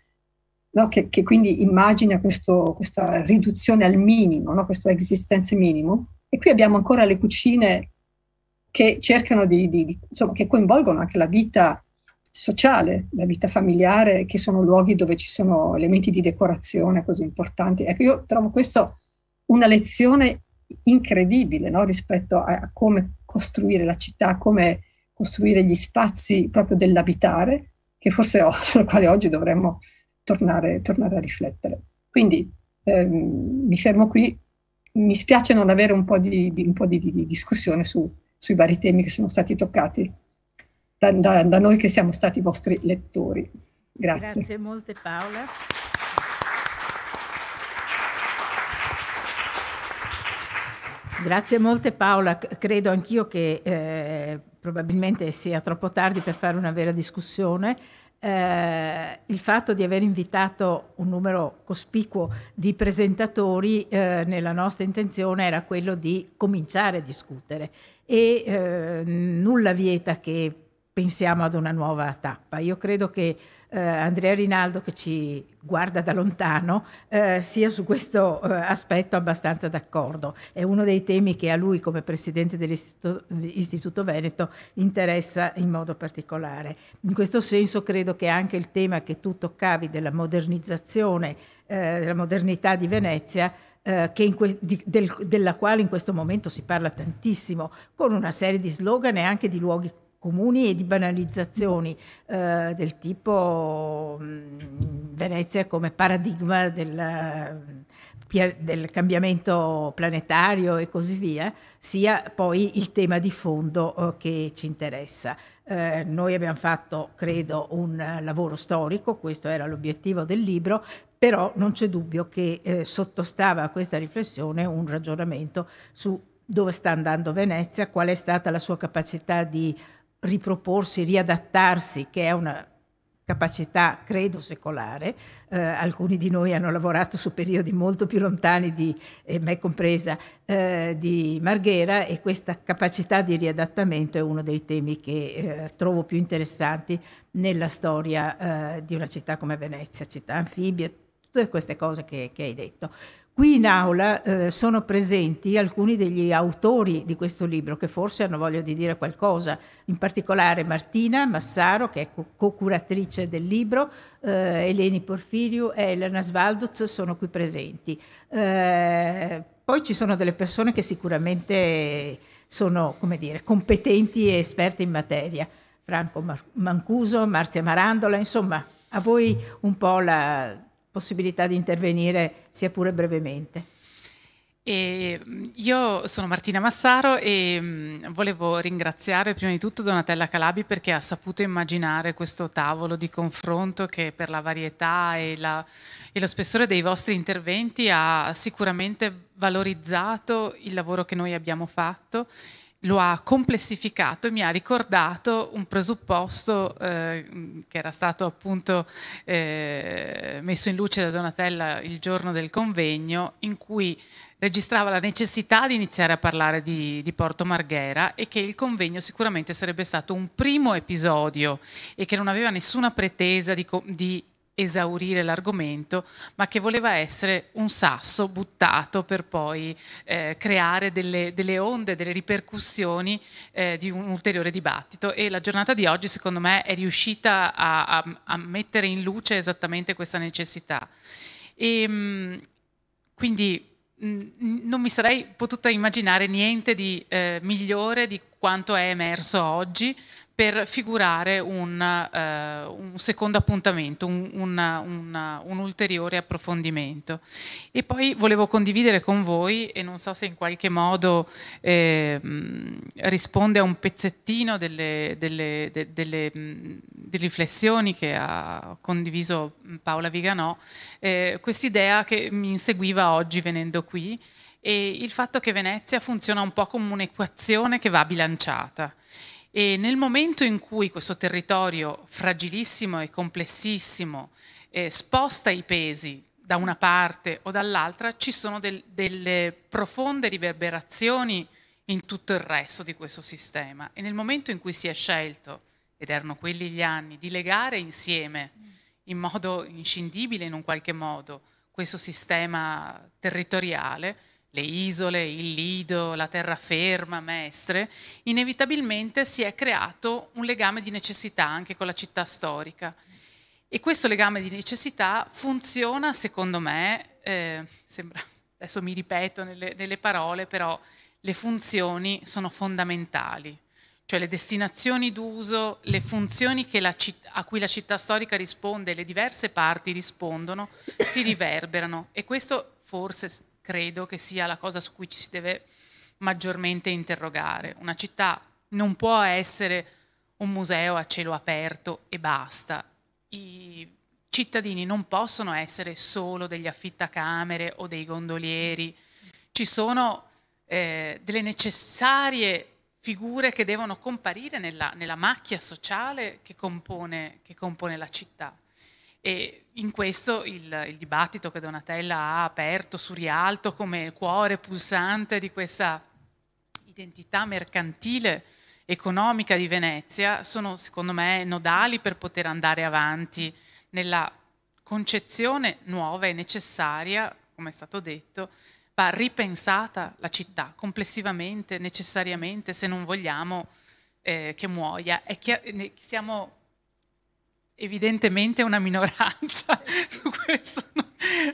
no? che, che, quindi immagina questo, questa riduzione al minimo, no? questo existence minimum. E qui abbiamo ancora le cucine che cercano di, di, di insomma, che coinvolgono anche la vita sociale, la vita familiare, che sono luoghi dove ci sono elementi di decorazione così importanti. Ecco, io trovo questo una lezione incredibile no? rispetto a, a, come costruire la città, come costruire gli spazi proprio dell'abitare, che forse ho, sulla quale oggi dovremmo tornare, tornare a riflettere. Quindi ehm, mi fermo qui. Mi spiace non avere un po' di, di, un po di, di discussione su, sui vari temi che sono stati toccati da, da, da noi che siamo stati vostri lettori. Grazie. Grazie molte Paola. Grazie molte Paola, credo anch'io che eh, probabilmente sia troppo tardi per fare una vera discussione. Eh, il fatto di aver invitato un numero cospicuo di presentatori eh, nella nostra intenzione era quello di cominciare a discutere e eh, nulla vieta che pensiamo ad una nuova tappa. Io credo che eh, Andrea Rinaldo, che ci guarda da lontano, eh, sia su questo eh, aspetto abbastanza d'accordo. È uno dei temi che a lui, come presidente dell'Istituto Veneto, interessa in modo particolare. In questo senso credo che anche il tema che tu toccavi della modernizzazione, eh, della modernità di Venezia, eh, Que, di, del, della quale in questo momento si parla tantissimo, con una serie di slogan e anche di luoghi comuni e di banalizzazioni eh, del tipo mh, mm, Venezia come paradigma del, eh, del, cambiamento planetario e così via, sia poi il tema di fondo eh, che ci interessa. Eh, noi abbiamo fatto, credo, un lavoro storico, questo era l'obiettivo del libro, però non c'è dubbio che eh, sottostava a questa riflessione un ragionamento su dove sta andando Venezia, qual è stata la sua capacità di riproporsi, riadattarsi, che è una capacità, credo, secolare. Eh, alcuni di noi hanno lavorato su periodi molto più lontani di eh, me compresa eh, di Marghera e questa capacità di riadattamento è uno dei temi che eh, trovo più interessanti nella storia eh, di una città come Venezia, città anfibia, tutte queste cose che, che hai detto. Qui in aula eh, sono presenti alcuni degli autori di questo libro che forse hanno voglia di dire qualcosa, in particolare Martina Massaro che è co-curatrice del libro, eh, Eleni Porfirio e Elena Svaldoz sono qui presenti. Eh, poi ci sono delle persone che sicuramente sono come dire, competenti e esperte in materia, Franco Mancuso, Marzia Marandola, insomma a voi un po' la possibilità di intervenire sia pure brevemente. E mm, io sono Martina Massaro e mm, volevo ringraziare prima di tutto Donatella Calabi perché ha saputo immaginare questo tavolo di confronto che per la varietà e, la, e lo spessore dei vostri interventi ha sicuramente valorizzato il lavoro che noi abbiamo fatto lo ha complessificato e mi ha ricordato un presupposto eh, che era stato appunto eh, messo in luce da Donatella il giorno del convegno in cui registrava la necessità di iniziare a parlare di, di, Porto Marghera e che il convegno sicuramente sarebbe stato un primo episodio e che non aveva nessuna pretesa di, di esaurire l'argomento, ma che voleva essere un sasso buttato per poi eh, creare delle, delle, onde, delle ripercussioni eh, di un ulteriore dibattito. E la giornata di oggi, secondo me, è riuscita a, a, a mettere in luce esattamente questa necessità. E, ehm, quindi mm, non mi sarei potuta immaginare niente di eh, migliore di quanto è emerso oggi per figurare un, eh, un secondo appuntamento, un, un, un, ulteriore approfondimento. E poi volevo condividere con voi, e non so se in qualche modo eh, risponde a un pezzettino delle, delle, de, delle, mm, delle, riflessioni che ha condiviso Paola Viganò, eh, quest'idea che mi inseguiva oggi venendo qui, e il fatto che Venezia funziona un po' come un'equazione che va bilanciata e nel momento in cui questo territorio fragilissimo e complessissimo eh, sposta i pesi da una parte o dall'altra, ci sono del, delle profonde riverberazioni in tutto il resto di questo sistema. E nel momento in cui si è scelto, ed erano quelli gli anni, di legare insieme in modo inscindibile in un qualche modo questo sistema territoriale, le isole, il lido, la terraferma, Mestre, inevitabilmente si è creato un legame di necessità anche con la città storica. E questo legame di necessità funziona, secondo me, eh, sembra, adesso mi ripeto nelle, nelle parole, però le funzioni sono fondamentali, cioè le destinazioni d'uso, le funzioni citt- a cui la città storica risponde, le diverse parti rispondono, si riverberano e questo forse credo che sia la cosa su cui ci si deve maggiormente interrogare. Una città non può essere un museo a cielo aperto e basta. I cittadini non possono essere solo degli affittacamere o dei gondolieri. Ci sono eh, delle necessarie figure che devono comparire nella, nella macchia sociale che compone, che compone la città. E in questo il, il dibattito che Donatella ha aperto su Rialto come cuore pulsante di questa identità mercantile economica di Venezia sono secondo me nodali per poter andare avanti nella concezione nuova e necessaria, come è stato detto, va ripensata la città complessivamente, necessariamente, se non vogliamo eh, che muoia. È chiaro, siamo evidentemente una minoranza, su questo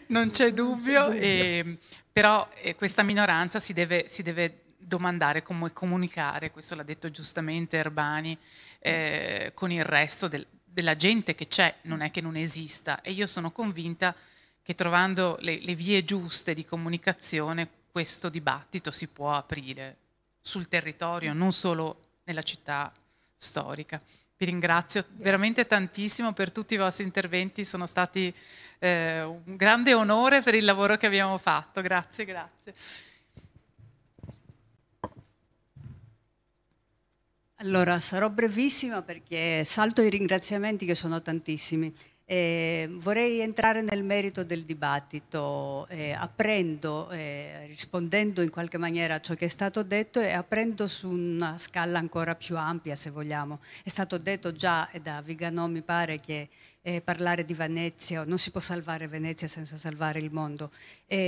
non c'è dubbio, dubbio. E, però eh, questa minoranza si deve, si deve, domandare come comunicare, questo l'ha detto giustamente Erbani, eh, con il resto del, della gente che c'è, non è che non esista e io sono convinta che trovando le, le vie giuste di comunicazione questo dibattito si può aprire sul territorio, non solo nella città storica. Vi ringrazio Grazie. veramente tantissimo per tutti i vostri interventi, sono stati eh, un grande onore per il lavoro che abbiamo fatto. Grazie, grazie. Allora, sarò brevissima perché salto i ringraziamenti che sono tantissimi. Eh, vorrei entrare nel merito del dibattito, eh, aprendo, eh, rispondendo in qualche maniera a ciò che è stato detto e aprendo su una scala ancora più ampia, se vogliamo. È stato detto già eh, da Viganò, mi pare, che eh, parlare di Venezia, non si può salvare Venezia senza salvare il mondo.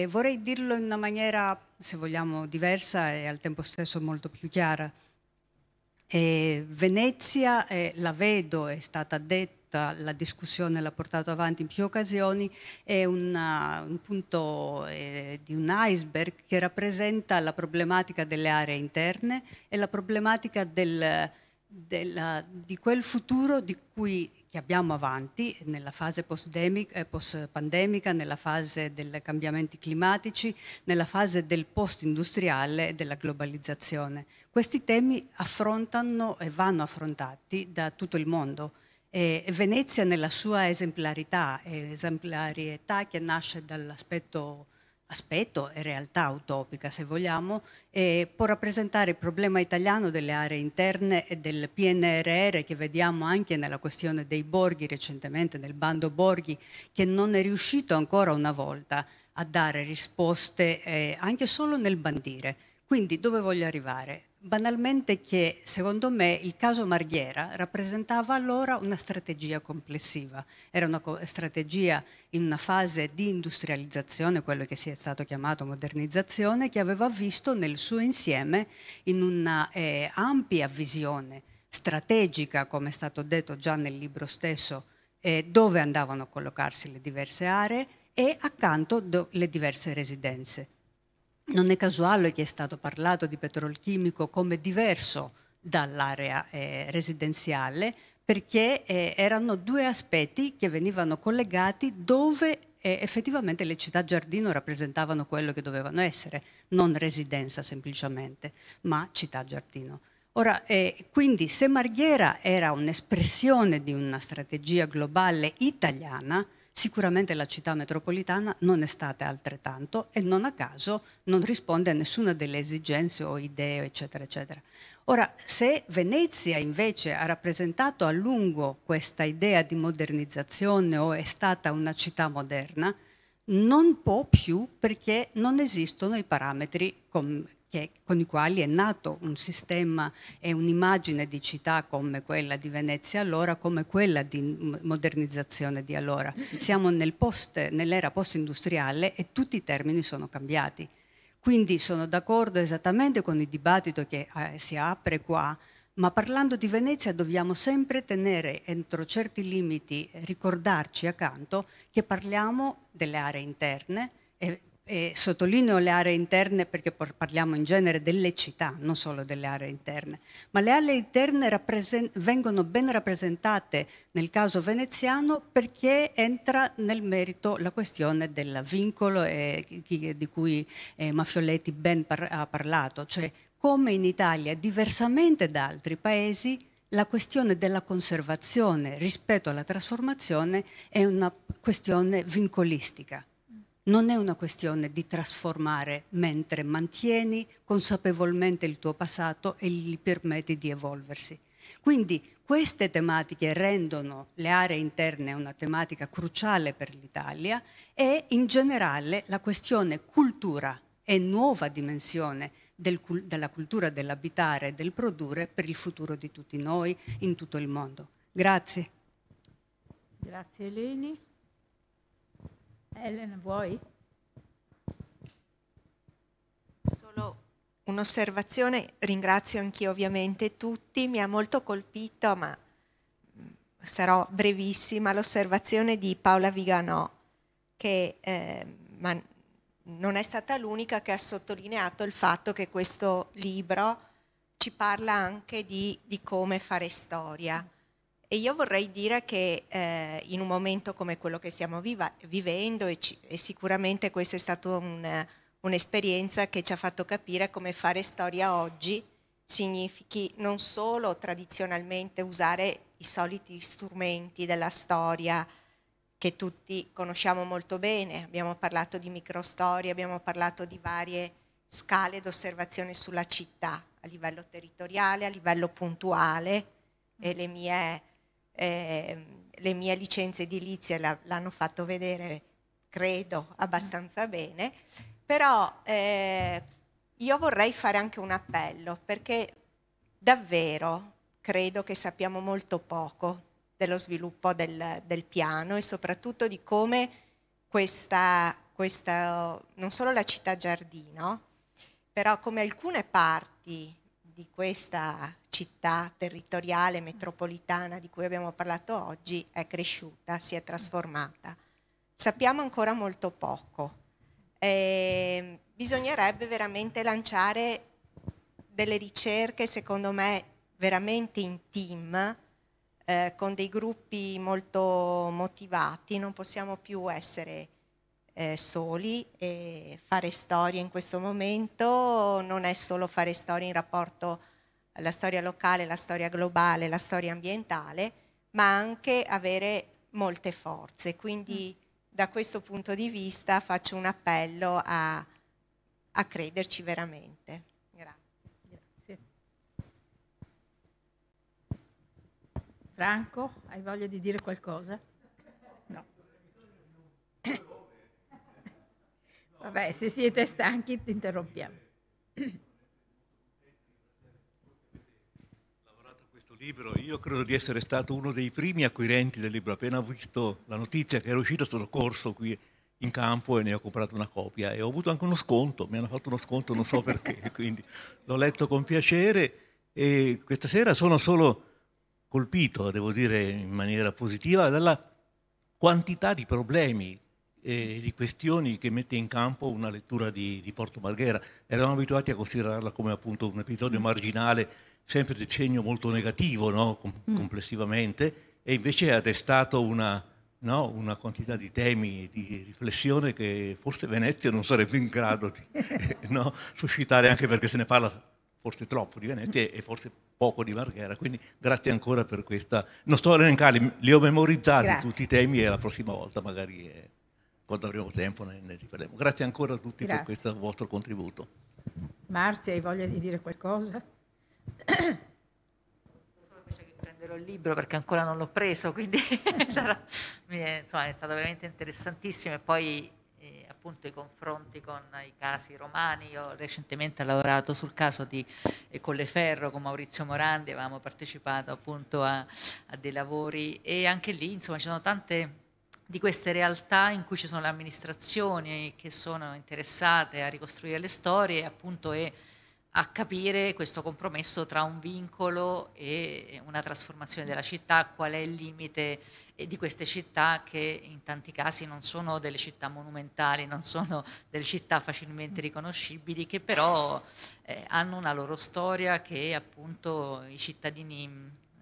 vorrei dirlo in una maniera, se vogliamo, diversa e al tempo stesso molto più chiara. Eh, Venezia, la vedo, è stata detta tutta la discussione l'ha portato avanti in più occasioni, è una, un punto eh, di un iceberg che rappresenta la problematica delle aree interne e la problematica del, della, di quel futuro di cui, che abbiamo avanti nella fase eh, post-pandemica, nella fase dei cambiamenti climatici, nella fase del post-industriale e della globalizzazione. Questi temi affrontano e vanno affrontati da tutto il mondo eh, Venezia nella sua esemplarità, esemplarietà che nasce dall'aspetto aspetto e realtà utopica, se vogliamo, eh, può rappresentare il problema italiano delle aree interne e del PNRR che vediamo anche nella questione dei borghi recentemente, nel bando borghi, che non è riuscito ancora una volta a dare risposte eh, anche solo nel bandire. Quindi dove voglio arrivare? banalmente che secondo me il caso Marghiera rappresentava allora una strategia complessiva, era una strategia in una fase di industrializzazione, quello che si è stato chiamato modernizzazione, che aveva visto nel suo insieme in una eh, ampia visione strategica, come è stato detto già nel libro stesso, eh, dove andavano a collocarsi le diverse aree e accanto le diverse residenze. Non è casuale che è stato parlato di petrolchimico come diverso dall'area eh, residenziale perché eh, erano due aspetti che venivano collegati dove eh, effettivamente le città giardino rappresentavano quello che dovevano essere, non residenza semplicemente, ma città giardino. Ora, eh, quindi se Marghera era un'espressione di una strategia globale italiana, Sicuramente la città metropolitana non è stata altrettanto e non a caso non risponde a nessuna delle esigenze o idee, eccetera, eccetera. Ora, se Venezia invece ha rappresentato a lungo questa idea di modernizzazione o è stata una città moderna, non può più perché non esistono i parametri com che, con i quali è nato un sistema e un'immagine di città come quella di Venezia allora, come quella di modernizzazione di allora. Mm-hmm. Siamo nel post, nell'era post-industriale e tutti i termini sono cambiati. Quindi sono d'accordo esattamente con il dibattito che eh, si apre qua, ma parlando di Venezia dobbiamo sempre tenere entro certi limiti, ricordarci accanto che parliamo delle aree interne e e sottolineo le aree interne perché parliamo in genere delle città, non solo delle aree interne, ma le aree interne vengono ben rappresentate nel caso veneziano perché entra nel merito la questione del vincolo eh, di cui eh, Mafioletti ben par ha parlato, cioè come in Italia, diversamente da altri paesi, la questione della conservazione rispetto alla trasformazione è una questione vincolistica non è una questione di trasformare mentre mantieni consapevolmente il tuo passato e gli permetti di evolversi. Quindi queste tematiche rendono le aree interne una tematica cruciale per l'Italia e in generale la questione cultura e nuova dimensione del, della cultura dell'abitare e del produrre per il futuro di tutti noi in tutto il mondo. Grazie. Grazie Eleni. Elena, vuoi? Solo un'osservazione, ringrazio anch'io ovviamente tutti, mi ha molto colpito, ma mm, sarò brevissima, l'osservazione di Paola Viganò, che eh, ma non è stata l'unica che ha sottolineato il fatto che questo libro ci parla anche di, di come fare storia e io vorrei dire che eh, in un momento come quello che stiamo viva, vivendo, e, ci, e, sicuramente questa è stata un, un'esperienza che ci ha fatto capire come fare storia oggi significhi non solo tradizionalmente usare i soliti strumenti della storia che tutti conosciamo molto bene, abbiamo parlato di microstorie, abbiamo parlato di varie scale d'osservazione sulla città a livello territoriale, a livello puntuale e le mie eh, le mie licenze edilizie l'hanno fatto vedere, credo, abbastanza bene, però eh, io vorrei fare anche un appello perché davvero credo che sappiamo molto poco dello sviluppo del, del piano e soprattutto di come questa, questa, non solo la città giardino, però come alcune parti di questa città territoriale metropolitana di cui abbiamo parlato oggi è cresciuta, si è trasformata. Sappiamo ancora molto poco. E bisognerebbe veramente lanciare delle ricerche, secondo me, veramente in team, eh, con dei gruppi molto motivati. Non possiamo più essere eh, soli e fare storia in questo momento non è solo fare storia in rapporto alla storia locale, alla storia globale, alla storia ambientale, ma anche avere molte forze. Quindi mm. da questo punto di vista faccio un appello a, a crederci veramente. Grazie. Grazie. Franco, hai voglia di dire qualcosa? Vabbè, se siete stanchi ti interrompiamo. Lavorato a questo libro, io credo di essere stato uno dei primi acquirenti del libro, appena ho visto la notizia che era uscita sono corso qui in campo e ne ho comprato una copia e ho avuto anche uno sconto, mi hanno fatto uno sconto non so perché, quindi l'ho letto con piacere e questa sera sono solo colpito, devo dire in maniera positiva, dalla quantità di problemi eh, di questioni che mette in campo una lettura di, di Porto Marghera. Eravamo abituati a considerarla come appunto un episodio mm. marginale, sempre di segno molto negativo no? Com mm. complessivamente, e invece ha destato una, no? una quantità di temi, di riflessione che forse Venezia non sarebbe in grado di no? suscitare, anche perché se ne parla forse troppo di Venezia e forse poco di Marghera, quindi grazie ancora per questa... Non sto a elencarli, li ho memorizzati grazie. tutti i temi e la prossima volta magari... È quando avremo tempo ne, ne riparliamo. Grazie ancora a tutti Grazie. per questo vostro contributo. Marzia, hai voglia di dire qualcosa? prenderò il libro perché ancora non l'ho preso, quindi sarà, insomma, è stato veramente interessantissimo e poi eh, appunto i confronti con i casi romani, io recentemente ho lavorato sul caso di eh, Colleferro con Maurizio Morandi, avevamo partecipato appunto a, a dei lavori e anche lì insomma ci sono tante di queste realtà in cui ci sono le amministrazioni che sono interessate a ricostruire le storie appunto e a capire questo compromesso tra un vincolo e una trasformazione della città, qual è il limite eh, di queste città che in tanti casi non sono delle città monumentali, non sono delle città facilmente riconoscibili, che però eh, hanno una loro storia che appunto i cittadini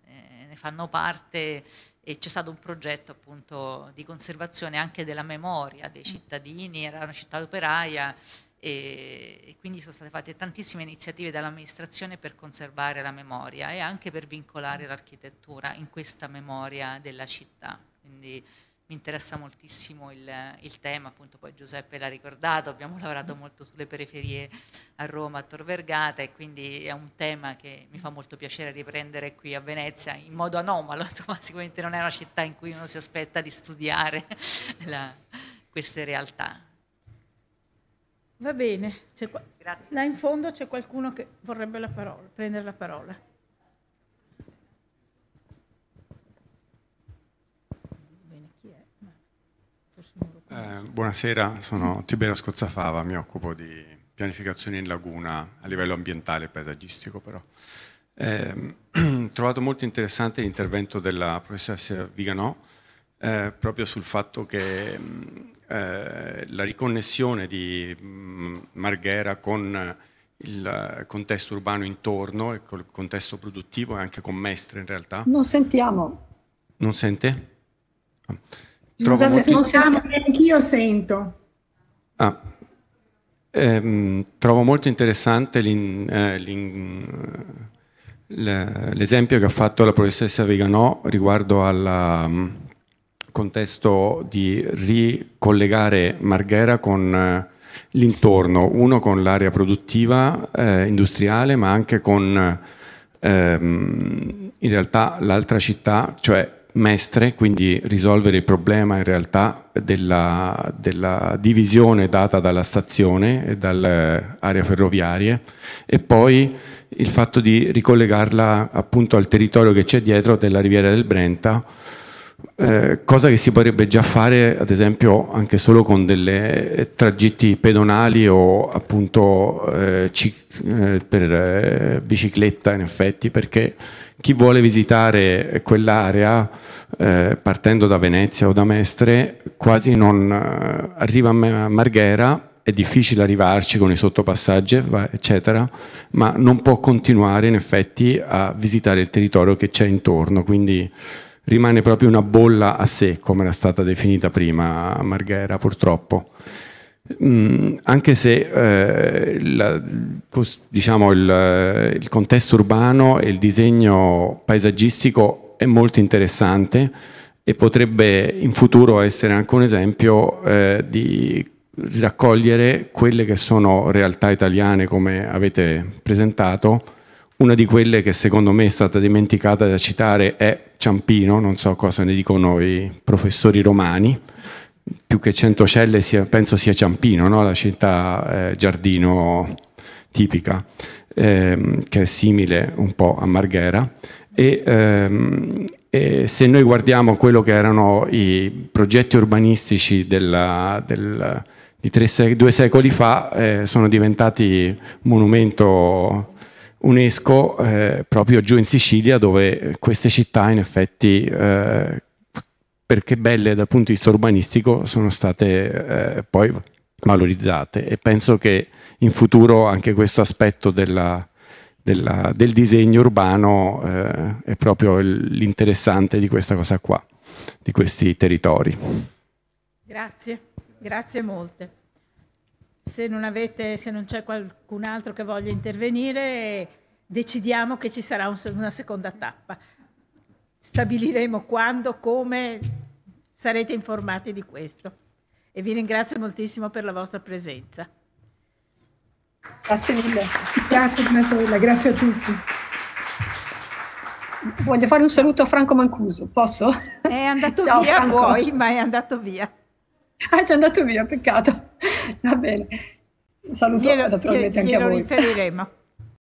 eh, ne fanno parte e c'è stato un progetto appunto di conservazione anche della memoria dei mm. cittadini, era una città operaia e, e quindi sono state fatte tantissime iniziative dall'amministrazione per conservare la memoria e anche per vincolare mm. l'architettura in questa memoria della città. Quindi, mi interessa moltissimo il, il, tema, appunto poi Giuseppe l'ha ricordato, abbiamo lavorato molto sulle periferie a Roma, a Tor Vergata e quindi è un tema che mi fa molto piacere riprendere qui a Venezia in modo anomalo, insomma sicuramente non è una città in cui uno si aspetta di studiare la, queste realtà. Va bene, qua, là in fondo c'è qualcuno che vorrebbe la parola, prendere la parola. Eh, buonasera, sono Tiberio Scozzafava, mi occupo di pianificazione in laguna a livello ambientale e paesaggistico però. Eh, trovato molto interessante l'intervento della professoressa Viganò eh, proprio sul fatto che mm, eh, la riconnessione di mm, Marghera con il contesto urbano intorno e col contesto produttivo e anche con Mestre in realtà. Non sentiamo. Non sente? Ah. Trovo Scusate, molto... siamo, anch'io sento. Ah. Ehm, trovo molto interessante l'in, eh, l'in, l'esempio che ha fatto la professoressa Veganò riguardo al mm, contesto di ricollegare Marghera con eh, l'intorno, uno con l'area produttiva eh, industriale, ma anche con ehm, in realtà l'altra città, cioè mestre, quindi risolvere il problema in realtà della, della divisione data dalla stazione e dall'area ferroviaria e poi il fatto di ricollegarla appunto al territorio che c'è dietro della riviera del Brenta, eh, cosa che si potrebbe già fare ad esempio anche solo con delle eh, tragitti pedonali o appunto eh, eh, per eh, bicicletta in effetti perché chi vuole visitare quell'area, eh, partendo da Venezia o da Mestre, quasi non eh, arriva a Marghera, è difficile arrivarci con i sottopassaggi, eccetera, ma non può continuare in effetti a visitare il territorio che c'è intorno, quindi rimane proprio una bolla a sé, come era stata definita prima a Marghera, purtroppo. Mm, anche se eh, la, diciamo, il, il, contesto urbano e il disegno paesaggistico è molto interessante e potrebbe in futuro essere anche un esempio eh, di raccogliere quelle che sono realtà italiane come avete presentato. Una di quelle che secondo me è stata dimenticata da citare è Ciampino, non so cosa ne dicono i professori romani, più che Centocelle sia, penso sia Ciampino, no? la città eh, giardino tipica, ehm, che è simile un po' a Marghera. E, ehm, e se noi guardiamo quello che erano i progetti urbanistici della, del, di tre, due secoli fa, eh, sono diventati monumento UNESCO eh, proprio giù in Sicilia, dove queste città in effetti eh, perché belle dal punto di vista urbanistico sono state eh, poi valorizzate e penso che in futuro anche questo aspetto della, della, del disegno urbano eh, è proprio l'interessante di questa cosa qua, di questi territori. Grazie, grazie molte. Se non, avete, se non c'è qualcun altro che voglia intervenire, decidiamo che ci sarà un, una seconda tappa stabiliremo quando, come, sarete informati di questo. E vi ringrazio moltissimo per la vostra presenza. Grazie mille, grazie Donatella, grazie a tutti. Voglio fare un saluto a Franco Mancuso, posso? È andato Ciao, via Franco. poi, ma è andato via. Ah, ci è andato via, peccato. Va bene. Un saluto glielo, naturalmente glielo anche a voi. riferiremo.